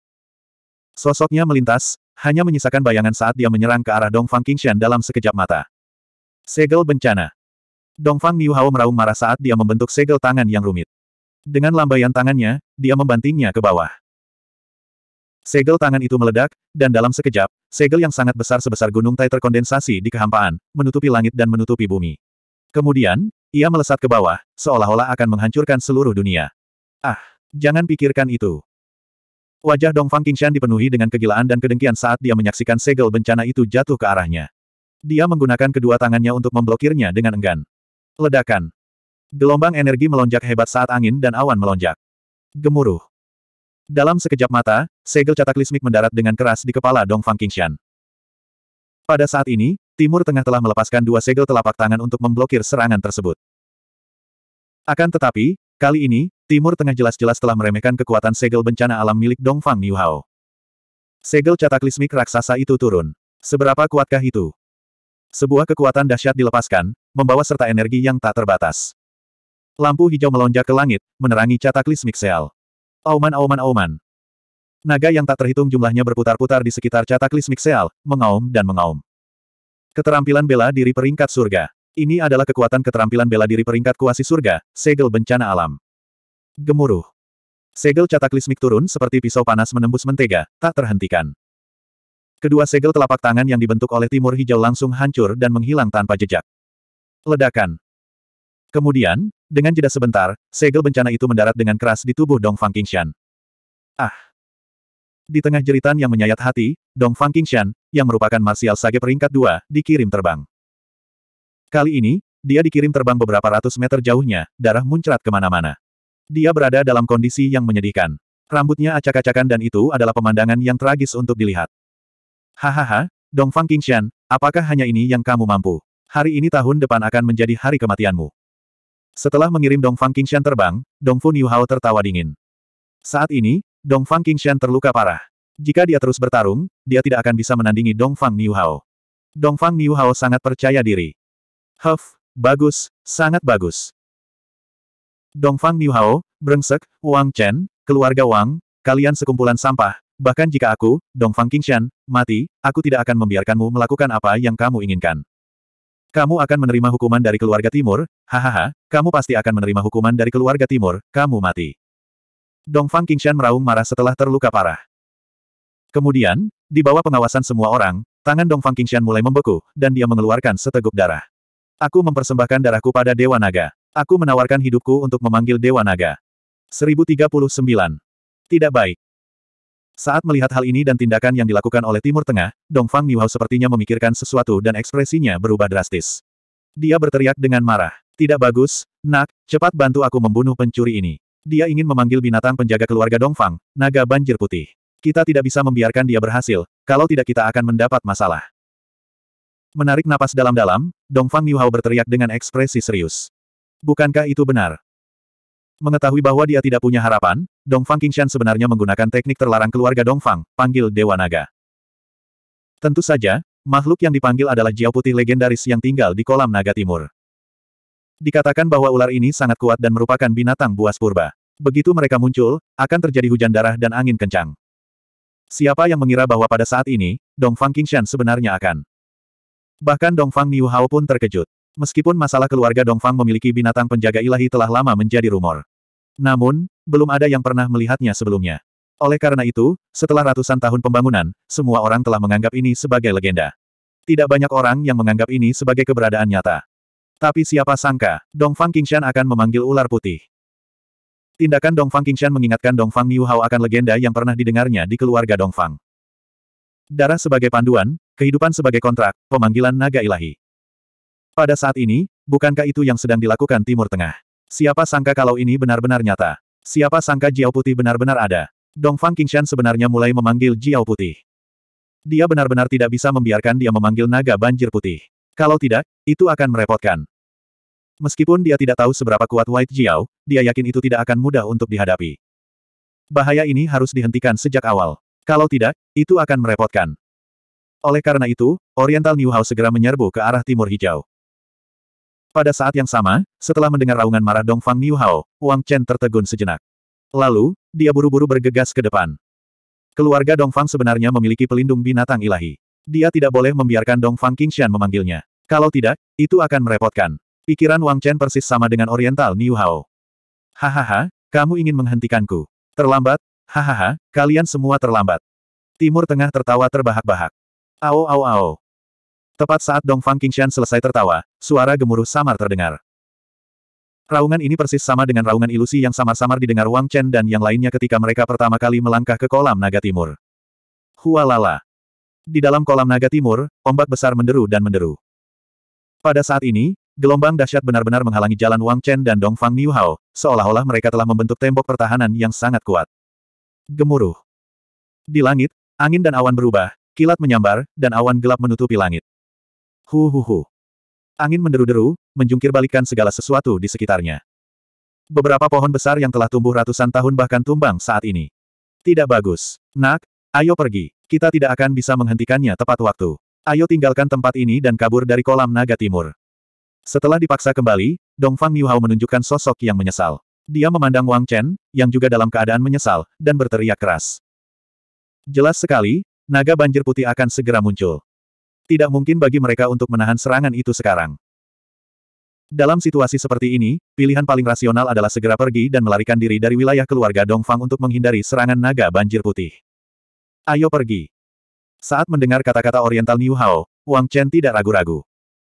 Sosoknya melintas, hanya menyisakan bayangan saat dia menyerang ke arah Dongfang Qingshan dalam sekejap mata. Segel bencana. Dongfang Niuhao meraung marah saat dia membentuk segel tangan yang rumit. Dengan lambaian tangannya, dia membantingnya ke bawah. Segel tangan itu meledak, dan dalam sekejap, segel yang sangat besar sebesar gunung Tai terkondensasi di kehampaan, menutupi langit dan menutupi bumi. Kemudian, ia melesat ke bawah, seolah-olah akan menghancurkan seluruh dunia. Ah, jangan pikirkan itu. Wajah Dong Fang Qingshan dipenuhi dengan kegilaan dan kedengkian saat dia menyaksikan segel bencana itu jatuh ke arahnya. Dia menggunakan kedua tangannya untuk memblokirnya dengan enggan. Ledakan. Gelombang energi melonjak hebat saat angin dan awan melonjak. Gemuruh. Dalam sekejap mata, segel cataklismik mendarat dengan keras di kepala Dong Fang Qingshan. Pada saat ini, Timur Tengah telah melepaskan dua segel telapak tangan untuk memblokir serangan tersebut. Akan tetapi, kali ini, Timur Tengah jelas-jelas telah meremehkan kekuatan segel bencana alam milik Dongfang Niuhao. Segel cataklismik raksasa itu turun. Seberapa kuatkah itu? Sebuah kekuatan dahsyat dilepaskan, membawa serta energi yang tak terbatas. Lampu hijau melonjak ke langit, menerangi cataklismik seal. Auman auman auman. Naga yang tak terhitung jumlahnya berputar-putar di sekitar cataklismik seal, mengaum dan mengaum. Keterampilan bela diri peringkat surga. Ini adalah kekuatan keterampilan bela diri peringkat kuasi surga, segel bencana alam. Gemuruh. Segel cataklismik turun seperti pisau panas menembus mentega, tak terhentikan. Kedua segel telapak tangan yang dibentuk oleh timur hijau langsung hancur dan menghilang tanpa jejak. Ledakan. Kemudian, dengan jeda sebentar, segel bencana itu mendarat dengan keras di tubuh Dong Fang Qingshan. Ah! Di tengah jeritan yang menyayat hati, Dong Fang Qingshan, yang merupakan marsial sage peringkat dua, dikirim terbang. Kali ini, dia dikirim terbang beberapa ratus meter jauhnya, darah muncrat kemana-mana. Dia berada dalam kondisi yang menyedihkan. Rambutnya acak-acakan dan itu adalah pemandangan yang tragis untuk dilihat. Hahaha, Dongfang Qingshan, apakah hanya ini yang kamu mampu? Hari ini tahun depan akan menjadi hari kematianmu. Setelah mengirim Dongfang Qingshan terbang, Dongfu Niuhao tertawa dingin. Saat ini, Dongfang Qingshan terluka parah. Jika dia terus bertarung, dia tidak akan bisa menandingi Dongfang Niuhao. Dongfang Niuhao sangat percaya diri. Huff, bagus, sangat bagus. Dongfang Hao, Brengsek, Wang Chen, keluarga Wang, kalian sekumpulan sampah, bahkan jika aku, Dongfang Qingshan, mati, aku tidak akan membiarkanmu melakukan apa yang kamu inginkan. Kamu akan menerima hukuman dari keluarga timur, hahaha, kamu pasti akan menerima hukuman dari keluarga timur, kamu mati. Dongfang Qingshan meraung marah setelah terluka parah. Kemudian, di bawah pengawasan semua orang, tangan Dongfang Qingshan mulai membeku, dan dia mengeluarkan seteguk darah. Aku mempersembahkan darahku pada Dewa Naga. Aku menawarkan hidupku untuk memanggil Dewa Naga. 1039. Tidak baik. Saat melihat hal ini dan tindakan yang dilakukan oleh Timur Tengah, Dongfang Niuhao sepertinya memikirkan sesuatu dan ekspresinya berubah drastis. Dia berteriak dengan marah. Tidak bagus, nak, cepat bantu aku membunuh pencuri ini. Dia ingin memanggil binatang penjaga keluarga Dongfang, naga banjir putih. Kita tidak bisa membiarkan dia berhasil, kalau tidak kita akan mendapat masalah. Menarik napas dalam-dalam, Dongfang Niuhao berteriak dengan ekspresi serius. Bukankah itu benar? Mengetahui bahwa dia tidak punya harapan, Dongfang Qingshan sebenarnya menggunakan teknik terlarang keluarga Dongfang, panggil Dewa Naga. Tentu saja, makhluk yang dipanggil adalah Jiao Putih legendaris yang tinggal di kolam naga timur. Dikatakan bahwa ular ini sangat kuat dan merupakan binatang buas purba. Begitu mereka muncul, akan terjadi hujan darah dan angin kencang. Siapa yang mengira bahwa pada saat ini, Dongfang Qingshan sebenarnya akan. Bahkan Dongfang Niu Hao pun terkejut. Meskipun masalah keluarga Dongfang memiliki binatang penjaga ilahi telah lama menjadi rumor. Namun, belum ada yang pernah melihatnya sebelumnya. Oleh karena itu, setelah ratusan tahun pembangunan, semua orang telah menganggap ini sebagai legenda. Tidak banyak orang yang menganggap ini sebagai keberadaan nyata. Tapi siapa sangka, Dongfang Kingshan akan memanggil ular putih. Tindakan Dongfang Kingshan mengingatkan Dongfang Niu akan legenda yang pernah didengarnya di keluarga Dongfang. Darah sebagai panduan, kehidupan sebagai kontrak, pemanggilan naga ilahi. Pada saat ini, bukankah itu yang sedang dilakukan Timur Tengah? Siapa sangka kalau ini benar-benar nyata? Siapa sangka Jiao Putih benar-benar ada? Dongfang Qingshan sebenarnya mulai memanggil Jiao Putih. Dia benar-benar tidak bisa membiarkan dia memanggil naga banjir putih. Kalau tidak, itu akan merepotkan. Meskipun dia tidak tahu seberapa kuat White Jiao, dia yakin itu tidak akan mudah untuk dihadapi. Bahaya ini harus dihentikan sejak awal. Kalau tidak, itu akan merepotkan. Oleh karena itu, Oriental New House segera menyerbu ke arah timur hijau. Pada saat yang sama, setelah mendengar raungan marah Dongfang Miuhao, Wang Chen tertegun sejenak. Lalu, dia buru-buru bergegas ke depan. Keluarga Dongfang sebenarnya memiliki pelindung binatang ilahi. Dia tidak boleh membiarkan Dongfang Qingxian memanggilnya. Kalau tidak, itu akan merepotkan. Pikiran Wang Chen persis sama dengan Oriental Niuhao. Hahaha, kamu ingin menghentikanku. Terlambat, hahaha, kalian semua terlambat. Timur Tengah tertawa terbahak-bahak. Ao ao ao. Tepat saat Dong Fang Qingshan selesai tertawa, suara gemuruh samar terdengar. Raungan ini persis sama dengan raungan ilusi yang samar-samar didengar Wang Chen dan yang lainnya ketika mereka pertama kali melangkah ke kolam naga timur. Hualala. Di dalam kolam naga timur, ombak besar menderu dan menderu. Pada saat ini, gelombang dahsyat benar-benar menghalangi jalan Wang Chen dan Dong Fang Niu Hao, seolah-olah mereka telah membentuk tembok pertahanan yang sangat kuat. Gemuruh. Di langit, angin dan awan berubah, kilat menyambar, dan awan gelap menutupi langit. Hu Angin menderu-deru, menjungkir balikan segala sesuatu di sekitarnya. Beberapa pohon besar yang telah tumbuh ratusan tahun bahkan tumbang saat ini. Tidak bagus. Nak, ayo pergi. Kita tidak akan bisa menghentikannya tepat waktu. Ayo tinggalkan tempat ini dan kabur dari kolam naga timur. Setelah dipaksa kembali, Dongfang Hao menunjukkan sosok yang menyesal. Dia memandang Wang Chen, yang juga dalam keadaan menyesal, dan berteriak keras. Jelas sekali, naga banjir putih akan segera muncul. Tidak mungkin bagi mereka untuk menahan serangan itu sekarang. Dalam situasi seperti ini, pilihan paling rasional adalah segera pergi dan melarikan diri dari wilayah keluarga Dongfang untuk menghindari serangan naga banjir putih. Ayo pergi. Saat mendengar kata-kata Oriental New Hao, Wang Chen tidak ragu-ragu.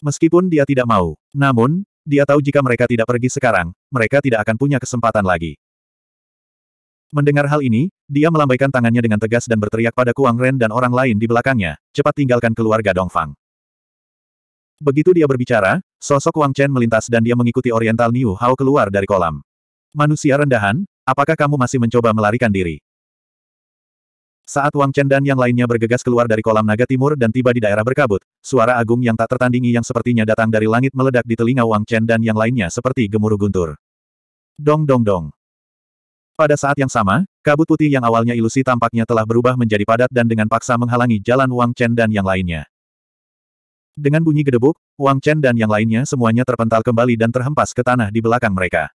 Meskipun dia tidak mau, namun, dia tahu jika mereka tidak pergi sekarang, mereka tidak akan punya kesempatan lagi. Mendengar hal ini, dia melambaikan tangannya dengan tegas dan berteriak pada Kuang Ren dan orang lain di belakangnya, cepat tinggalkan keluarga Dongfang. Begitu dia berbicara, sosok Wang Chen melintas dan dia mengikuti Oriental Niu Hao keluar dari kolam. Manusia rendahan, apakah kamu masih mencoba melarikan diri? Saat Wang Chen dan yang lainnya bergegas keluar dari kolam naga timur dan tiba di daerah berkabut, suara agung yang tak tertandingi yang sepertinya datang dari langit meledak di telinga Wang Chen dan yang lainnya seperti gemuruh guntur. Dong dong dong. Pada saat yang sama, kabut putih yang awalnya ilusi tampaknya telah berubah menjadi padat dan dengan paksa menghalangi jalan Wang Chen dan yang lainnya. Dengan bunyi gedebuk, Wang Chen dan yang lainnya semuanya terpental kembali dan terhempas ke tanah di belakang mereka.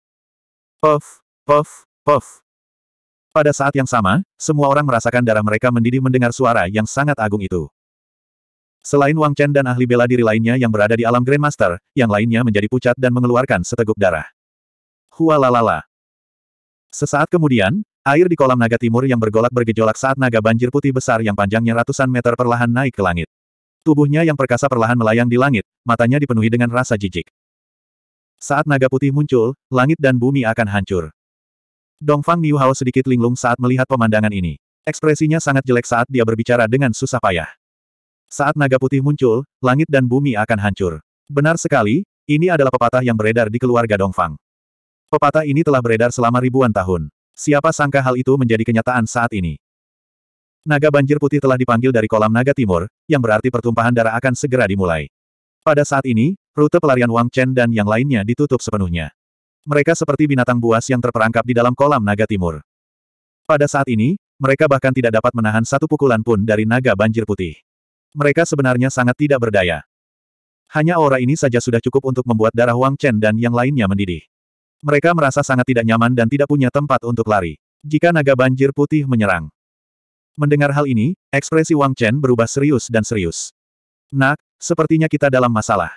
Puff, puff, puff. Pada saat yang sama, semua orang merasakan darah mereka mendidih mendengar suara yang sangat agung itu. Selain Wang Chen dan ahli bela diri lainnya yang berada di alam Grandmaster, yang lainnya menjadi pucat dan mengeluarkan seteguk darah. Hualalala. Sesaat kemudian, air di kolam naga timur yang bergolak bergejolak saat naga banjir putih besar yang panjangnya ratusan meter perlahan naik ke langit. Tubuhnya yang perkasa perlahan melayang di langit, matanya dipenuhi dengan rasa jijik. Saat naga putih muncul, langit dan bumi akan hancur. Dongfang Niuhao sedikit linglung saat melihat pemandangan ini. Ekspresinya sangat jelek saat dia berbicara dengan susah payah. Saat naga putih muncul, langit dan bumi akan hancur. Benar sekali, ini adalah pepatah yang beredar di keluarga Dongfang. Pepatah ini telah beredar selama ribuan tahun. Siapa sangka hal itu menjadi kenyataan saat ini. Naga banjir putih telah dipanggil dari kolam naga timur, yang berarti pertumpahan darah akan segera dimulai. Pada saat ini, rute pelarian Wang Chen dan yang lainnya ditutup sepenuhnya. Mereka seperti binatang buas yang terperangkap di dalam kolam naga timur. Pada saat ini, mereka bahkan tidak dapat menahan satu pukulan pun dari naga banjir putih. Mereka sebenarnya sangat tidak berdaya. Hanya aura ini saja sudah cukup untuk membuat darah Wang Chen dan yang lainnya mendidih. Mereka merasa sangat tidak nyaman dan tidak punya tempat untuk lari. Jika naga banjir putih menyerang. Mendengar hal ini, ekspresi Wang Chen berubah serius dan serius. Nak, sepertinya kita dalam masalah.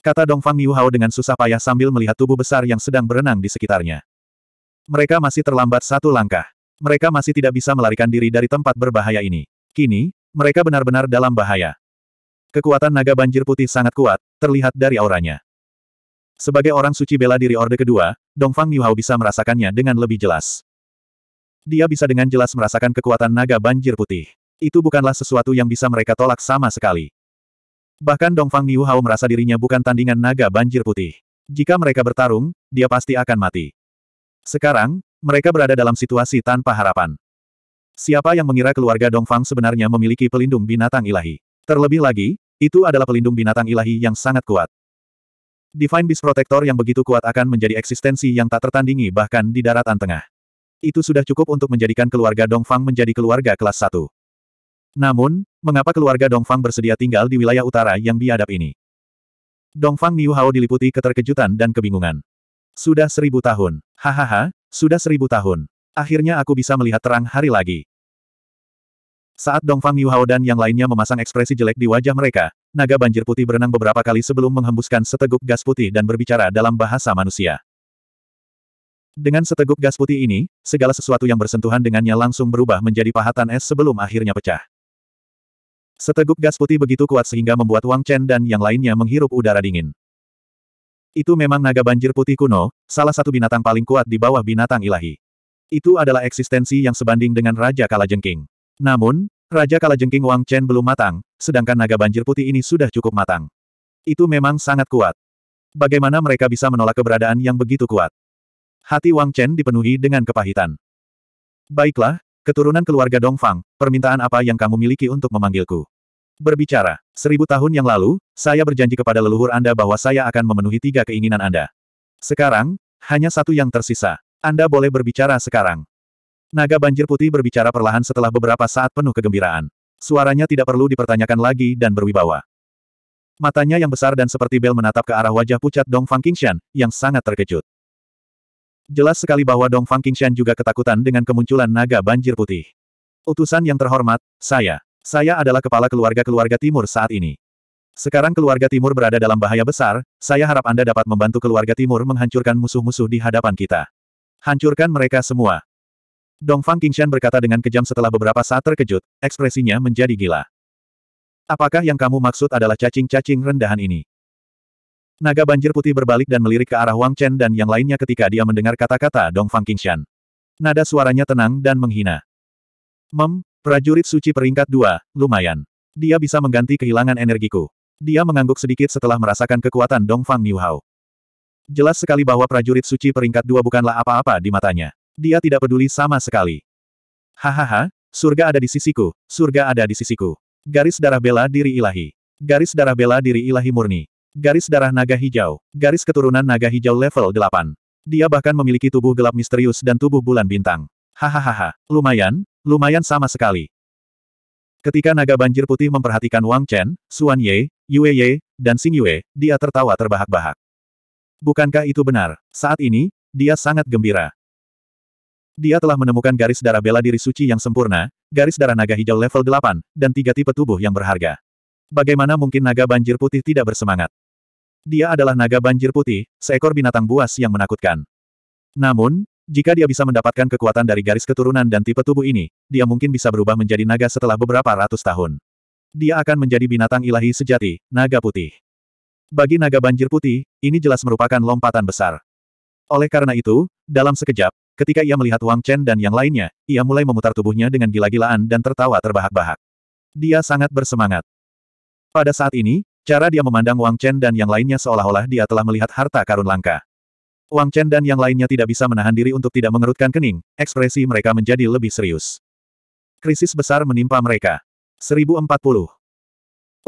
Kata Dongfang Niu dengan susah payah sambil melihat tubuh besar yang sedang berenang di sekitarnya. Mereka masih terlambat satu langkah. Mereka masih tidak bisa melarikan diri dari tempat berbahaya ini. Kini, mereka benar-benar dalam bahaya. Kekuatan naga banjir putih sangat kuat, terlihat dari auranya. Sebagai orang suci bela diri Orde Kedua, Dongfang Niuhao bisa merasakannya dengan lebih jelas. Dia bisa dengan jelas merasakan kekuatan naga banjir putih. Itu bukanlah sesuatu yang bisa mereka tolak sama sekali. Bahkan Dongfang Niuhao merasa dirinya bukan tandingan naga banjir putih. Jika mereka bertarung, dia pasti akan mati. Sekarang, mereka berada dalam situasi tanpa harapan. Siapa yang mengira keluarga Dongfang sebenarnya memiliki pelindung binatang ilahi? Terlebih lagi, itu adalah pelindung binatang ilahi yang sangat kuat. Divine Beast Protector yang begitu kuat akan menjadi eksistensi yang tak tertandingi bahkan di daratan tengah. Itu sudah cukup untuk menjadikan keluarga Dongfang menjadi keluarga kelas 1. Namun, mengapa keluarga Dongfang bersedia tinggal di wilayah utara yang biadab ini? Dongfang Niu Hao diliputi keterkejutan dan kebingungan. Sudah seribu tahun. Hahaha, sudah seribu tahun. Akhirnya aku bisa melihat terang hari lagi. Saat Dongfang Yuhao dan yang lainnya memasang ekspresi jelek di wajah mereka, naga banjir putih berenang beberapa kali sebelum menghembuskan seteguk gas putih dan berbicara dalam bahasa manusia. Dengan seteguk gas putih ini, segala sesuatu yang bersentuhan dengannya langsung berubah menjadi pahatan es sebelum akhirnya pecah. Seteguk gas putih begitu kuat sehingga membuat Wang Chen dan yang lainnya menghirup udara dingin. Itu memang naga banjir putih kuno, salah satu binatang paling kuat di bawah binatang ilahi. Itu adalah eksistensi yang sebanding dengan Raja Kalajengking. Namun, Raja Kalajengking Wang Chen belum matang, sedangkan naga banjir putih ini sudah cukup matang. Itu memang sangat kuat. Bagaimana mereka bisa menolak keberadaan yang begitu kuat? Hati Wang Chen dipenuhi dengan kepahitan. Baiklah, keturunan keluarga Dongfang, permintaan apa yang kamu miliki untuk memanggilku? Berbicara, seribu tahun yang lalu, saya berjanji kepada leluhur Anda bahwa saya akan memenuhi tiga keinginan Anda. Sekarang, hanya satu yang tersisa. Anda boleh berbicara sekarang. Naga banjir putih berbicara perlahan setelah beberapa saat penuh kegembiraan. Suaranya tidak perlu dipertanyakan lagi dan berwibawa. Matanya yang besar dan seperti bel menatap ke arah wajah pucat Dong Fang Qingshan, yang sangat terkejut. Jelas sekali bahwa Dong Fang Qingshan juga ketakutan dengan kemunculan naga banjir putih. Utusan yang terhormat, saya. Saya adalah kepala keluarga-keluarga timur saat ini. Sekarang keluarga timur berada dalam bahaya besar, saya harap Anda dapat membantu keluarga timur menghancurkan musuh-musuh di hadapan kita. Hancurkan mereka semua. Dongfang Qingshan berkata dengan kejam setelah beberapa saat terkejut, ekspresinya menjadi gila. Apakah yang kamu maksud adalah cacing-cacing rendahan ini? Naga banjir putih berbalik dan melirik ke arah Wang Chen dan yang lainnya ketika dia mendengar kata-kata Dongfang Qingshan. Nada suaranya tenang dan menghina. Mem, prajurit suci peringkat dua, lumayan. Dia bisa mengganti kehilangan energiku. Dia mengangguk sedikit setelah merasakan kekuatan Dongfang Niuhao. Jelas sekali bahwa prajurit suci peringkat dua bukanlah apa-apa di matanya. Dia tidak peduli sama sekali. Hahaha, surga ada di sisiku, surga ada di sisiku. Garis darah bela diri ilahi. Garis darah bela diri ilahi murni. Garis darah naga hijau. Garis keturunan naga hijau level 8. Dia bahkan memiliki tubuh gelap misterius dan tubuh bulan bintang. Hahaha, lumayan, lumayan sama sekali. Ketika naga banjir putih memperhatikan Wang Chen, Xuan Ye, Yue Ye, dan Xing Yue, dia tertawa terbahak-bahak. Bukankah itu benar? Saat ini, dia sangat gembira. Dia telah menemukan garis darah bela diri suci yang sempurna, garis darah naga hijau level 8, dan tiga tipe tubuh yang berharga. Bagaimana mungkin naga banjir putih tidak bersemangat? Dia adalah naga banjir putih, seekor binatang buas yang menakutkan. Namun, jika dia bisa mendapatkan kekuatan dari garis keturunan dan tipe tubuh ini, dia mungkin bisa berubah menjadi naga setelah beberapa ratus tahun. Dia akan menjadi binatang ilahi sejati, naga putih. Bagi naga banjir putih, ini jelas merupakan lompatan besar. Oleh karena itu, dalam sekejap, Ketika ia melihat Wang Chen dan yang lainnya, ia mulai memutar tubuhnya dengan gila-gilaan dan tertawa terbahak-bahak. Dia sangat bersemangat. Pada saat ini, cara dia memandang Wang Chen dan yang lainnya seolah-olah dia telah melihat harta karun langka. Wang Chen dan yang lainnya tidak bisa menahan diri untuk tidak mengerutkan kening, ekspresi mereka menjadi lebih serius. Krisis besar menimpa mereka. 1040.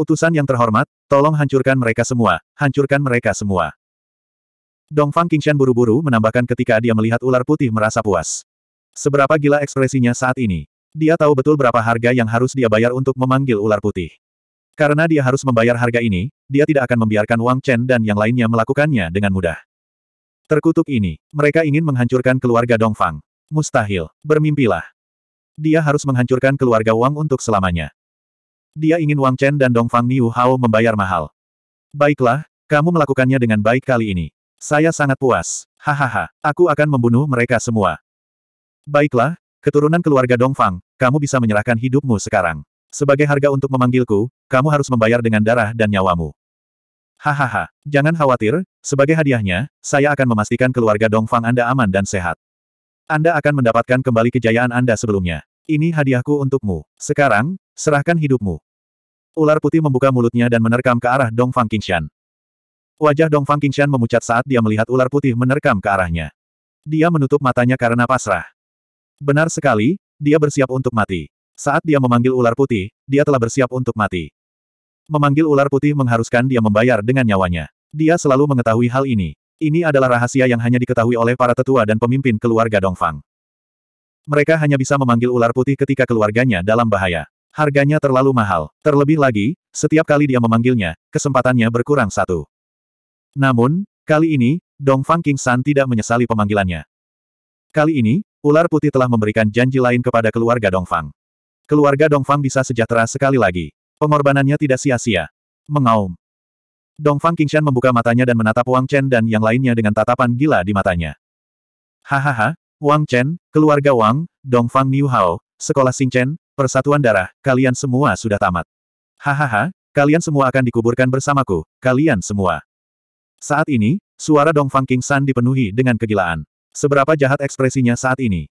Utusan yang terhormat, tolong hancurkan mereka semua, hancurkan mereka semua. Dongfang Qingshan buru-buru menambahkan ketika dia melihat ular putih merasa puas. Seberapa gila ekspresinya saat ini. Dia tahu betul berapa harga yang harus dia bayar untuk memanggil ular putih. Karena dia harus membayar harga ini, dia tidak akan membiarkan Wang Chen dan yang lainnya melakukannya dengan mudah. Terkutuk ini, mereka ingin menghancurkan keluarga Dongfang. Mustahil, bermimpilah. Dia harus menghancurkan keluarga Wang untuk selamanya. Dia ingin Wang Chen dan Dongfang Niu Hao membayar mahal. Baiklah, kamu melakukannya dengan baik kali ini. Saya sangat puas. Hahaha, aku akan membunuh mereka semua. Baiklah, keturunan keluarga Dongfang, kamu bisa menyerahkan hidupmu sekarang. Sebagai harga untuk memanggilku, kamu harus membayar dengan darah dan nyawamu. Hahaha, jangan khawatir, sebagai hadiahnya, saya akan memastikan keluarga Dongfang Anda aman dan sehat. Anda akan mendapatkan kembali kejayaan Anda sebelumnya. Ini hadiahku untukmu. Sekarang, serahkan hidupmu. Ular putih membuka mulutnya dan menerkam ke arah Dongfang Qingshan. Wajah Dong Fang Qingshan memucat saat dia melihat ular putih menerkam ke arahnya. Dia menutup matanya karena pasrah. Benar sekali, dia bersiap untuk mati. Saat dia memanggil ular putih, dia telah bersiap untuk mati. Memanggil ular putih mengharuskan dia membayar dengan nyawanya. Dia selalu mengetahui hal ini. Ini adalah rahasia yang hanya diketahui oleh para tetua dan pemimpin keluarga Dongfang. Mereka hanya bisa memanggil ular putih ketika keluarganya dalam bahaya. Harganya terlalu mahal. Terlebih lagi, setiap kali dia memanggilnya, kesempatannya berkurang satu. Namun, kali ini, Dongfang San tidak menyesali pemanggilannya. Kali ini, ular putih telah memberikan janji lain kepada keluarga Dongfang. Keluarga Dongfang bisa sejahtera sekali lagi. Pengorbanannya tidak sia-sia. Mengaum. Dongfang San membuka matanya dan menatap Wang Chen dan yang lainnya dengan tatapan gila di matanya. Hahaha, Wang Chen, keluarga Wang, Dongfang Niu Hao, sekolah Chen, persatuan darah, kalian semua sudah tamat. Hahaha, kalian semua akan dikuburkan bersamaku, kalian semua. Saat ini, suara Dongfang King San dipenuhi dengan kegilaan. Seberapa jahat ekspresinya saat ini.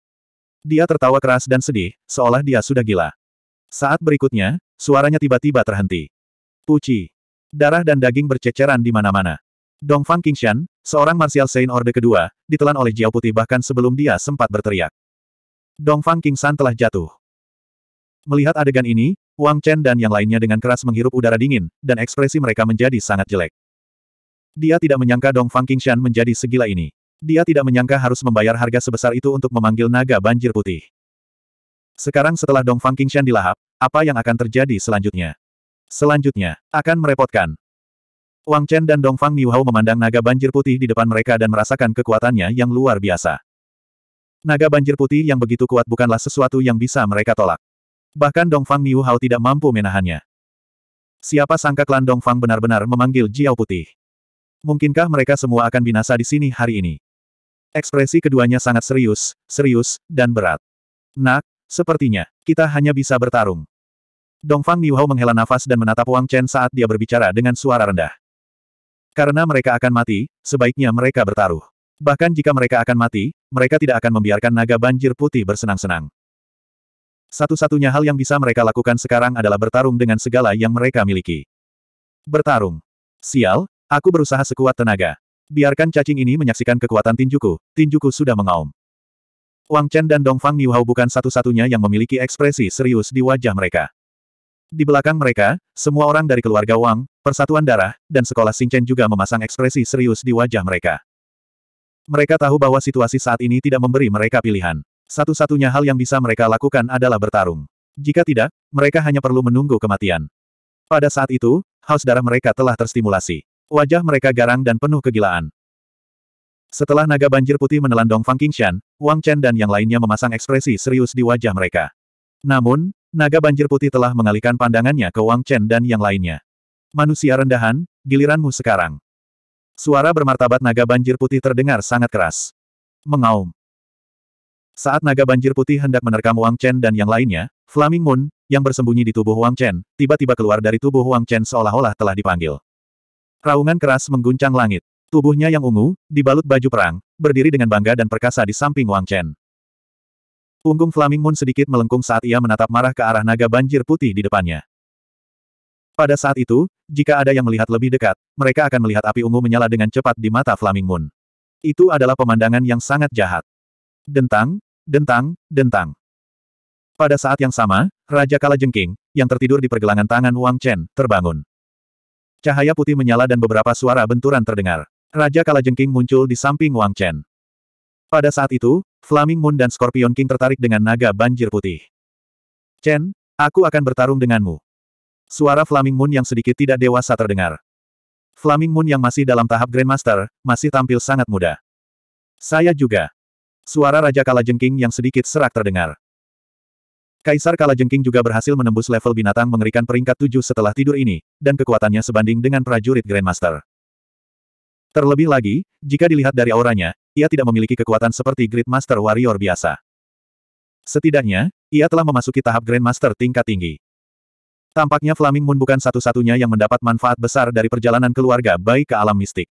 Dia tertawa keras dan sedih, seolah dia sudah gila. Saat berikutnya, suaranya tiba-tiba terhenti. Puci. Darah dan daging berceceran di mana-mana. Dongfang Qingshan, seorang Martial Saint Orde kedua, ditelan oleh Jiao Putih bahkan sebelum dia sempat berteriak. Dongfang Qingshan telah jatuh. Melihat adegan ini, Wang Chen dan yang lainnya dengan keras menghirup udara dingin, dan ekspresi mereka menjadi sangat jelek. Dia tidak menyangka Dong Fang Qingshan menjadi segila ini. Dia tidak menyangka harus membayar harga sebesar itu untuk memanggil naga banjir putih. Sekarang setelah Dong Fang Qingshan dilahap, apa yang akan terjadi selanjutnya? Selanjutnya, akan merepotkan. Wang Chen dan Dong Fang Niuhao memandang naga banjir putih di depan mereka dan merasakan kekuatannya yang luar biasa. Naga banjir putih yang begitu kuat bukanlah sesuatu yang bisa mereka tolak. Bahkan Dong Fang Niuhao tidak mampu menahannya. Siapa sangka klan Dong Fang benar-benar memanggil Jiao Putih. Mungkinkah mereka semua akan binasa di sini hari ini? Ekspresi keduanya sangat serius, serius, dan berat. Nak, sepertinya, kita hanya bisa bertarung. Dongfang Niuhao menghela nafas dan menatap Wang Chen saat dia berbicara dengan suara rendah. Karena mereka akan mati, sebaiknya mereka bertaruh. Bahkan jika mereka akan mati, mereka tidak akan membiarkan naga banjir putih bersenang-senang. Satu-satunya hal yang bisa mereka lakukan sekarang adalah bertarung dengan segala yang mereka miliki. Bertarung. Sial, Aku berusaha sekuat tenaga. Biarkan cacing ini menyaksikan kekuatan tinjuku, tinjuku sudah mengaum. Wang Chen dan Dong Fang Niuhao bukan satu-satunya yang memiliki ekspresi serius di wajah mereka. Di belakang mereka, semua orang dari keluarga Wang, persatuan darah, dan sekolah Xingchen juga memasang ekspresi serius di wajah mereka. Mereka tahu bahwa situasi saat ini tidak memberi mereka pilihan. Satu-satunya hal yang bisa mereka lakukan adalah bertarung. Jika tidak, mereka hanya perlu menunggu kematian. Pada saat itu, haus darah mereka telah terstimulasi. Wajah mereka garang dan penuh kegilaan. Setelah naga banjir putih menelan Dong Fang Qingshan, Wang Chen dan yang lainnya memasang ekspresi serius di wajah mereka. Namun, naga banjir putih telah mengalihkan pandangannya ke Wang Chen dan yang lainnya. Manusia rendahan, giliranmu sekarang. Suara bermartabat naga banjir putih terdengar sangat keras. Mengaum. Saat naga banjir putih hendak menerkam Wang Chen dan yang lainnya, Flaming Moon, yang bersembunyi di tubuh Wang Chen, tiba-tiba keluar dari tubuh Wang Chen seolah-olah telah dipanggil. Raungan keras mengguncang langit. Tubuhnya yang ungu, dibalut baju perang, berdiri dengan bangga dan perkasa di samping Wang Chen. Punggung Flaming Moon sedikit melengkung saat ia menatap marah ke arah naga banjir putih di depannya. Pada saat itu, jika ada yang melihat lebih dekat, mereka akan melihat api ungu menyala dengan cepat di mata Flaming Moon. Itu adalah pemandangan yang sangat jahat. Dentang, dentang, dentang. Pada saat yang sama, Raja Kala Jengking, yang tertidur di pergelangan tangan Wang Chen, terbangun. Cahaya putih menyala dan beberapa suara benturan terdengar. Raja Kalajengking muncul di samping Wang Chen. Pada saat itu, Flaming Moon dan Scorpion King tertarik dengan naga banjir putih. Chen, aku akan bertarung denganmu. Suara Flaming Moon yang sedikit tidak dewasa terdengar. Flaming Moon yang masih dalam tahap Grandmaster, masih tampil sangat muda. Saya juga. Suara Raja Kalajengking yang sedikit serak terdengar. Kaisar Kalajengking juga berhasil menembus level binatang mengerikan peringkat tujuh setelah tidur ini, dan kekuatannya sebanding dengan prajurit Grandmaster. Terlebih lagi, jika dilihat dari auranya, ia tidak memiliki kekuatan seperti Grandmaster Warrior biasa. Setidaknya, ia telah memasuki tahap Grandmaster tingkat tinggi. Tampaknya Flaming Moon bukan satu-satunya yang mendapat manfaat besar dari perjalanan keluarga baik ke alam mistik.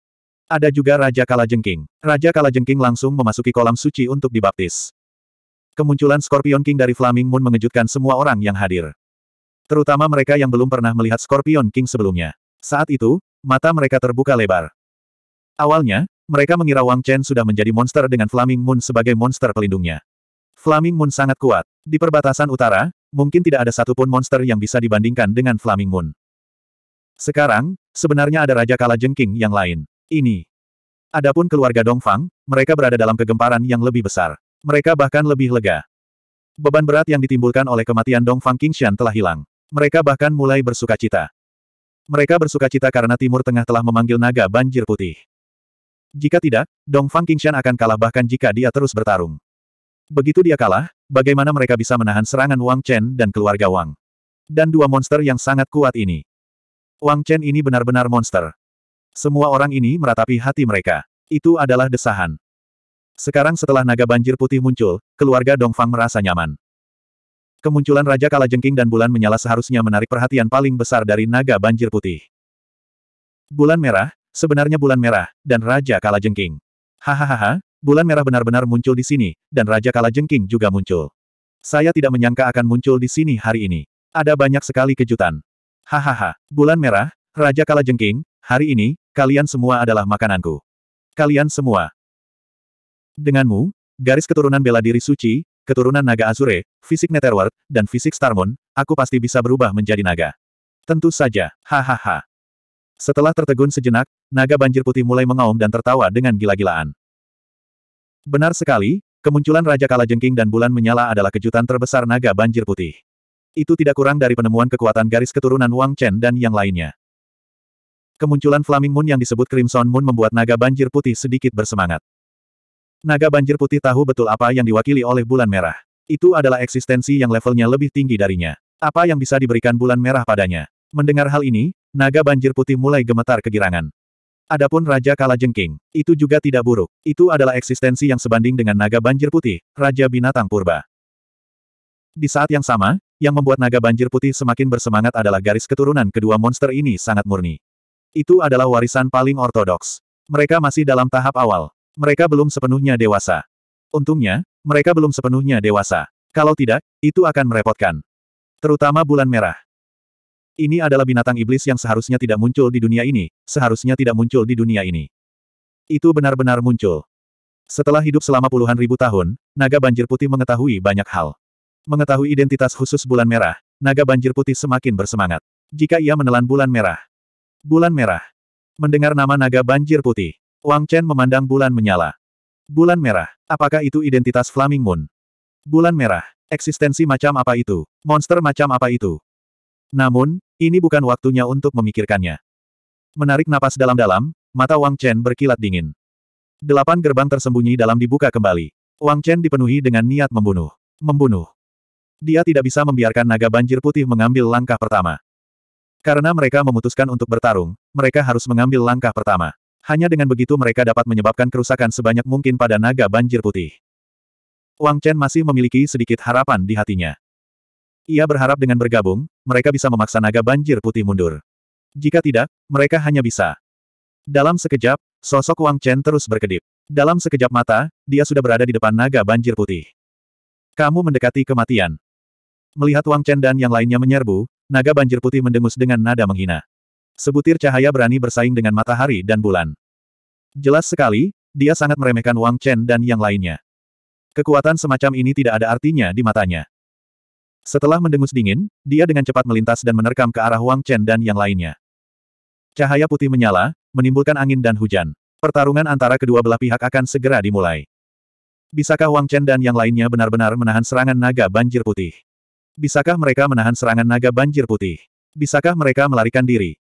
Ada juga Raja Kalajengking. Raja Kalajengking langsung memasuki kolam suci untuk dibaptis. Kemunculan Scorpion King dari Flaming Moon mengejutkan semua orang yang hadir. Terutama mereka yang belum pernah melihat Scorpion King sebelumnya. Saat itu, mata mereka terbuka lebar. Awalnya, mereka mengira Wang Chen sudah menjadi monster dengan Flaming Moon sebagai monster pelindungnya. Flaming Moon sangat kuat. Di perbatasan utara, mungkin tidak ada satupun monster yang bisa dibandingkan dengan Flaming Moon. Sekarang, sebenarnya ada Raja Kala Jengking yang lain. Ini. Adapun keluarga Dongfang, mereka berada dalam kegemparan yang lebih besar. Mereka bahkan lebih lega. Beban berat yang ditimbulkan oleh kematian Dong Fang Qingshan telah hilang. Mereka bahkan mulai bersuka cita. Mereka bersuka cita karena Timur Tengah telah memanggil naga banjir putih. Jika tidak, Dong Fang Qingshan akan kalah bahkan jika dia terus bertarung. Begitu dia kalah, bagaimana mereka bisa menahan serangan Wang Chen dan keluarga Wang? Dan dua monster yang sangat kuat ini. Wang Chen ini benar-benar monster. Semua orang ini meratapi hati mereka. Itu adalah desahan. Sekarang setelah naga banjir putih muncul, keluarga Dongfang merasa nyaman. Kemunculan Raja Kalajengking dan Bulan Menyala seharusnya menarik perhatian paling besar dari naga banjir putih. Bulan Merah, sebenarnya Bulan Merah, dan Raja Kalajengking. Hahaha, Bulan Merah benar-benar muncul di sini, dan Raja Kalajengking juga muncul. Saya tidak menyangka akan muncul di sini hari ini. Ada banyak sekali kejutan. Hahaha, Bulan Merah, Raja Kalajengking, hari ini, kalian semua adalah makananku. Kalian semua, Denganmu, garis keturunan bela diri suci, keturunan naga Azure, fisik Netherworld, dan fisik Starmon, aku pasti bisa berubah menjadi naga. Tentu saja, hahaha. Setelah tertegun sejenak, naga banjir putih mulai mengaum dan tertawa dengan gila-gilaan. Benar sekali, kemunculan Raja kala jengking dan bulan menyala adalah kejutan terbesar naga banjir putih. Itu tidak kurang dari penemuan kekuatan garis keturunan Wang Chen dan yang lainnya. Kemunculan Flaming Moon yang disebut Crimson Moon membuat naga banjir putih sedikit bersemangat. Naga banjir putih tahu betul apa yang diwakili oleh bulan merah. Itu adalah eksistensi yang levelnya lebih tinggi darinya. Apa yang bisa diberikan bulan merah padanya? Mendengar hal ini, naga banjir putih mulai gemetar kegirangan. Adapun Raja Kalajengking, itu juga tidak buruk. Itu adalah eksistensi yang sebanding dengan naga banjir putih, Raja Binatang Purba. Di saat yang sama, yang membuat naga banjir putih semakin bersemangat adalah garis keturunan kedua monster ini sangat murni. Itu adalah warisan paling ortodoks. Mereka masih dalam tahap awal, mereka belum sepenuhnya dewasa. Untungnya, mereka belum sepenuhnya dewasa. Kalau tidak, itu akan merepotkan. Terutama bulan merah. Ini adalah binatang iblis yang seharusnya tidak muncul di dunia ini, seharusnya tidak muncul di dunia ini. Itu benar-benar muncul. Setelah hidup selama puluhan ribu tahun, naga banjir putih mengetahui banyak hal. Mengetahui identitas khusus bulan merah, naga banjir putih semakin bersemangat. Jika ia menelan bulan merah. Bulan merah. Mendengar nama naga banjir putih. Wang Chen memandang bulan menyala. Bulan merah. Apakah itu identitas Flaming Moon? Bulan merah. Eksistensi macam apa itu? Monster macam apa itu? Namun, ini bukan waktunya untuk memikirkannya. Menarik napas dalam-dalam, mata Wang Chen berkilat dingin. Delapan gerbang tersembunyi dalam dibuka kembali. Wang Chen dipenuhi dengan niat membunuh. Membunuh. Dia tidak bisa membiarkan naga banjir putih mengambil langkah pertama. Karena mereka memutuskan untuk bertarung, mereka harus mengambil langkah pertama. Hanya dengan begitu mereka dapat menyebabkan kerusakan sebanyak mungkin pada naga banjir putih. Wang Chen masih memiliki sedikit harapan di hatinya. Ia berharap dengan bergabung, mereka bisa memaksa naga banjir putih mundur. Jika tidak, mereka hanya bisa. Dalam sekejap, sosok Wang Chen terus berkedip. Dalam sekejap mata, dia sudah berada di depan naga banjir putih. Kamu mendekati kematian. Melihat Wang Chen dan yang lainnya menyerbu, naga banjir putih mendengus dengan nada menghina. Sebutir cahaya berani bersaing dengan matahari dan bulan. Jelas sekali, dia sangat meremehkan Wang Chen dan yang lainnya. Kekuatan semacam ini tidak ada artinya di matanya. Setelah mendengus dingin, dia dengan cepat melintas dan menerkam ke arah Wang Chen dan yang lainnya. Cahaya putih menyala, menimbulkan angin dan hujan. Pertarungan antara kedua belah pihak akan segera dimulai. Bisakah Wang Chen dan yang lainnya benar-benar menahan serangan naga banjir putih? Bisakah mereka menahan serangan naga banjir putih? Bisakah mereka melarikan diri?